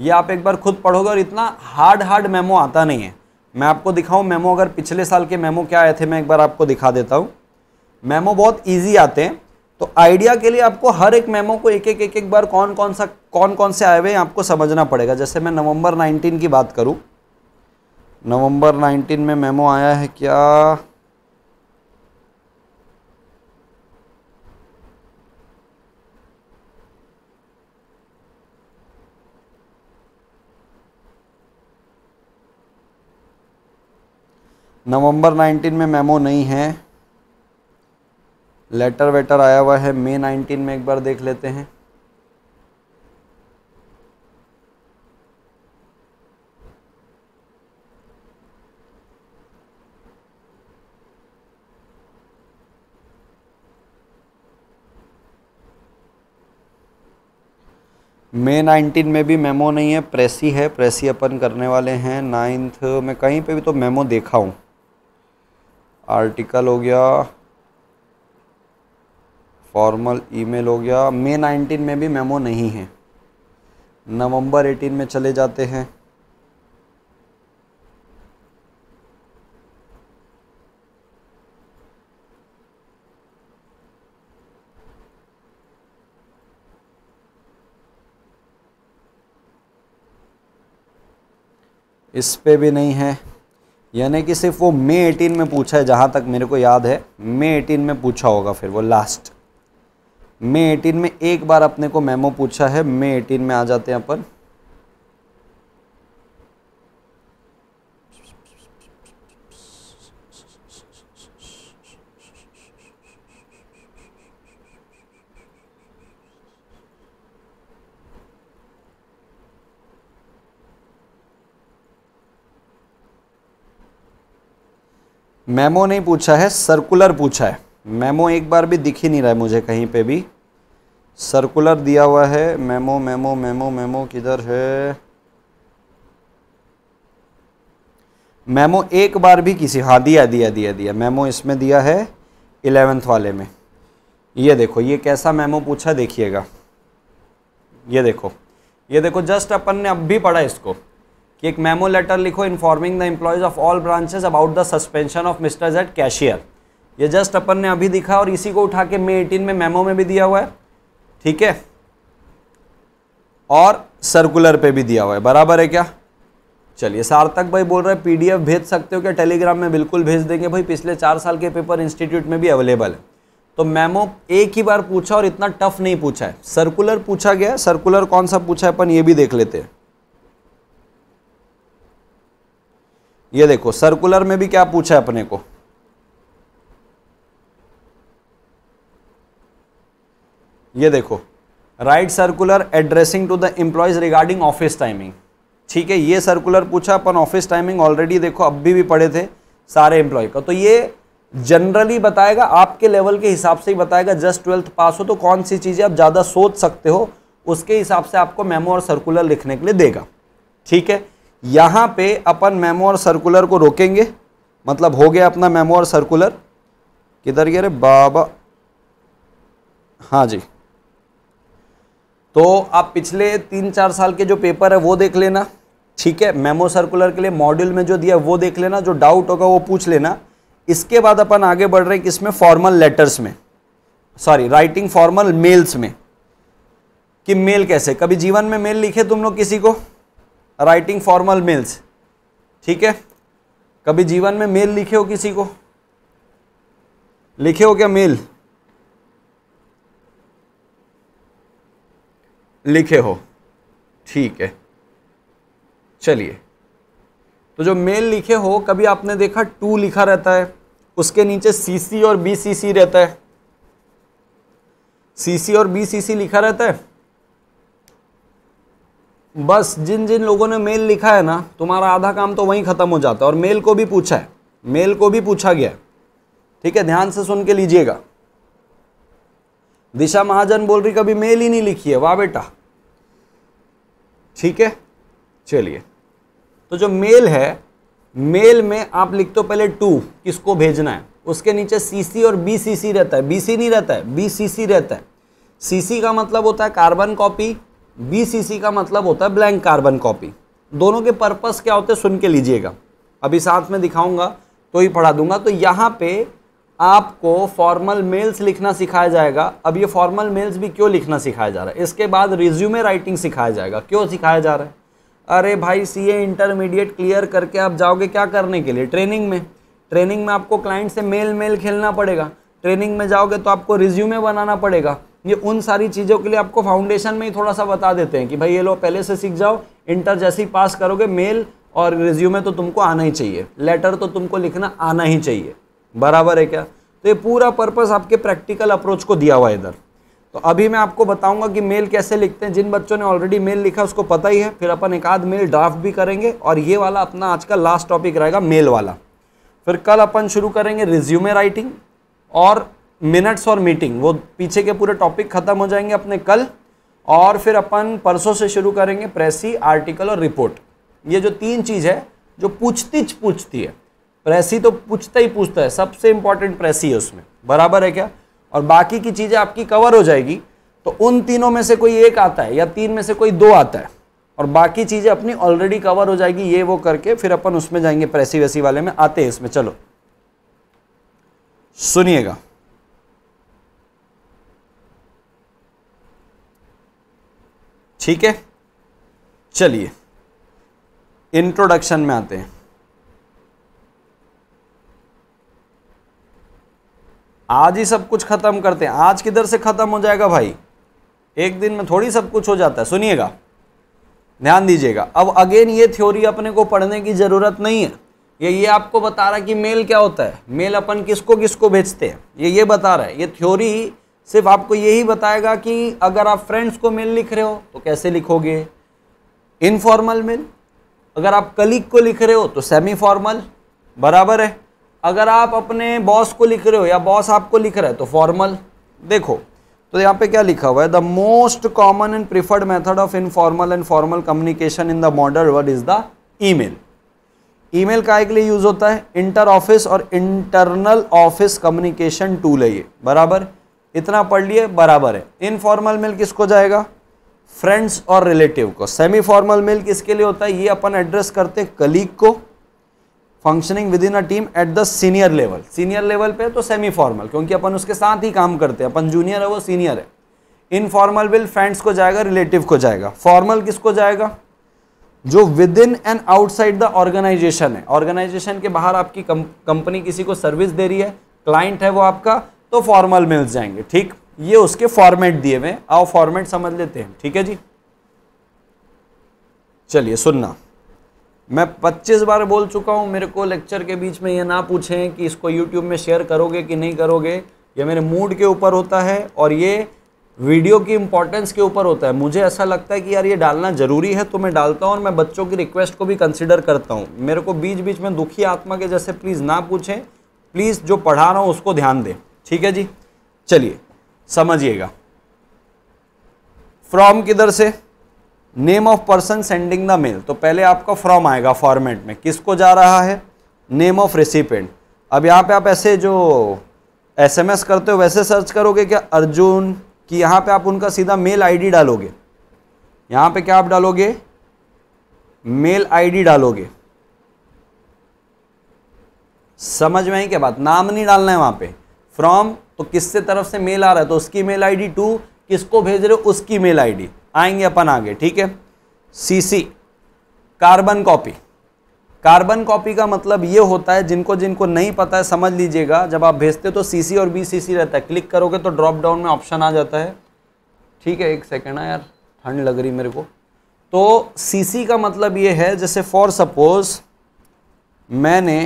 ये आप एक बार खुद पढ़ोगे और इतना हार्ड हार्ड मेमो आता नहीं है मैं आपको दिखाऊं मेमो अगर पिछले साल के मेमो क्या आए थे मैं एक बार आपको दिखा देता हूँ मेमो बहुत ईजी आते हैं तो आइडिया के लिए आपको हर एक मेमो को एक एक एक एक बार कौन कौन सा कौन कौन से आए हुए हैं आपको समझना पड़ेगा जैसे मैं नवंबर 19 की बात करूं नवंबर 19 में मेमो आया है क्या नवंबर 19 में मेमो नहीं है लेटर वेटर आया हुआ है मई 19 में एक बार देख लेते हैं मे 19 में भी मेमो नहीं है प्रेसी है प्रेसी अपन करने वाले हैं नाइन्थ में कहीं पे भी तो मेमो देखा हूँ आर्टिकल हो गया फॉर्मल ईमेल हो गया मे 19 में भी मेमो नहीं है नवंबर 18 में चले जाते हैं इस पे भी नहीं है यानी कि सिर्फ वो मे 18 में पूछा है जहाँ तक मेरे को याद है मे 18 में पूछा होगा फिर वो लास्ट मे 18 में एक बार अपने को मेमो पूछा है मे 18 में आ जाते हैं अपन मेमो नहीं पूछा है सर्कुलर पूछा है मेमो एक बार भी दिख ही नहीं रहा है मुझे कहीं पे भी सर्कुलर दिया हुआ है मेमो मेमो मेमो मेमो किधर है मेमो एक बार भी किसी हाँ दिया दिया दिया दिया मेमो इसमें दिया है इलेवेंथ वाले में ये देखो ये कैसा मेमो पूछा देखिएगा ये देखो ये देखो जस्ट अपन ने अब भी पढ़ा इसको कि एक मेमो लेटर लिखो informing the employees of all branches about the suspension of mister Z cashier ये जस्ट अपन ने अभी दिखा और इसी को उठा के मे एटीन में मेमो में भी दिया हुआ है ठीक है और सर्कुलर पे भी दिया हुआ है बराबर है क्या चलिए सार्थक भाई बोल रहे हैं पीडीएफ भेज सकते हो क्या टेलीग्राम में बिल्कुल भेज देंगे भाई पिछले चार साल के पेपर इंस्टीट्यूट में भी अवेलेबल है तो मेमो एक ही बार पूछा और इतना टफ नहीं पूछा है सर्कुलर पूछा गया सर्कुलर कौन सा पूछा है अपन ये भी देख लेते हैं ये देखो सर्कुलर में भी क्या पूछा है अपने को ये देखो write circular addressing to the employees regarding office timing ठीक है ये सर्कुलर पूछा अपन ऑफिस टाइमिंग ऑलरेडी देखो अब भी, भी पढ़े थे सारे एम्प्लॉय का तो ये जनरली बताएगा आपके लेवल के हिसाब से ही बताएगा जस्ट ट्वेल्थ पास हो तो कौन सी चीज़ें आप ज़्यादा सोच सकते हो उसके हिसाब से आपको मेमो और सर्कुलर लिखने के लिए देगा ठीक है यहाँ पे अपन मेमो और सर्कुलर को रोकेंगे मतलब हो गया अपना मेमो और सर्कुलर किधर गया रे बाबा हाँ जी तो आप पिछले तीन चार साल के जो पेपर है वो देख लेना ठीक है मेमो सर्कुलर के लिए मॉड्यूल में जो दिया वो देख लेना जो डाउट होगा वो पूछ लेना इसके बाद अपन आगे बढ़ रहे हैं किसमें फॉर्मल लेटर्स में सॉरी राइटिंग फॉर्मल मेल्स में कि मेल कैसे कभी जीवन में मेल लिखे तुम लोग किसी को राइटिंग फॉर्मल मेल्स ठीक है कभी जीवन में मेल लिखे हो किसी को लिखे हो क्या मेल लिखे हो ठीक है चलिए तो जो मेल लिखे हो कभी आपने देखा टू लिखा रहता है उसके नीचे सीसी और बीसीसी रहता है सीसी और बीसीसी लिखा रहता है बस जिन जिन लोगों ने मेल लिखा है ना तुम्हारा आधा काम तो वहीं ख़त्म हो जाता है और मेल को भी पूछा है मेल को भी पूछा गया है ठीक है ध्यान से सुन के लीजिएगा दिशा महाजन बोल रही कभी मेल ही नहीं लिखी है वाह बेटा ठीक है चलिए तो जो मेल है मेल में आप लिख तो पहले टू किसको भेजना है उसके नीचे सीसी और बीसीसी रहता है बीसी नहीं रहता है बीसीसी रहता है सीसी का मतलब होता है कार्बन कॉपी बी का मतलब होता है ब्लैंक कार्बन कॉपी दोनों के पर्पस क्या होते हैं सुन के लीजिएगा अभी साथ में दिखाऊंगा तो ही पढ़ा दूंगा तो यहाँ पे आपको फॉर्मल मेल्स लिखना सिखाया जाएगा अब ये फॉर्मल मेल्स भी क्यों लिखना सिखाया जा रहा है इसके बाद रिज्यूमे राइटिंग सिखाया जाएगा क्यों सिखाया जा रहा है अरे भाई सी ए इंटरमीडिएट क्लियर करके आप जाओगे क्या करने के लिए ट्रेनिंग में ट्रेनिंग में आपको क्लाइंट से मेल मेल खेलना पड़ेगा ट्रेनिंग में जाओगे तो आपको रिज्यूमे बनाना पड़ेगा ये उन सारी चीज़ों के लिए आपको फाउंडेशन में ही थोड़ा सा बता देते हैं कि भाई ये लो पहले से सीख जाओ इंटर जैसे ही पास करोगे मेल और रिज्यूमे तो तुमको आना ही चाहिए लेटर तो तुमको लिखना आना ही चाहिए बराबर है क्या तो ये पूरा पर्पस आपके प्रैक्टिकल अप्रोच को दिया हुआ है इधर तो अभी मैं आपको बताऊंगा कि मेल कैसे लिखते हैं जिन बच्चों ने ऑलरेडी मेल लिखा उसको पता ही है फिर अपन एक आध मेल ड्राफ्ट भी करेंगे और ये वाला अपना आज का लास्ट टॉपिक रहेगा मेल वाला फिर कल अपन शुरू करेंगे रिज्यूमे राइटिंग और मिनट्स और मीटिंग वो पीछे के पूरे टॉपिक खत्म हो जाएंगे अपने कल और फिर अपन परसों से शुरू करेंगे प्रेसी आर्टिकल और रिपोर्ट ये जो तीन चीज़ है जो पूछती पूछती है प्रेसी तो पूछता ही पूछता है सबसे इंपॉर्टेंट प्रेसी है उसमें बराबर है क्या और बाकी की चीज़ें आपकी कवर हो जाएगी तो उन तीनों में से कोई एक आता है या तीन में से कोई दो आता है और बाकी चीज़ें अपनी ऑलरेडी कवर हो जाएगी ये वो करके फिर अपन उसमें जाएंगे प्रेसी वैसी वाले में आते हैं इसमें चलो सुनिएगा ठीक है चलिए इंट्रोडक्शन में आते हैं आज ही सब कुछ खत्म करते हैं आज किधर से खत्म हो जाएगा भाई एक दिन में थोड़ी सब कुछ हो जाता है सुनिएगा ध्यान दीजिएगा अब अगेन ये थ्योरी अपने को पढ़ने की ज़रूरत नहीं है ये ये आपको बता रहा है कि मेल क्या होता है मेल अपन किसको किसको भेजते हैं ये ये बता रहा है ये थ्योरी सिर्फ आपको यही बताएगा कि अगर आप फ्रेंड्स को मेल लिख रहे हो तो कैसे लिखोगे इनफॉर्मल मेल अगर आप कलीग को लिख रहे हो तो सेमी फॉर्मल बराबर है अगर आप अपने बॉस को लिख रहे हो या बॉस आपको लिख रहा है तो फॉर्मल देखो तो यहाँ पे क्या लिखा हुआ है the most common and preferred method of informal and formal communication in the modern world is the email email का के लिए यूज होता है इंटर ऑफिस और इंटरनल ऑफिस कम्युनिकेशन टूल है ये बराबर इतना पढ़ लिए बराबर है इनफॉर्मल मेल किसको जाएगा फ्रेंड्स और रिलेटिव को सेमी फॉर्मल मेल किसके लिए होता है ये अपन एड्रेस करते हैं कलीग को functioning within a team at the senior level senior level पे तो सेमी फॉर्मल क्योंकि अपन उसके साथ ही काम करते हैं अपन जूनियर है वो सीनियर है इनफॉर्मल बिल फ्रेंड्स को जाएगा रिलेटिव को जाएगा फॉर्मल किसको जाएगा जो within and outside the organisation है ऑर्गेनाइजेशन के बाहर आपकी कंपनी किसी को सर्विस दे रही है क्लाइंट है वो आपका तो फॉर्मल मिल जाएंगे ठीक ये उसके फॉर्मेट दिए हुए आओ फॉर्मेट समझ लेते हैं ठीक है जी चलिए सुनना मैं 25 बार बोल चुका हूँ मेरे को लेक्चर के बीच में ये ना पूछें कि इसको यूट्यूब में शेयर करोगे कि नहीं करोगे ये मेरे मूड के ऊपर होता है और ये वीडियो की इंपॉर्टेंस के ऊपर होता है मुझे ऐसा लगता है कि यार ये डालना ज़रूरी है तो मैं डालता हूँ और मैं बच्चों की रिक्वेस्ट को भी कंसिडर करता हूँ मेरे को बीच बीच में दुखी आत्मा के जैसे प्लीज़ ना पूछें प्लीज़ जो पढ़ा रहा हूँ उसको ध्यान दें ठीक है जी चलिए समझिएगा फ्रॉम किधर से name of person sending the mail तो पहले आपका फ्रॉम आएगा फॉर्मेट में किसको जा रहा है नेम ऑफ रेसिपेंट अब यहाँ पे आप ऐसे जो एसएमएस करते हो वैसे सर्च करोगे क्या अर्जुन कि यहाँ पे आप उनका सीधा मेल आईडी डालोगे यहाँ पे क्या आप डालोगे मेल आईडी डालोगे समझ में आई क्या बात नाम नहीं डालना है वहाँ पे फ्रॉम तो किससे तरफ से मेल आ रहा है तो उसकी मेल आईडी टू किसको भेज रहे हो उसकी मेल आईडी आएंगे अपन आगे ठीक है CC carbon copy carbon copy का मतलब ये होता है जिनको जिनको नहीं पता है समझ लीजिएगा जब आप भेजते हो तो सीसी और बीसीसी रहता है क्लिक करोगे तो ड्रॉप डाउन में ऑप्शन आ जाता है ठीक है एक सेकेंड है हाँ यार ठंड लग रही मेरे को तो सीसी का मतलब ये है जैसे फॉर सपोज मैंने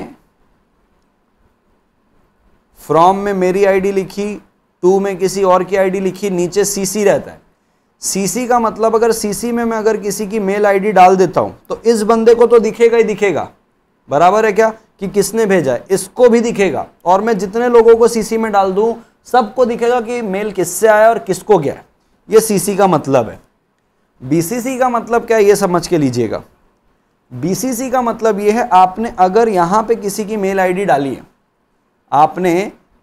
फ्रॉम में मेरी आईडी लिखी टू में किसी और की आईडी लिखी नीचे सीसी रहता है सीसी का मतलब अगर सीसी में मैं अगर किसी की मेल आईडी डाल देता हूँ तो इस बंदे को तो दिखेगा ही दिखेगा बराबर है क्या कि किसने भेजा है इसको भी दिखेगा और मैं जितने लोगों को सीसी में डाल दूँ सबको दिखेगा कि मेल किससे आया और किसको गया है ये सीसी का मतलब है बीसीसी का मतलब क्या है ये समझ के लीजिएगा बीसीसी का मतलब ये है आपने अगर यहाँ पे किसी की मेल आईडी डाली है आपने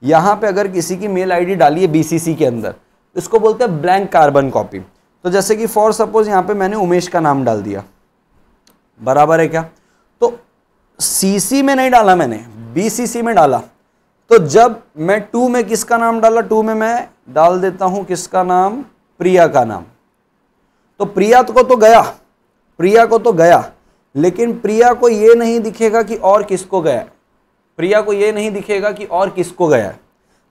यहाँ पे अगर किसी की मेल आईडी डाली है बीसीसी के अंदर इसको बोलते हैं ब्लैंक कार्बन कॉपी तो जैसे कि फॉर सपोज यहाँ पे मैंने उमेश का नाम डाल दिया बराबर है क्या तो सीसी में नहीं डाला मैंने बीसीसी में डाला तो जब मैं टू में किसका नाम डाला टू में मैं डाल देता हूँ किसका नाम प्रिया का नाम तो प्रिया को तो गया प्रिया को तो गया लेकिन प्रिया को ये नहीं दिखेगा कि और किसको गया प्रिया को ये नहीं दिखेगा कि और किसको गया है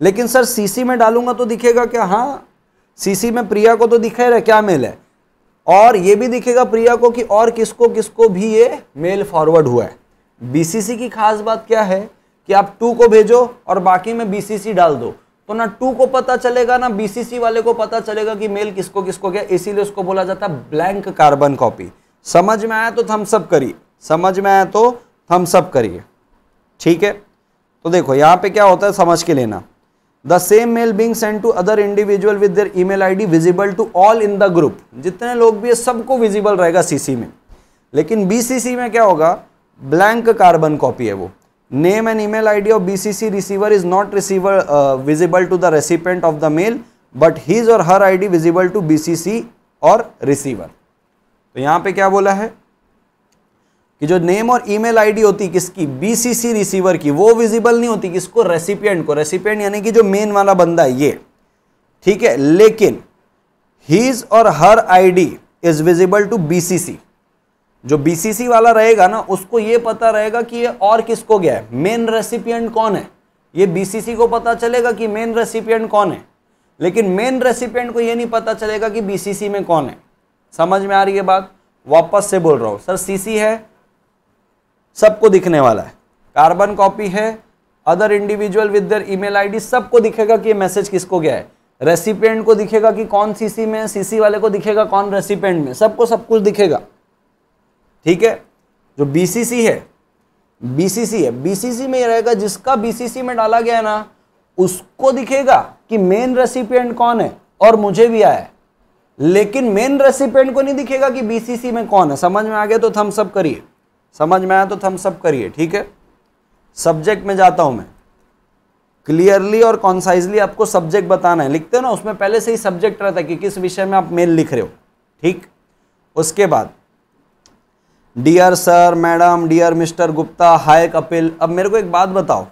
लेकिन सर सीसी में डालूंगा तो दिखेगा क्या हाँ सीसी में प्रिया को तो रहा क्या मेल है और ये भी दिखेगा प्रिया को कि और किसको किसको भी ये मेल फॉरवर्ड हुआ है बीसीसी की खास बात क्या है कि आप टू को भेजो और बाकी में बीसीसी डाल दो तो ना टू को पता चलेगा ना बीसीसी वाले को पता चलेगा कि मेल किसको किसको गया इसीलिए उसको बोला जाता है ब्लैंक कार्बन कॉपी समझ में आया तो थम्सअप करिए समझ में आया तो थम्सअप करिए ठीक है तो देखो यहाँ पे क्या होता है समझ के लेना the same mail being send to other individual with mail I D visible to all in the group जितने लोग भी है सबको विजिबल रहेगा सीसी में लेकिन बीसीसी में क्या होगा ब्लैंक कार्बन कॉपी है वो name and email ID of BCC receiver is not receiver visible to the recipient of the mail but his or her ID visible to BCC और receiver तो यहाँ पे क्या बोला है कि जो नेम और ईमेल आईडी होती किसकी बीसीसी रिसीवर की वो विजिबल नहीं होती किसको रेसिपिएंट को रेसिपिएंट यानी कि जो मेन वाला बंदा है ये ठीक है लेकिन his or her ID is visible to BCC जो बीसीसी वाला रहेगा ना उसको ये पता रहेगा कि ये और किसको गया है मेन रेसिपियंट कौन है ये बीसीसी को पता चलेगा कि मेन रेसिपियंट कौन है लेकिन मेन रेसिपियंट को ये नहीं पता चलेगा कि बीसीसी में कौन है समझ में आ रही है बात वापस से बोल रहा हूँ सर सीसी है सबको दिखने वाला है कार्बन कॉपी है other individual with their email ID सबको दिखेगा कि ये मैसेज किसको गया है रेसिपेंट को दिखेगा कि कौन सीसी में सीसी वाले को दिखेगा कौन रेसिपेंट में सबको सब कुछ दिखेगा ठीक है जो बीसीसी है बीसीसी है बीसीसी में ये रहेगा जिसका बीसीसी में डाला गया है ना उसको दिखेगा कि मेन रेसिपेंट कौन है और मुझे भी आया है लेकिन मेन रेसिपेंट को नहीं दिखेगा कि बीसीसी में कौन है समझ में आ गया तो थम्सअप करिए समझ में आया तो थम सब करिए ठीक है सब्जेक्ट में जाता हूं मैं क्लियरली और कॉन्साइजली आपको सब्जेक्ट बताना है लिखते हो ना उसमें पहले से ही सब्जेक्ट रहता है कि किस विषय में आप मेल लिख रहे हो ठीक उसके बाद dear sir madam dear mister Gupta hi Kapil अब मेरे को एक बात बताओ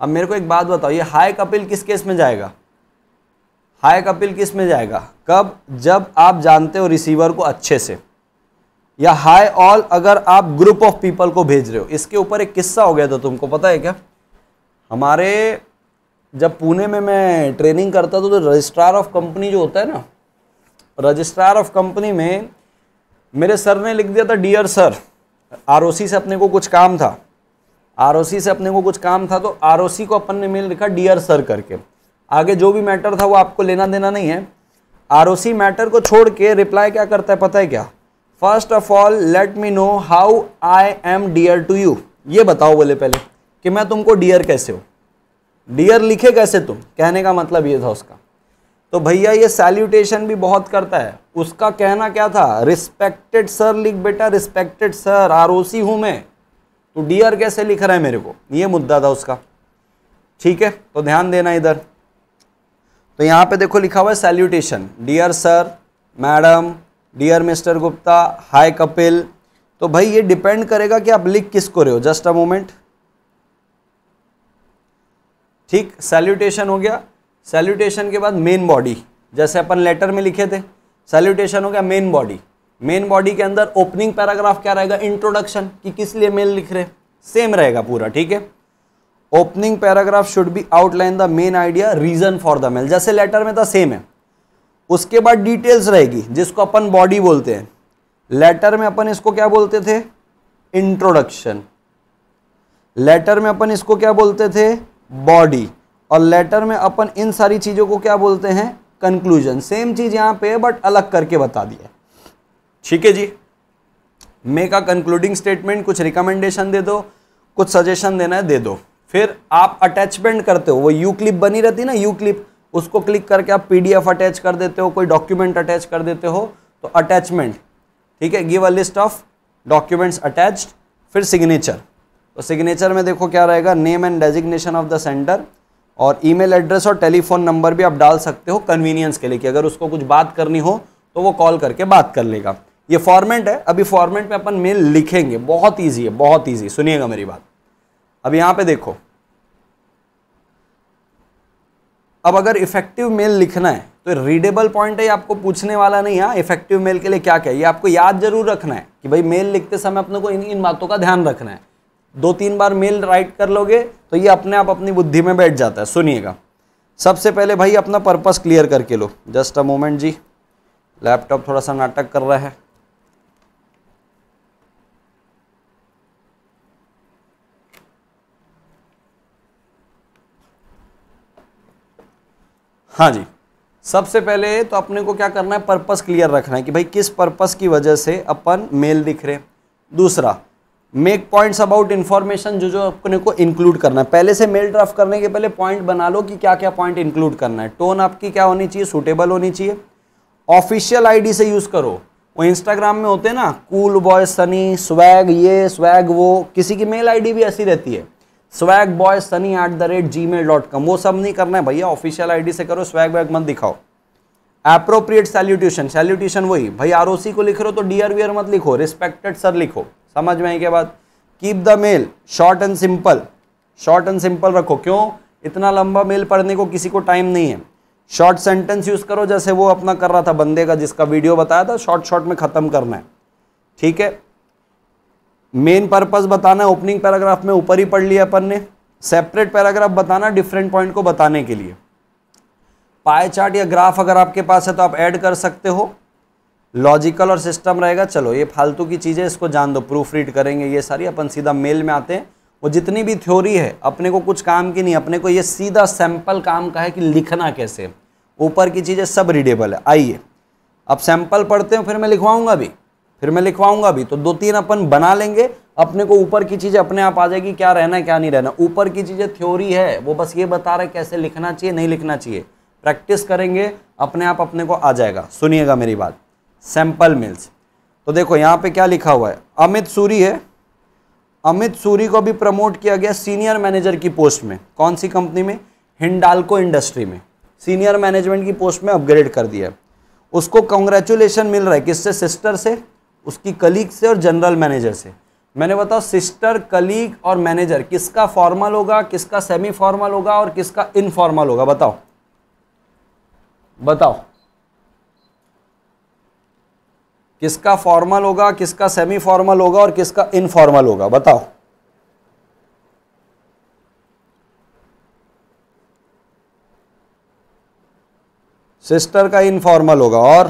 अब मेरे को एक बात बताओ ये हाय कपिल किस केस में जाएगा हाय कपिल किस में जाएगा कब जब आप जानते हो रिसीवर को अच्छे से या हाय ऑल अगर आप ग्रुप ऑफ पीपल को भेज रहे हो इसके ऊपर एक किस्सा हो गया था तुमको पता है क्या हमारे जब पुणे में मैं ट्रेनिंग करता था तो रजिस्ट्रार ऑफ कंपनी जो होता है ना रजिस्ट्रार ऑफ कंपनी में मेरे सर ने लिख दिया था डियर सर आर से अपने को कुछ काम था आर से अपने को कुछ काम था तो आर को अपन ने मेल लिखा डियर सर करके आगे जो भी मैटर था वो आपको लेना देना नहीं है आर मैटर को छोड़ के रिप्लाई क्या करता है पता है क्या first of all let me know how I am dear to you ये बताओ बोले पहले कि मैं तुमको डियर कैसे हो डियर लिखे कैसे तुम कहने का मतलब ये था उसका तो भैया ये सैल्यूटेशन भी बहुत करता है उसका कहना क्या था रिस्पेक्टेड सर लिख बेटा respected sir R O C हूँ मैं तो डियर कैसे लिख रहा है मेरे को ये मुद्दा था उसका ठीक है तो ध्यान देना इधर तो यहाँ पे देखो लिखा हुआ है salutation dear sir madam dear mister Gupta hi Kapil तो भाई ये डिपेंड करेगा कि आप लिख किसको रहे हो जस्ट अ मोमेंट ठीक सैल्यूटेशन हो गया सैल्यूटेशन के बाद मेन बॉडी जैसे अपन लेटर में लिखे थे सैल्यूटेशन हो गया मेन बॉडी मेन बॉडी के अंदर ओपनिंग पैराग्राफ क्या रहेगा इंट्रोडक्शन कि किस लिए मेल लिख रहे सेम रहेगा पूरा ठीक है opening paragraph should be outline the main idea reason for the mail जैसे लेटर में था सेम है उसके बाद डिटेल्स रहेगी जिसको अपन बॉडी बोलते हैं लेटर में अपन इसको क्या बोलते थे इंट्रोडक्शन लेटर में अपन इसको क्या बोलते थे बॉडी और लेटर में अपन इन सारी चीज़ों को क्या बोलते हैं कंक्लूजन सेम चीज़ यहां पे बट अलग करके बता दिया ठीक है जी मेक अ कंक्लूडिंग स्टेटमेंट कुछ रिकमेंडेशन दे दो कुछ सजेशन देना है दे दो फिर आप अटैचमेंट करते हो वो यू क्लिप बनी रहती है ना यू क्लिप उसको क्लिक करके आप पीडीएफ अटैच कर देते हो कोई डॉक्यूमेंट अटैच कर देते हो तो अटैचमेंट ठीक है give a list of documents attached फिर सिग्नेचर तो सिग्नेचर में देखो क्या रहेगा name and designation of the centre और ईमेल एड्रेस और टेलीफोन नंबर भी आप डाल सकते हो कन्वीनियंस के लिए कि अगर उसको कुछ बात करनी हो तो वो कॉल करके बात कर लेगा ये फॉर्मेट है अभी फॉर्मेट में अपन मेल लिखेंगे बहुत ईजी है बहुत ईजी सुनिएगा मेरी बात अब यहाँ पे देखो अब अगर इफेक्टिव मेल लिखना है तो रीडेबल पॉइंट है आपको पूछने वाला नहीं है इफेक्टिव हाँ, मेल के लिए क्या क्या ये आपको याद जरूर रखना है कि भाई मेल लिखते समय अपने को इन इन बातों का ध्यान रखना है दो तीन बार मेल राइट कर लोगे तो ये अपने आप अपनी बुद्धि में बैठ जाता है सुनिएगा सबसे पहले भाई अपना पर्पस क्लियर करके लो जस्ट अ मोमेंट जी लैपटॉप थोड़ा सा नाटक कर रहा है हाँ जी सबसे पहले तो अपने को क्या करना है पर्पस क्लियर रखना है कि भाई किस पर्पस की वजह से अपन मेल दिख रहे दूसरा मेक पॉइंट्स अबाउट इन्फॉर्मेशन जो जो अपने को इंक्लूड करना है पहले से मेल ड्राफ्ट करने के पहले पॉइंट बना लो कि क्या क्या पॉइंट इंक्लूड करना है टोन आपकी क्या होनी चाहिए सूटेबल होनी चाहिए ऑफिशियल आईडी से यूज़ करो वो इंस्टाग्राम में होते हैं ना कूल बॉय सनी स्वैग ये स्वैग वो किसी की मेल आईडी भी ऐसी रहती है swag boy Sunny at the rate ji mail dot com वो सब नहीं करना है भैया ऑफिशियल आईडी से करो स्वैग वैग मत दिखाओ अप्रोप्रिएट सैल्यूटेशन सैल्यूटेशन वही भाई आर को लिख रहे हो तो डियर वीआर मत लिखो रिस्पेक्टेड सर लिखो समझ में आई के बाद keep the mail short and simple short and simple रखो क्यों इतना लंबा मेल पढ़ने को किसी को टाइम नहीं है शॉर्ट सेंटेंस यूज़ करो जैसे वो अपना कर रहा था बंदे का जिसका वीडियो बताया था शॉर्ट शॉर्ट में ख़त्म करना है ठीक है मेन पर्पज़ बताना ओपनिंग पैराग्राफ में ऊपर ही पढ़ लिया अपन ने सेपरेट पैराग्राफ बताना डिफरेंट पॉइंट को बताने के लिए पाए चार्ट या ग्राफ अगर आपके पास है तो आप ऐड कर सकते हो लॉजिकल और सिस्टम रहेगा चलो ये फालतू की चीज़ें इसको जान दो प्रूफ रीड करेंगे ये सारी अपन सीधा मेल में आते हैं वो जितनी भी थ्योरी है अपने को कुछ काम की नहीं अपने को ये सीधा सैंपल काम का है कि लिखना कैसे ऊपर की चीज़ें सब रीडेबल है आइए अब सैंपल पढ़ते हो फिर मैं लिखवाऊंगा भी फिर मैं लिखवाऊंगा भी तो दो तीन अपन बना लेंगे अपने को ऊपर की चीज़ें अपने आप आ जाएगी क्या रहना है क्या नहीं रहना ऊपर की चीज़ें थ्योरी है वो बस ये बता रहे कैसे लिखना चाहिए नहीं लिखना चाहिए प्रैक्टिस करेंगे अपने आप अपने को आ जाएगा सुनिएगा मेरी बात सैंपल मिल्स तो देखो यहाँ पे क्या लिखा हुआ है अमित सूरी है अमित सूरी को भी प्रमोट किया गया सीनियर मैनेजर की पोस्ट में कौन सी कंपनी में हिंडालको इंडस्ट्री में सीनियर मैनेजमेंट की पोस्ट में अपग्रेड कर दिया उसको कॉन्ग्रेचुलेशन मिल रहा है किससे सिस्टर से उसकी कलीग से और जनरल मैनेजर से मैंने बताओ सिस्टर कलीग और मैनेजर किसका फॉर्मल होगा किसका सेमी फॉर्मल होगा और किसका इनफॉर्मल होगा बताओ बताओ किसका फॉर्मल होगा किसका सेमी फॉर्मल होगा और किसका इनफॉर्मल होगा बताओ सिस्टर का इनफॉर्मल होगा और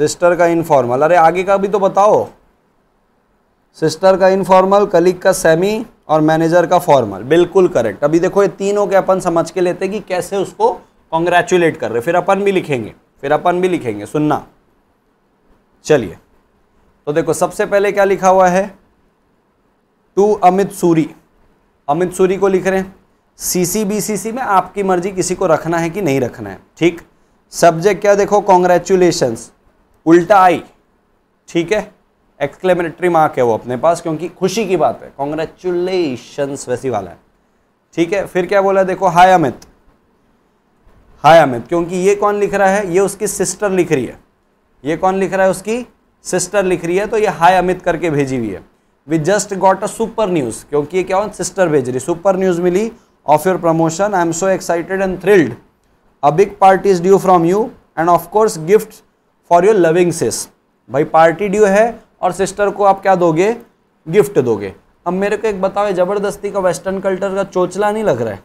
सिस्टर का इनफॉर्मल अरे आगे का भी तो बताओ सिस्टर का इनफॉर्मल कलीग का सेमी और मैनेजर का फॉर्मल बिल्कुल करेक्ट अभी देखो ये तीनों के अपन समझ के लेते कि कैसे उसको कॉन्ग्रेचुलेट कर रहे फिर अपन भी लिखेंगे फिर अपन भी लिखेंगे सुनना चलिए तो देखो सबसे पहले क्या लिखा हुआ है टू अमित सूरी अमित सूरी को लिख रहे हैं सी सी में आपकी मर्जी किसी को रखना है कि नहीं रखना है ठीक सब्जेक्ट क्या देखो कॉन्ग्रेचुलेशंस उल्टा आई ठीक है एक्सक्लेमेटरी मार्क है वो अपने पास क्योंकि खुशी की बात है कॉन्ग्रेचुलेशन वैसी वाला है ठीक है फिर क्या बोला देखो हाय अमित हाय अमित क्योंकि ये कौन लिख रहा है ये उसकी सिस्टर लिख रही है ये कौन लिख रहा है उसकी सिस्टर लिख रही है तो ये हाय अमित करके भेजी हुई है we just got a super news क्योंकि ये क्या सिस्टर भेज रही सुपर न्यूज़ मिली of your promotion I am so excited and thrilled a big party is due from you and of course gift for your loving sis भाई party due है और sister को आप क्या दोगे गिफ्ट दोगे अब मेरे को एक बताओ ज़बरदस्ती का वेस्टर्न कल्चर का चोचला नहीं लग रहा है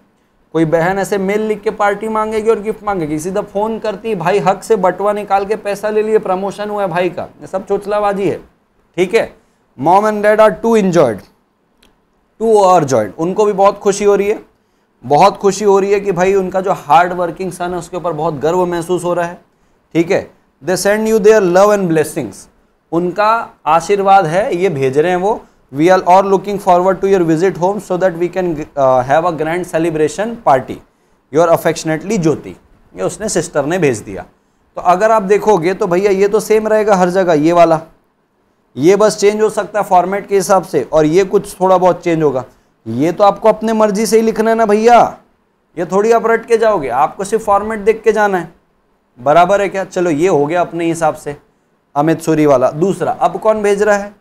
कोई बहन ऐसे मेल लिख के पार्टी मांगेगी और गिफ्ट मांगेगी सीधा फ़ोन करती भाई हक से बटवा निकाल के पैसा ले लिए प्रमोशन हुआ है भाई का ये सब चोचलाबाजी है ठीक है mom and dad are too enjoyed too overjoyed उनको भी बहुत खुशी हो रही है बहुत खुशी हो रही है कि भाई उनका जो हार्ड वर्किंग सन है उसके ऊपर बहुत गर्व महसूस हो रहा है ठीक है they send you their love and blessings उनका आशीर्वाद है ये भेज रहे हैं वो we are all looking forward to your visit home so that we can have a grand celebration party your affectionately Jyoti ये उसने सिस्टर ने भेज दिया तो अगर आप देखोगे तो भैया ये तो सेम रहेगा हर जगह ये वाला ये बस चेंज हो सकता है फॉर्मेट के हिसाब से और ये कुछ थोड़ा बहुत चेंज होगा ये तो आपको अपने मर्जी से ही लिखना है ना भैया ये थोड़ी आप रट के जाओगे आपको सिर्फ फॉर्मेट देख के जाना है बराबर है क्या चलो ये हो गया अपने हिसाब से अमित सूरी वाला दूसरा अब कौन भेज रहा है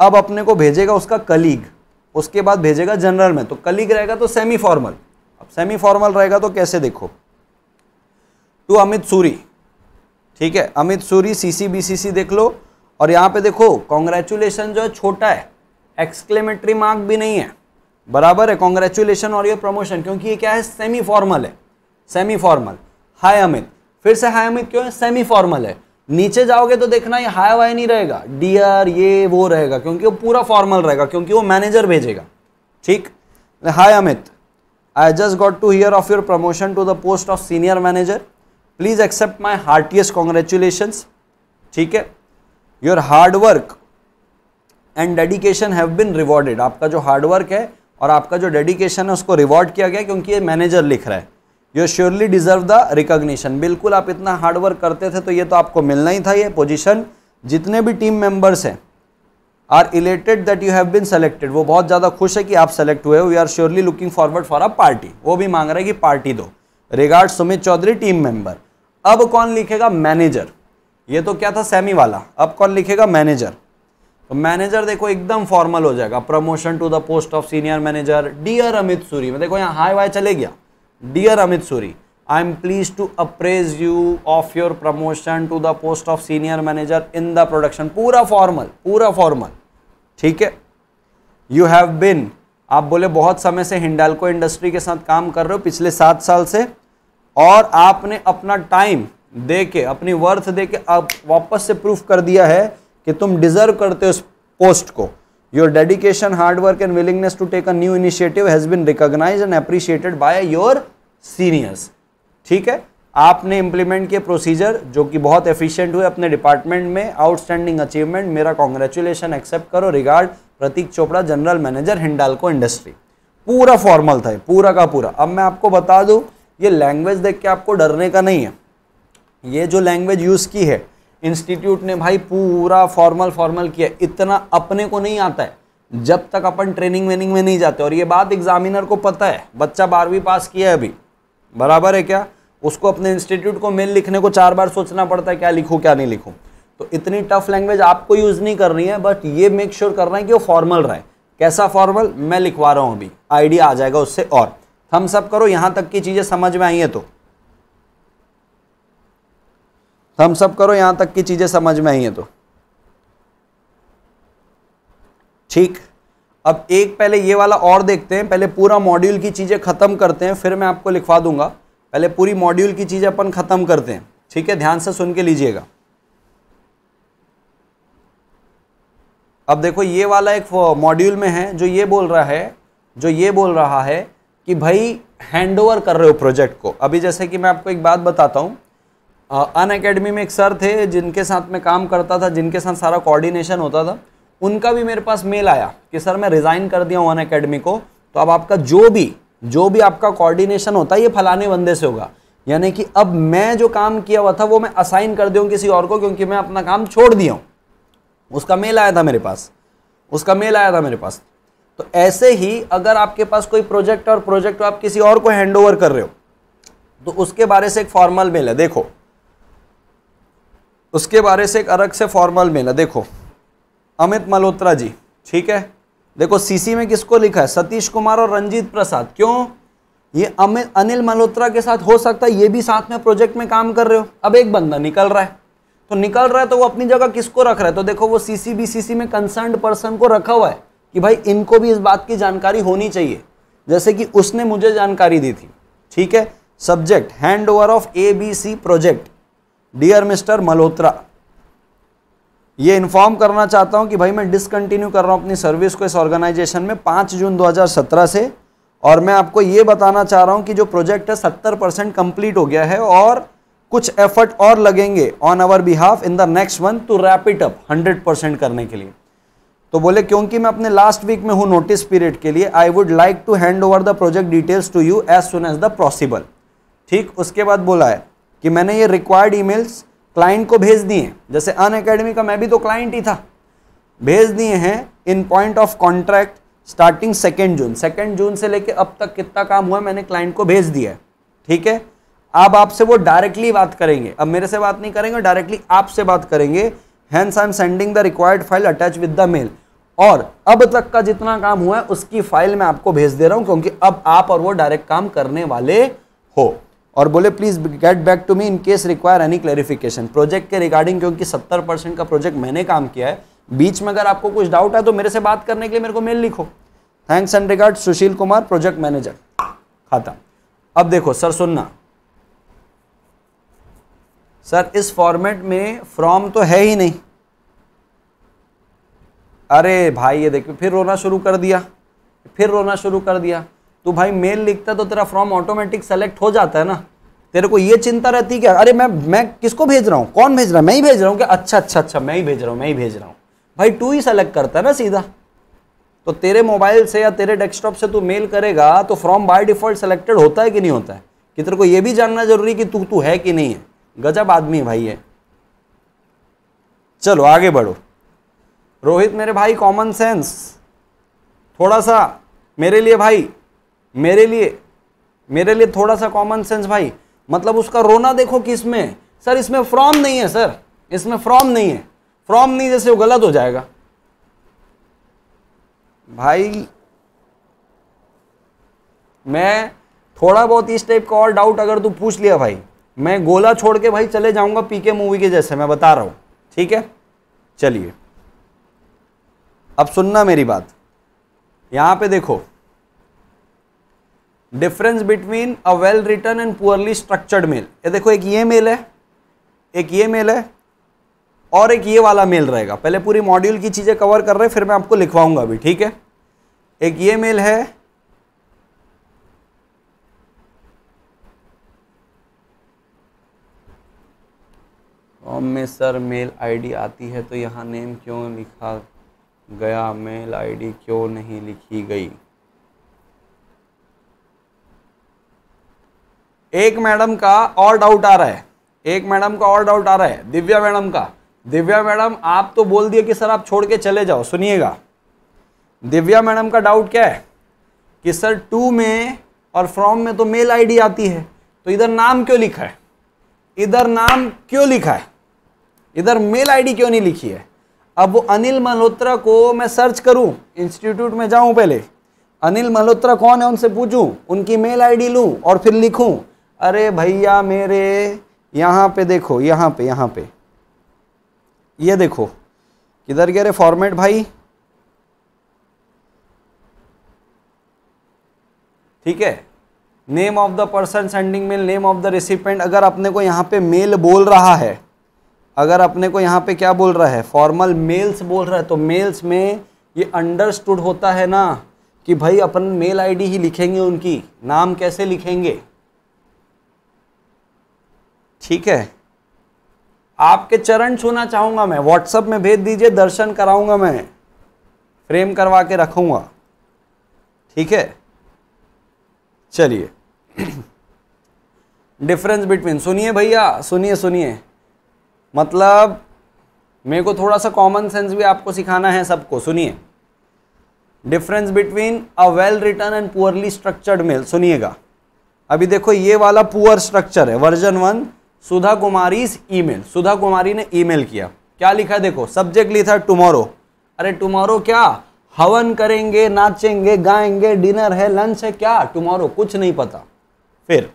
अब अपने को भेजेगा उसका कलीग उसके बाद भेजेगा जनरल में तो कलीग रहेगा तो सेमी फॉर्मल अब सेमी फॉर्मल रहेगा तो कैसे देखो टू अमित सूरी ठीक है अमित सूरी सीसीबीसीसी देख लो और यहाँ पे देखो कॉन्ग्रेचुलेशन जो है छोटा है एक्सक्लेमेटरी मार्क भी नहीं है बराबर है कॉन्ग्रेचुलेशन और ये प्रमोशन क्योंकि ये क्या है सेमी फॉर्मल है सेमी फॉर्मल हाय अमित फिर से उम्मीद क्यों है सेमी फॉर्मल है नीचे जाओगे तो देखना ये हाई वाई नहीं रहेगा डियर ये वो रहेगा क्योंकि वो पूरा फॉर्मल रहेगा क्योंकि वो मैनेजर भेजेगा ठीक hi Amit I just got to hear of your promotion to the post of senior manager please accept my heartiest congratulation ठीक है your hard work and dedication have been rewarded आपका जो हार्डवर्क है और आपका जो डेडिकेशन है उसको रिवॉर्ड किया गया क्योंकि ये मैनेजर लिख रहा है you surely deserve the recognition बिल्कुल आप इतना हार्डवर्क करते थे तो ये तो आपको मिलना ही था ये पोजिशन जितने भी टीम मेंबर्स हैं are elated that you have been selected वो बहुत ज़्यादा खुश है कि आप सेलेक्ट हुए हो we are surely looking forward for a party वो भी मांग रहे हैं कि पार्टी दो regard Sumit Chaudhary team member अब कौन लिखेगा मैनेजर ये तो क्या था सेमी वाला अब कौन लिखेगा मैनेजर तो मैनेजर देखो एकदम फॉर्मल हो जाएगा promotion to the post of senior manager dear Amit Suri में देखो यहाँ हाई वाई चले गया dear Amit Suri I am please to appraise you of your promotion to the post of senior manager in the production पूरा फॉर्मल पूरा फॉर्मल ठीक है यू हैव बिन आप बोले बहुत समय से हिंडालको इंडस्ट्री के साथ काम कर रहे हो पिछले सात साल से और आपने अपना टाइम दे के अपनी वर्थ दे के आप वापस से प्रूफ कर दिया है कि तुम डिजर्व करते हो उस पोस्ट को Your dedication, hard work and willingness to take a new initiative has been recognized and appreciated by your seniors. ठीक है आपने इम्प्लीमेंट किए प्रोसीजर जो कि बहुत एफिशिएंट हुए अपने डिपार्टमेंट में आउटस्टैंडिंग अचीवमेंट मेरा कॉन्ग्रेचुलेशन एक्सेप्ट करो regard Pratik Chopra general manager Hindalco industry पूरा फॉर्मल था पूरा का पूरा अब मैं आपको बता दूं ये लैंग्वेज देख के आपको डरने का नहीं है ये जो लैंग्वेज यूज़ की है इंस्टीट्यूट ने भाई पूरा फॉर्मल फॉर्मल किया इतना अपने को नहीं आता है जब तक अपन ट्रेनिंग वेनिंग में नहीं जाते और ये बात एग्जामिनर को पता है बच्चा बारहवीं पास किया है अभी बराबर है क्या उसको अपने इंस्टीट्यूट को मेल लिखने को चार बार सोचना पड़ता है क्या लिखूँ क्या नहीं लिखूँ तो इतनी टफ लैंग्वेज आपको यूज़ नहीं करनी है बट ये मेक श्योर sure रहे हैं कि वो फॉर्मल रहे कैसा फॉर्मल मैं लिखवा रहा हूँ अभी आइडिया आ जाएगा उससे और थम्सअप करो यहाँ तक की चीज़ें समझ में आई हैं तो हम सब करो यहाँ तक की चीज़ें समझ में आई हैं तो ठीक अब एक पहले ये वाला और देखते हैं पहले पूरा मॉड्यूल की चीज़ें ख़त्म करते हैं फिर मैं आपको लिखवा दूंगा पहले पूरी मॉड्यूल की चीज़ें अपन ख़त्म करते हैं ठीक है ध्यान से सुन के लीजिएगा अब देखो ये वाला एक मॉड्यूल में है जो ये बोल रहा है जो ये बोल रहा है कि भाई हैंड ओवर कर रहे हो प्रोजेक्ट को अभी जैसे कि मैं आपको एक बात बताता हूँ अन अकेडमी में एक सर थे जिनके साथ मैं काम करता था जिनके साथ सारा कोऑर्डिनेशन होता था उनका भी मेरे पास मेल आया कि सर मैं रिज़ाइन कर दिया हूँ अन अकेडमी को तो अब आपका जो भी जो भी आपका कोऑर्डिनेशन होता है ये फलाने बंदे से होगा यानी कि अब मैं जो काम किया हुआ था वो मैं असाइन कर दूँ किसी और को क्योंकि मैं अपना काम छोड़ दिया हूँ उसका मेल आया था मेरे पास उसका मेल आया था मेरे पास तो ऐसे ही अगर आपके पास कोई प्रोजेक्ट और प्रोजेक्ट तो आप किसी और को हैंड ओवर कर रहे हो तो उसके बारे से एक फॉर्मल मेल है देखो उसके बारे से एक अलग से फॉर्मल मेल है देखो अमित मल्होत्रा जी ठीक है देखो सीसी में किसको लिखा है सतीश कुमार और रंजीत प्रसाद क्यों ये अमित अनिल मल्होत्रा के साथ हो सकता है ये भी साथ में प्रोजेक्ट में काम कर रहे हो अब एक बंदा निकल रहा है तो निकल रहा है तो वो अपनी जगह किसको रख रहा है तो देखो वो सी में कंसर्न पर्सन को रखा हुआ है कि भाई इनको भी इस बात की जानकारी होनी चाहिए जैसे कि उसने मुझे जानकारी दी थी ठीक है subject hand over of A B C project dear mister Malhotra ये इन्फॉर्म करना चाहता हूँ कि भाई मैं डिसकंटिन्यू कर रहा हूँ अपनी सर्विस को इस ऑर्गेनाइजेशन में पाँच जून 2017 से और मैं आपको ये बताना चाह रहा हूँ कि जो प्रोजेक्ट है सत्तर परसेंट कम्प्लीट हो गया है और कुछ एफर्ट और लगेंगे on our behalf in the next one two wrap it up hundred percent करने के लिए तो बोले क्योंकि मैं अपने लास्ट वीक में हूँ नोटिस पीरियड के लिए I would like to hand over the project details to you as soon as the possible ठीक उसके बाद बोला है कि मैंने ये रिक्वायर्ड ईमेल्स क्लाइंट को भेज दिए जैसे अन अकेडमी का मैं भी तो क्लाइंट ही था भेज दिए हैं in point of contract starting second June second June से लेके अब तक कितना काम हुआ मैंने क्लाइंट को भेज दिया है ठीक है अब आपसे वो डायरेक्टली बात करेंगे अब मेरे से बात नहीं करेंगे डायरेक्टली आपसे बात करेंगे hence I am sending the required file attach with the mail और अब तक का जितना काम हुआ है उसकी फाइल मैं आपको भेज दे रहा हूं क्योंकि अब आप और वो डायरेक्ट काम करने वाले हो और बोले please get back to me in case require any clarification project के रिगार्डिंग क्योंकि सत्तर परसेंट का प्रोजेक्ट मैंने काम किया है बीच में अगर आपको कुछ डाउट है तो मेरे से बात करने के लिए मेरे को मेल लिखो thanks and regard Sushil Kumar project manager खाता अब देखो सर सुनना सर इस फॉर्मेट में फ्रॉम तो है ही नहीं अरे भाई ये देखो फिर रोना शुरू कर दिया फिर रोना शुरू कर दिया तू तो भाई मेल लिखता है तो तेरा फॉर्म ऑटोमेटिक सेलेक्ट हो जाता है ना तेरे को ये चिंता रहती है क्या अरे मैं मैं किसको भेज रहा हूँ कौन भेज रहा है मैं ही भेज रहा हूँ कि अच्छा अच्छा अच्छा मैं ही भेज रहा हूँ मैं ही भेज रहा हूँ भाई टू ही सेलेक्ट करता है ना सीधा तो तेरे मोबाइल से या तेरे डेस्कटॉप से तू मेल करेगा तो फॉर्म बाय डिफॉल्ट सेलेक्टेड होता है कि नहीं होता है कि तेरे को ये भी जानना जरूरी कि तू तू है कि नहीं है गजब आदमी भाई है चलो आगे बढ़ो रोहित मेरे भाई कॉमन सेंस थोड़ा सा मेरे लिए भाई मेरे लिए मेरे लिए थोड़ा सा कॉमन सेंस भाई मतलब उसका रोना देखो किस में सर इसमें फ्रॉम नहीं है सर इसमें फ्रॉम नहीं है फ्रॉम नहीं जैसे वो गलत हो जाएगा भाई मैं थोड़ा बहुत इस टाइप का और डाउट अगर तू पूछ लिया भाई मैं गोला छोड़ के भाई चले जाऊंगा पीके मूवी के जैसे मैं बता रहा हूँ ठीक है चलिए अब सुनना मेरी बात यहाँ पे देखो difference between a well return and poorly structured mail ये देखो एक ये मेल है एक ये मेल है और एक ये वाला मेल रहेगा पहले पूरी मॉड्यूल की चीज़ें कवर कर रहे हैं फिर मैं आपको लिखवाऊंगा अभी ठीक है एक ये मेल है में सर मेल आईडी आती है तो यहाँ नेम क्यों लिखा गया मेल आईडी क्यों नहीं लिखी गई एक मैडम का और डाउट आ रहा है एक मैडम का और डाउट आ रहा है दिव्या मैडम का दिव्या मैडम आप तो बोल दिए कि सर आप छोड़ के चले जाओ सुनिएगा दिव्या मैडम का डाउट क्या है कि सर टू में और फ्रॉम में तो मेल आईडी आती है तो इधर नाम क्यों लिखा है इधर नाम क्यों लिखा है इधर मेल आईडी क्यों नहीं लिखी है अब वो अनिल मल्होत्रा को मैं सर्च करूं इंस्टीट्यूट में जाऊं पहले अनिल मल्होत्रा कौन है उनसे पूछूं उनकी मेल आईडी लूं और फिर लिखूं अरे भैया मेरे यहाँ पे देखो यहाँ पे यहाँ पे ये देखो किधर गया रे फॉर्मेट भाई ठीक है name of the person sending mail name of the recipient अगर अपने को यहाँ पे मेल बोल रहा है अगर अपने को यहाँ पे क्या बोल रहा है फॉर्मल मेल्स बोल रहा है तो मेल्स में ये अंडरस्टूड होता है ना कि भाई अपन मेल आईडी ही लिखेंगे उनकी नाम कैसे लिखेंगे ठीक है आपके चरण छूना चाहूँगा मैं व्हाट्सअप में भेज दीजिए दर्शन कराऊंगा मैं फ्रेम करवा के रखूँगा ठीक है चलिए डिफरेंस [CLEARS THROAT] बिटवीन सुनिए भैया सुनिए सुनिए मतलब मेरे को थोड़ा सा कॉमन सेंस भी आपको सिखाना है सबको सुनिए difference between a well return and poorly structured mail सुनिएगा अभी देखो ये वाला पुअर स्ट्रक्चर है version one Sudha Kumari email Sudha Kumari ने ईमेल किया क्या लिखा देखो सब्जेक्ट लिखा टुमारो अरे टुमारो क्या हवन करेंगे नाचेंगे गाएंगे डिनर है लंच है क्या टुमारो कुछ नहीं पता फिर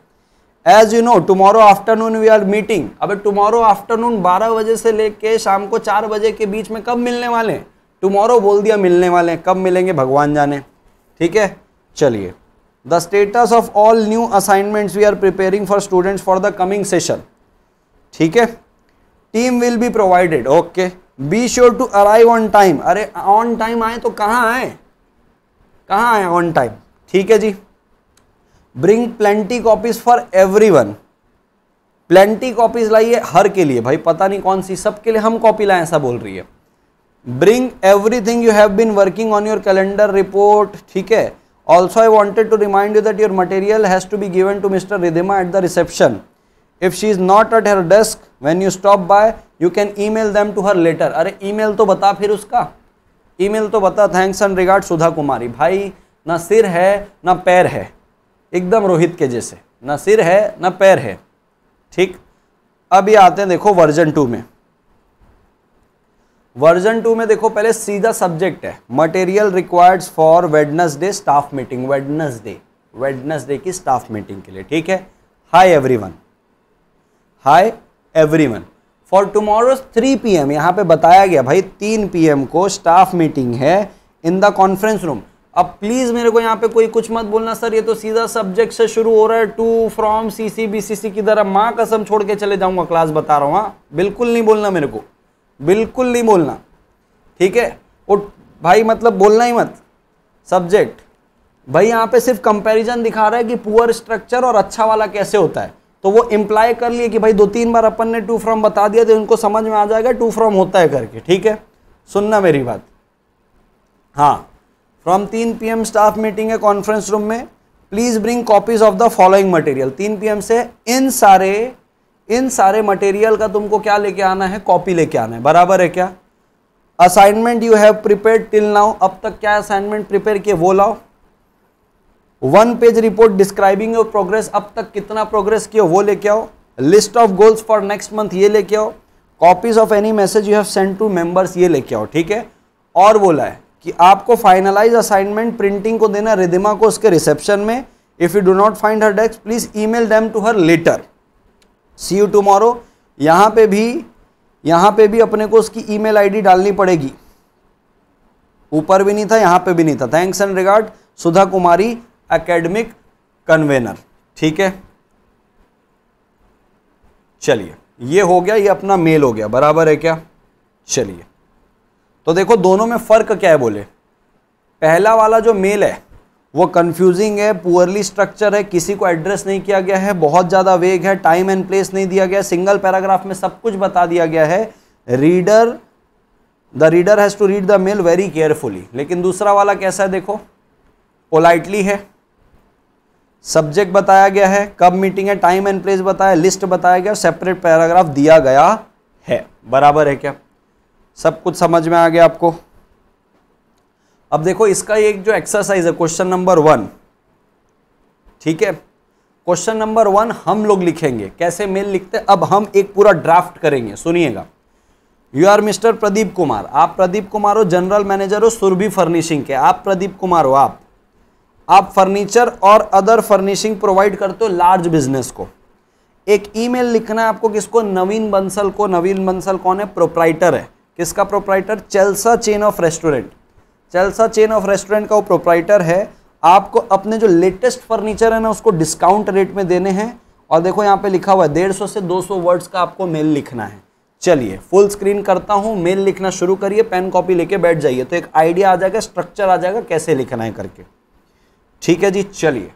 as you know tomorrow afternoon we are meeting अब टुमारो आफ्टरनून 12 बजे से लेके शाम को 4 बजे के बीच में कब मिलने वाले हैं टुमारो बोल दिया मिलने वाले हैं कब मिलेंगे भगवान जाने ठीक है चलिए the status of all new assignments we are preparing for students for the coming session ठीक है team will be provided okay be sure to arrive on time अरे ऑन टाइम आए तो कहाँ आए कहाँ आए ऑन टाइम ठीक है जी bring plenty copies for everyone plenty copies लाइए हर के लिए भाई पता नहीं कौन सी सबके लिए हम कॉपी लाएं ऐसा बोल रही है bring everything you have been working on your calendar report ठीक है also I wanted to remind you that your material has to be given to mister Ridhima at the reception if she is not at her desk when you stop by you can email them to her later अरे email तो बता फिर उसका ई email तो बता thanks and regard Sudha Kumari भाई ना सिर है ना पैर है एकदम रोहित के जैसे ना सिर है ना पैर है ठीक अब ये आते हैं देखो वर्जन टू में वर्जन टू में देखो पहले सीधा सब्जेक्ट है material required for Wednesday staff meeting Wednesday Wednesday की स्टाफ मीटिंग के लिए ठीक है hi everyone hi everyone for three 3 PM यहाँ पे बताया गया भाई 3 पीएम को स्टाफ मीटिंग है इन द कॉन्फ्रेंस रूम अब प्लीज़ मेरे को यहाँ पे कोई कुछ मत बोलना सर ये तो सीधा सब्जेक्ट से शुरू हो रहा है to from C C B C C की तरह माँ कसम छोड़ के चले जाऊँगा क्लास बता रहा हूँ हाँ बिल्कुल नहीं बोलना मेरे को बिल्कुल नहीं बोलना ठीक है वो भाई मतलब बोलना ही मत सब्जेक्ट भाई यहाँ पे सिर्फ कंपैरिजन दिखा रहा है कि पुअर स्ट्रक्चर और अच्छा वाला कैसे होता है तो वो इम्प्लाई कर लिए कि भाई दो तीन बार अपन ने टू फ्रॉम बता दिया तो इनको समझ में आ जाएगा टू फ्रॉम होता है करके ठीक है सुनना मेरी बात हाँ फ्रॉम तीन एम स्टाफ मीटिंग है कॉन्फ्रेंस रूम में please bring copies of the following material तीन एम से इन सारे इन सारे मटेरियल का तुमको क्या लेके आना है कॉपी लेके आना है बराबर है क्या assignment you have prepare till now अब तक क्या असाइनमेंट प्रिपेयर किए वो लाओ one page report describing your progress अब तक कितना प्रोग्रेस किया वो लेके आओ list of goals for next month ये लेके आओ copies of any message you have send to members ये लेके आओ ठीक है और बोला है कि आपको फाइनलाइज असाइनमेंट प्रिंटिंग को देना रिदिमा को उसके रिसेप्शन में if you do not find her desk please email them to her letter see you tomorrow यहाँ पे भी यहाँ पे भी अपने को उसकी आई डी डालनी पड़ेगी ऊपर भी नहीं था यहाँ पे भी नहीं था thanks and regard Sudha Kumari academic convener ठीक है चलिए ये हो गया ये अपना मेल हो गया बराबर है क्या चलिए तो देखो दोनों में फ़र्क क्या है बोले पहला वाला जो मेल है वो कंफ्यूजिंग है पुअरली स्ट्रक्चर है किसी को एड्रेस नहीं किया गया है बहुत ज़्यादा वेग है टाइम एंड प्लेस नहीं दिया गया सिंगल पैराग्राफ में सब कुछ बता दिया गया है reader the reader has to read the mail very carefully लेकिन दूसरा वाला कैसा है देखो पोलाइटली है सब्जेक्ट बताया गया है कब मीटिंग है टाइम एंड प्लेस बताया लिस्ट बताया गया सेपरेट पैराग्राफ दिया गया है बराबर है क्या सब कुछ समझ में आ गया आपको अब देखो इसका एक जो एक्सरसाइज है क्वेश्चन नंबर वन ठीक है क्वेश्चन नंबर वन हम लोग लिखेंगे कैसे मेल लिखते अब हम एक पूरा ड्राफ्ट करेंगे सुनिएगा you are mister Pradeep Kumar आप प्रदीप कुमार हो जनरल मैनेजर हो सुरभि फर्निशिंग के आप प्रदीप कुमार हो आप आप फर्नीचर और अदर फर्निशिंग प्रोवाइड करते हो लार्ज बिजनेस को एक ईमेल लिखना है आपको किसको नवीन बंसल को नवीन बंसल कौन है प्रोप्राइटर है किसका proprietor Chelsea chain of restaurant Chelsea chain of restaurant का वो प्रोप्राइटर है आपको अपने जो लेटेस्ट फर्नीचर है ना उसको डिस्काउंट रेट में देने हैं और देखो यहाँ पे लिखा हुआ है डेढ़ सौ से दो सौ वर्ड्स का आपको मेल लिखना है चलिए फुल स्क्रीन करता हूँ मेल लिखना शुरू करिए पेन कॉपी लेके बैठ जाइए तो एक आइडिया आ जाएगा स्ट्रक्चर आ जाएगा कैसे लिखना है करके ठीक है जी चलिए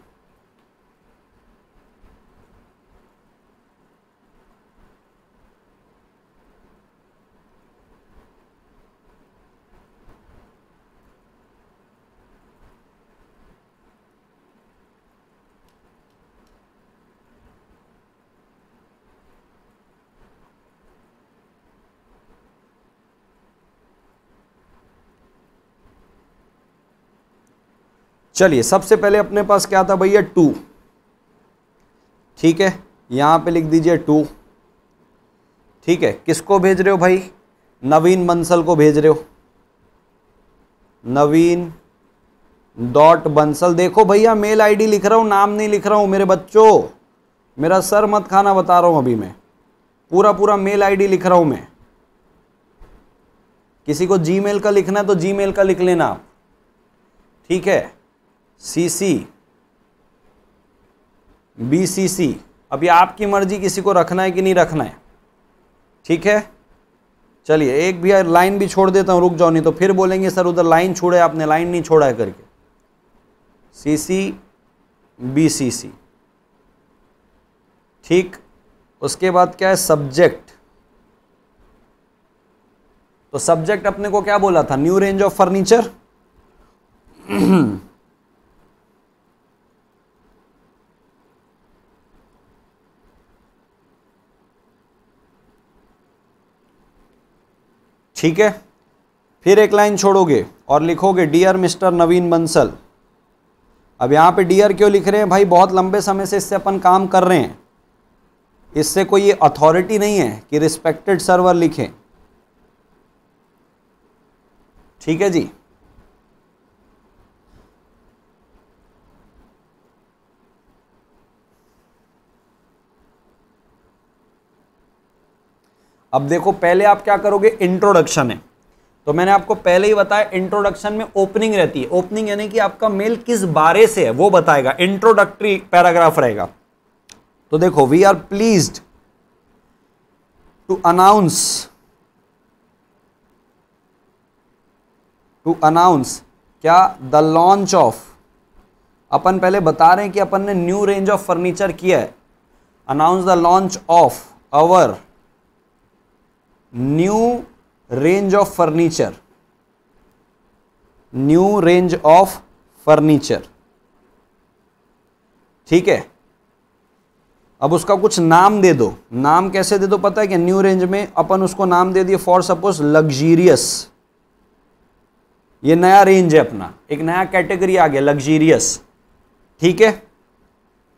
चलिए सबसे पहले अपने पास क्या था भैया टू ठीक है यहाँ पे लिख दीजिए टू ठीक है किसको भेज रहे हो भाई नवीन बंसल को भेज रहे हो नवीन डॉट बंसल देखो भैया मेल आईडी लिख रहा हूँ नाम नहीं लिख रहा हूँ मेरे बच्चों मेरा सर मत खाना बता रहा हूँ अभी मैं पूरा पूरा मेल आईडी लिख रहा हूँ मैं किसी को जीमेल का लिखना है तो जीमेल का लिख लेना आप ठीक है सी सी बी सी सी अब ये आपकी मर्जी किसी को रखना है कि नहीं रखना है ठीक है चलिए एक भी लाइन भी छोड़ देता हूँ रुक जाओ नहीं तो फिर बोलेंगे सर उधर लाइन छोड़े आपने लाइन नहीं छोड़ा है करके सी सी बी सी सी ठीक उसके बाद क्या है सब्जेक्ट तो सब्जेक्ट अपने को क्या बोला था न्यू रेंज ऑफ फर्नीचर ठीक है फिर एक लाइन छोड़ोगे और लिखोगे डियर मिस्टर नवीन बंसल अब यहाँ पे डियर क्यों लिख रहे हैं भाई बहुत लंबे समय से इससे अपन काम कर रहे हैं इससे कोई ये अथॉरिटी नहीं है कि रिस्पेक्टेड सर्वर लिखें ठीक है जी अब देखो पहले आप क्या करोगे इंट्रोडक्शन है तो मैंने आपको पहले ही बताया इंट्रोडक्शन में ओपनिंग रहती है ओपनिंग यानी कि आपका मेल किस बारे से है वो बताएगा इंट्रोडक्टरी पैराग्राफ रहेगा तो देखो we are please to announce to announce क्या द लॉन्च ऑफ अपन पहले बता रहे हैं कि अपन ने न्यू रेंज ऑफ फर्नीचर किया है announce the launch of our new range of furniture new range of furniture ठीक है अब उसका कुछ नाम दे दो नाम कैसे दे दो पता है कि न्यू रेंज में अपन उसको नाम दे दिए फॉर सपोज लग्जीरियस ये नया रेंज है अपना एक नया कैटेगरी आ गया लग्जीरियस ठीक है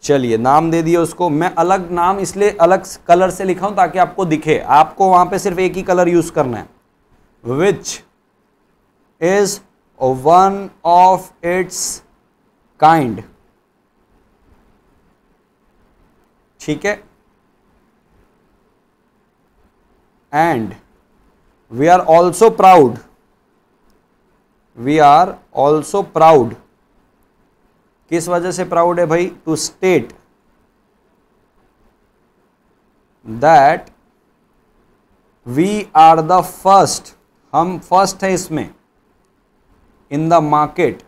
चलिए नाम दे दिए उसको मैं अलग नाम इसलिए अलग कलर से लिखा हूं ताकि आपको दिखे आपको वहां पे सिर्फ एक ही कलर यूज़ करना है which is one of its kind ठीक है and we are also proud we are also proud किस वजह से प्राउड है भाई to state that we are the first हम फर्स्ट है इसमें in the market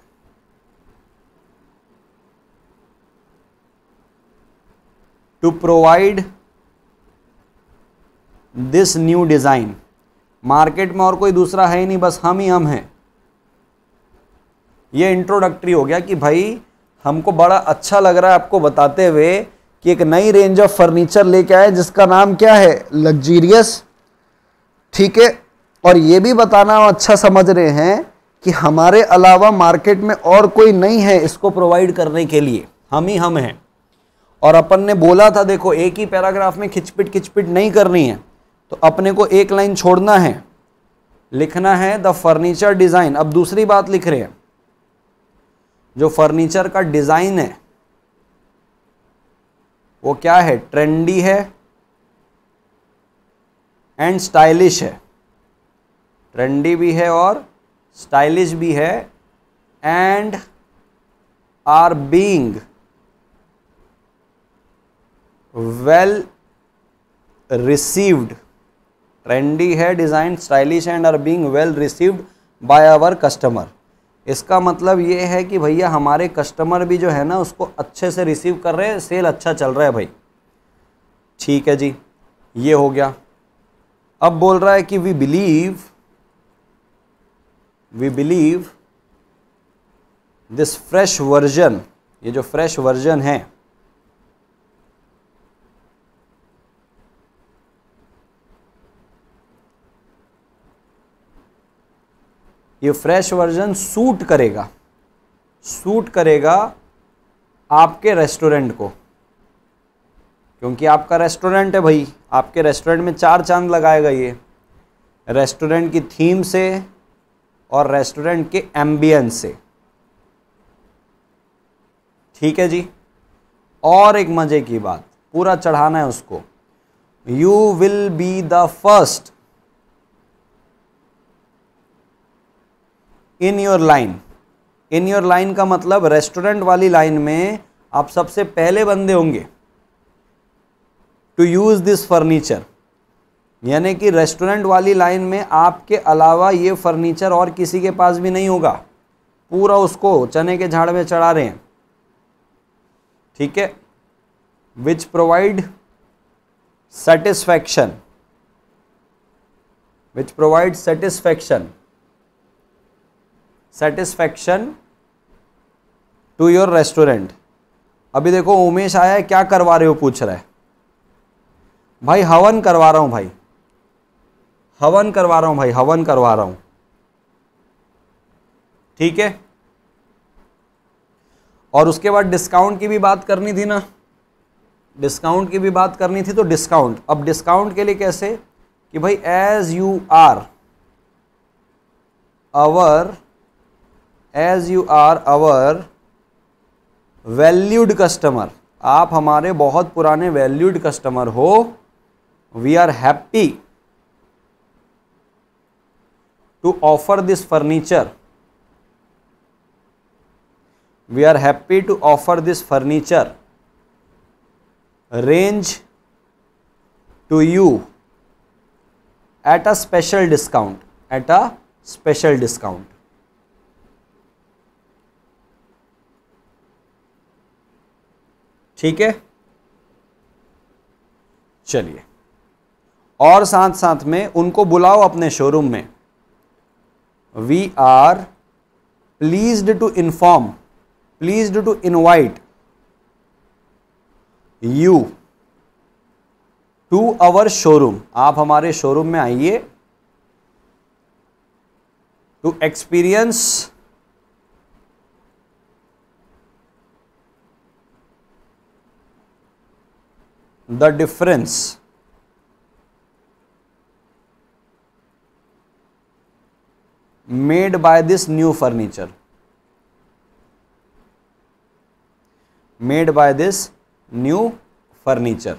to provide this new design market में और कोई दूसरा है ही नहीं बस हम ही हम हैं ये इंट्रोडक्टरी हो गया कि भाई हमको बड़ा अच्छा लग रहा है आपको बताते हुए कि एक नई रेंज ऑफ फर्नीचर लेके आए जिसका नाम क्या है लग्जीरियस ठीक है और ये भी बताना अच्छा समझ रहे हैं कि हमारे अलावा मार्केट में और कोई नहीं है इसको प्रोवाइड करने के लिए हम ही हम हैं और अपन ने बोला था देखो एक ही पैराग्राफ में खिचपिट खिचपिट नहीं करनी है तो अपने को एक लाइन छोड़ना है लिखना है द फर्नीचर डिज़ाइन अब दूसरी बात लिख रहे हैं जो फर्नीचर का डिज़ाइन है वो क्या है ट्रेंडी है एंड स्टाइलिश है ट्रेंडी भी है और स्टाइलिश भी है and are being well received trendy है design stylish and are being well received by our customer इसका मतलब ये है कि भैया हमारे कस्टमर भी जो है ना उसको अच्छे से रिसीव कर रहे हैं सेल अच्छा चल रहा है भाई ठीक है जी ये हो गया अब बोल रहा है कि we believe we believe this fresh version ये जो फ्रेश वर्जन है ये फ्रेश वर्जन सूट करेगा सूट करेगा आपके रेस्टोरेंट को क्योंकि आपका रेस्टोरेंट है भाई आपके रेस्टोरेंट में चार चांद लगाएगा ये रेस्टोरेंट की थीम से और रेस्टोरेंट के एम्बियंस से ठीक है जी और एक मज़े की बात पूरा चढ़ाना है उसको you will be the first in your line in your line का मतलब रेस्टोरेंट वाली लाइन में आप सबसे पहले बंदे होंगे टू यूज़ दिस फर्नीचर यानी कि रेस्टोरेंट वाली लाइन में आपके अलावा ये फर्नीचर और किसी के पास भी नहीं होगा पूरा उसको चने के झाड़ में चढ़ा रहे हैं ठीक है which provide satisfaction which provide satisfaction satisfaction to your restaurant अभी देखो उमेश आया है क्या करवा रहे हो पूछ रहा है भाई हवन करवा रहा हूँ भाई हवन करवा रहा हूँ भाई हवन करवा रहा हूँ ठीक है और उसके बाद डिस्काउंट की भी बात करनी थी ना डिस्काउंट की भी बात करनी थी तो डिस्काउंट अब डिस्काउंट के लिए कैसे कि भाई as you are our as you are our valued customer आप हमारे बहुत पुराने वैल्यूड कस्टमर हो we are happy to offer this furniture we are happy to offer this furniture range to you at a special discount at a special discount ठीक है चलिए और साथ साथ में उनको बुलाओ अपने शोरूम में we are please to inform please to invite you to our showroom आप हमारे शोरूम में आइए to experience the difference made by this new furniture made by this new furniture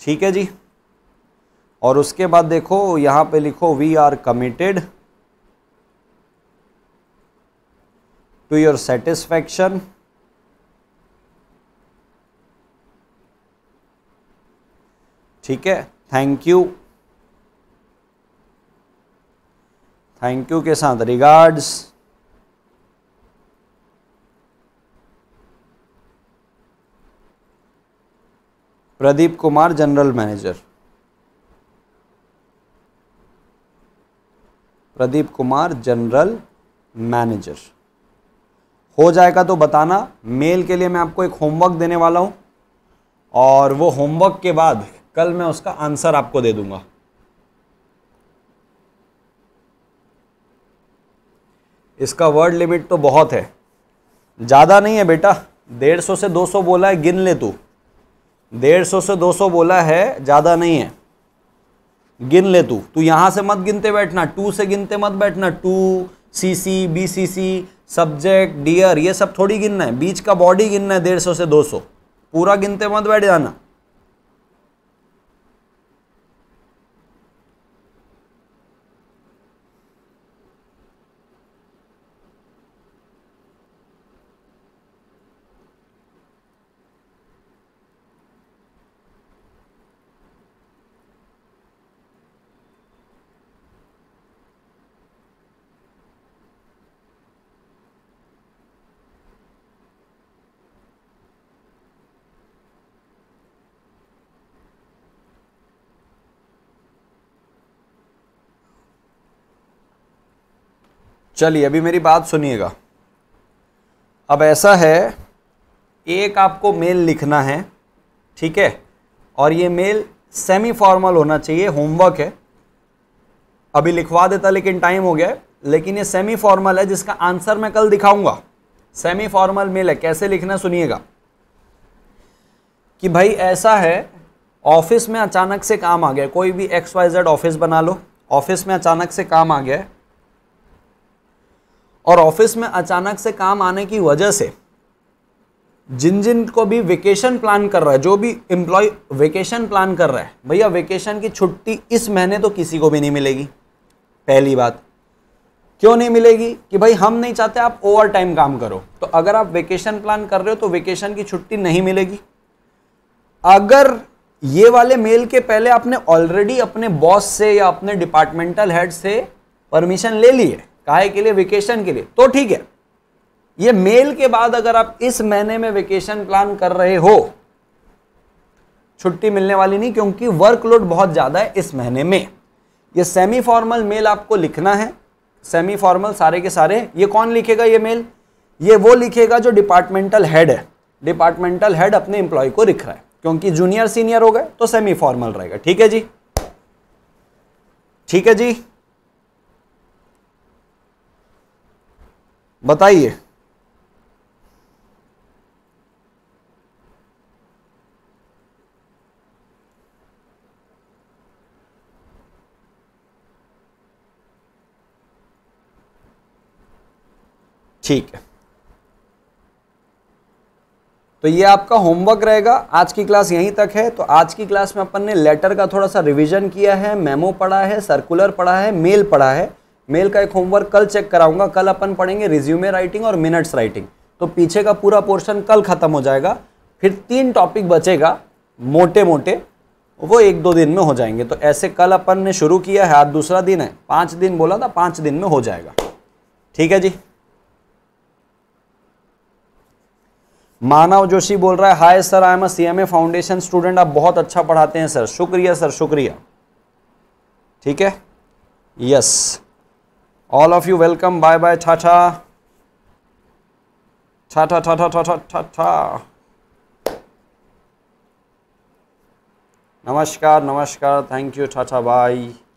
ठीक है जी और उसके बाद देखो यहां पे लिखो we are committed to your satisfaction ठीक है थैंक यू थैंक यू के साथ regards Pradeep Kumar general manager Pradeep Kumar general manager हो जाएगा तो बताना मेल के लिए मैं आपको एक होमवर्क देने वाला हूँ और वो होमवर्क के बाद कल मैं उसका आंसर आपको दे दूंगा इसका वर्ड लिमिट तो बहुत है ज़्यादा नहीं है बेटा डेढ़ सौ से दो सौ बोला है गिन ले तू डेढ़ सौ से दो सौ बोला है ज़्यादा नहीं है गिन ले तू तू यहाँ से मत गिनते बैठना टू से गिनते मत बैठना to C C B C C subject dear ये सब थोड़ी गिनना है बीच का बॉडी गिनना है डेढ़ सौ से दो सौ पूरा गिनते मत बैठ जाना चलिए अभी मेरी बात सुनिएगा अब ऐसा है एक आपको मेल लिखना है ठीक है और ये मेल सेमी फॉर्मल होना चाहिए होमवर्क है अभी लिखवा देता लेकिन टाइम हो गया लेकिन ये सेमी फॉर्मल है जिसका आंसर मैं कल दिखाऊंगा सेमी फॉर्मल मेल है कैसे लिखना सुनिएगा कि भाई ऐसा है ऑफिस में अचानक से काम आ गया कोई भी एक्स वाई जेड ऑफिस बना लो ऑफिस में अचानक से काम आ गया और ऑफिस में अचानक से काम आने की वजह से जिन जिन को भी वेकेशन प्लान कर रहा है जो भी एम्प्लॉय वेकेशन प्लान कर रहा है भैया वेकेशन की छुट्टी इस महीने तो किसी को भी नहीं मिलेगी पहली बात क्यों नहीं मिलेगी कि भाई हम नहीं चाहते आप ओवर टाइम काम करो तो अगर आप वेकेशन प्लान कर रहे हो तो वेकेशन की छुट्टी नहीं मिलेगी अगर ये वाले मेल के पहले आपने ऑलरेडी अपने बॉस से या अपने डिपार्टमेंटल हेड से परमिशन ले ली है काहे के लिए वेकेशन के लिए तो ठीक है ये मेल के बाद अगर आप इस महीने में वेकेशन प्लान कर रहे हो छुट्टी मिलने वाली नहीं क्योंकि वर्कलोड बहुत ज़्यादा है इस महीने में ये सेमी फॉर्मल मेल आपको लिखना है सेमी फॉर्मल सारे के सारे ये कौन लिखेगा ये मेल ये वो लिखेगा जो डिपार्टमेंटल हेड है डिपार्टमेंटल हेड अपने एम्प्लॉय को लिख रहा है क्योंकि जूनियर सीनियर हो गए तो सेमी फॉर्मल रहेगा ठीक है जी ठीक है जी बताइए ठीक है तो ये आपका होमवर्क रहेगा आज की क्लास यहीं तक है तो आज की क्लास में अपन ने लेटर का थोड़ा सा रिवीजन किया है मेमो पढ़ा है सर्कुलर पढ़ा है मेल पढ़ा है मेल का एक होमवर्क कल चेक कराऊंगा कल अपन पढ़ेंगे रिज्यूमे राइटिंग और मिनट्स राइटिंग तो पीछे का पूरा पोर्शन कल ख़त्म हो जाएगा फिर तीन टॉपिक बचेगा मोटे मोटे वो एक दो दिन में हो जाएंगे तो ऐसे कल अपन ने शुरू किया है आज दूसरा दिन है पाँच दिन बोला था पाँच दिन में हो जाएगा ठीक है जी मानव जोशी बोल रहा है hi sir I am C M A foundation student आप बहुत अच्छा पढ़ाते हैं सर शुक्रिया सर शुक्रिया ठीक है yes all of you welcome bye bye tata tata tata tata tata नमस्कार नमस्कार थैंक यू टाटा बाय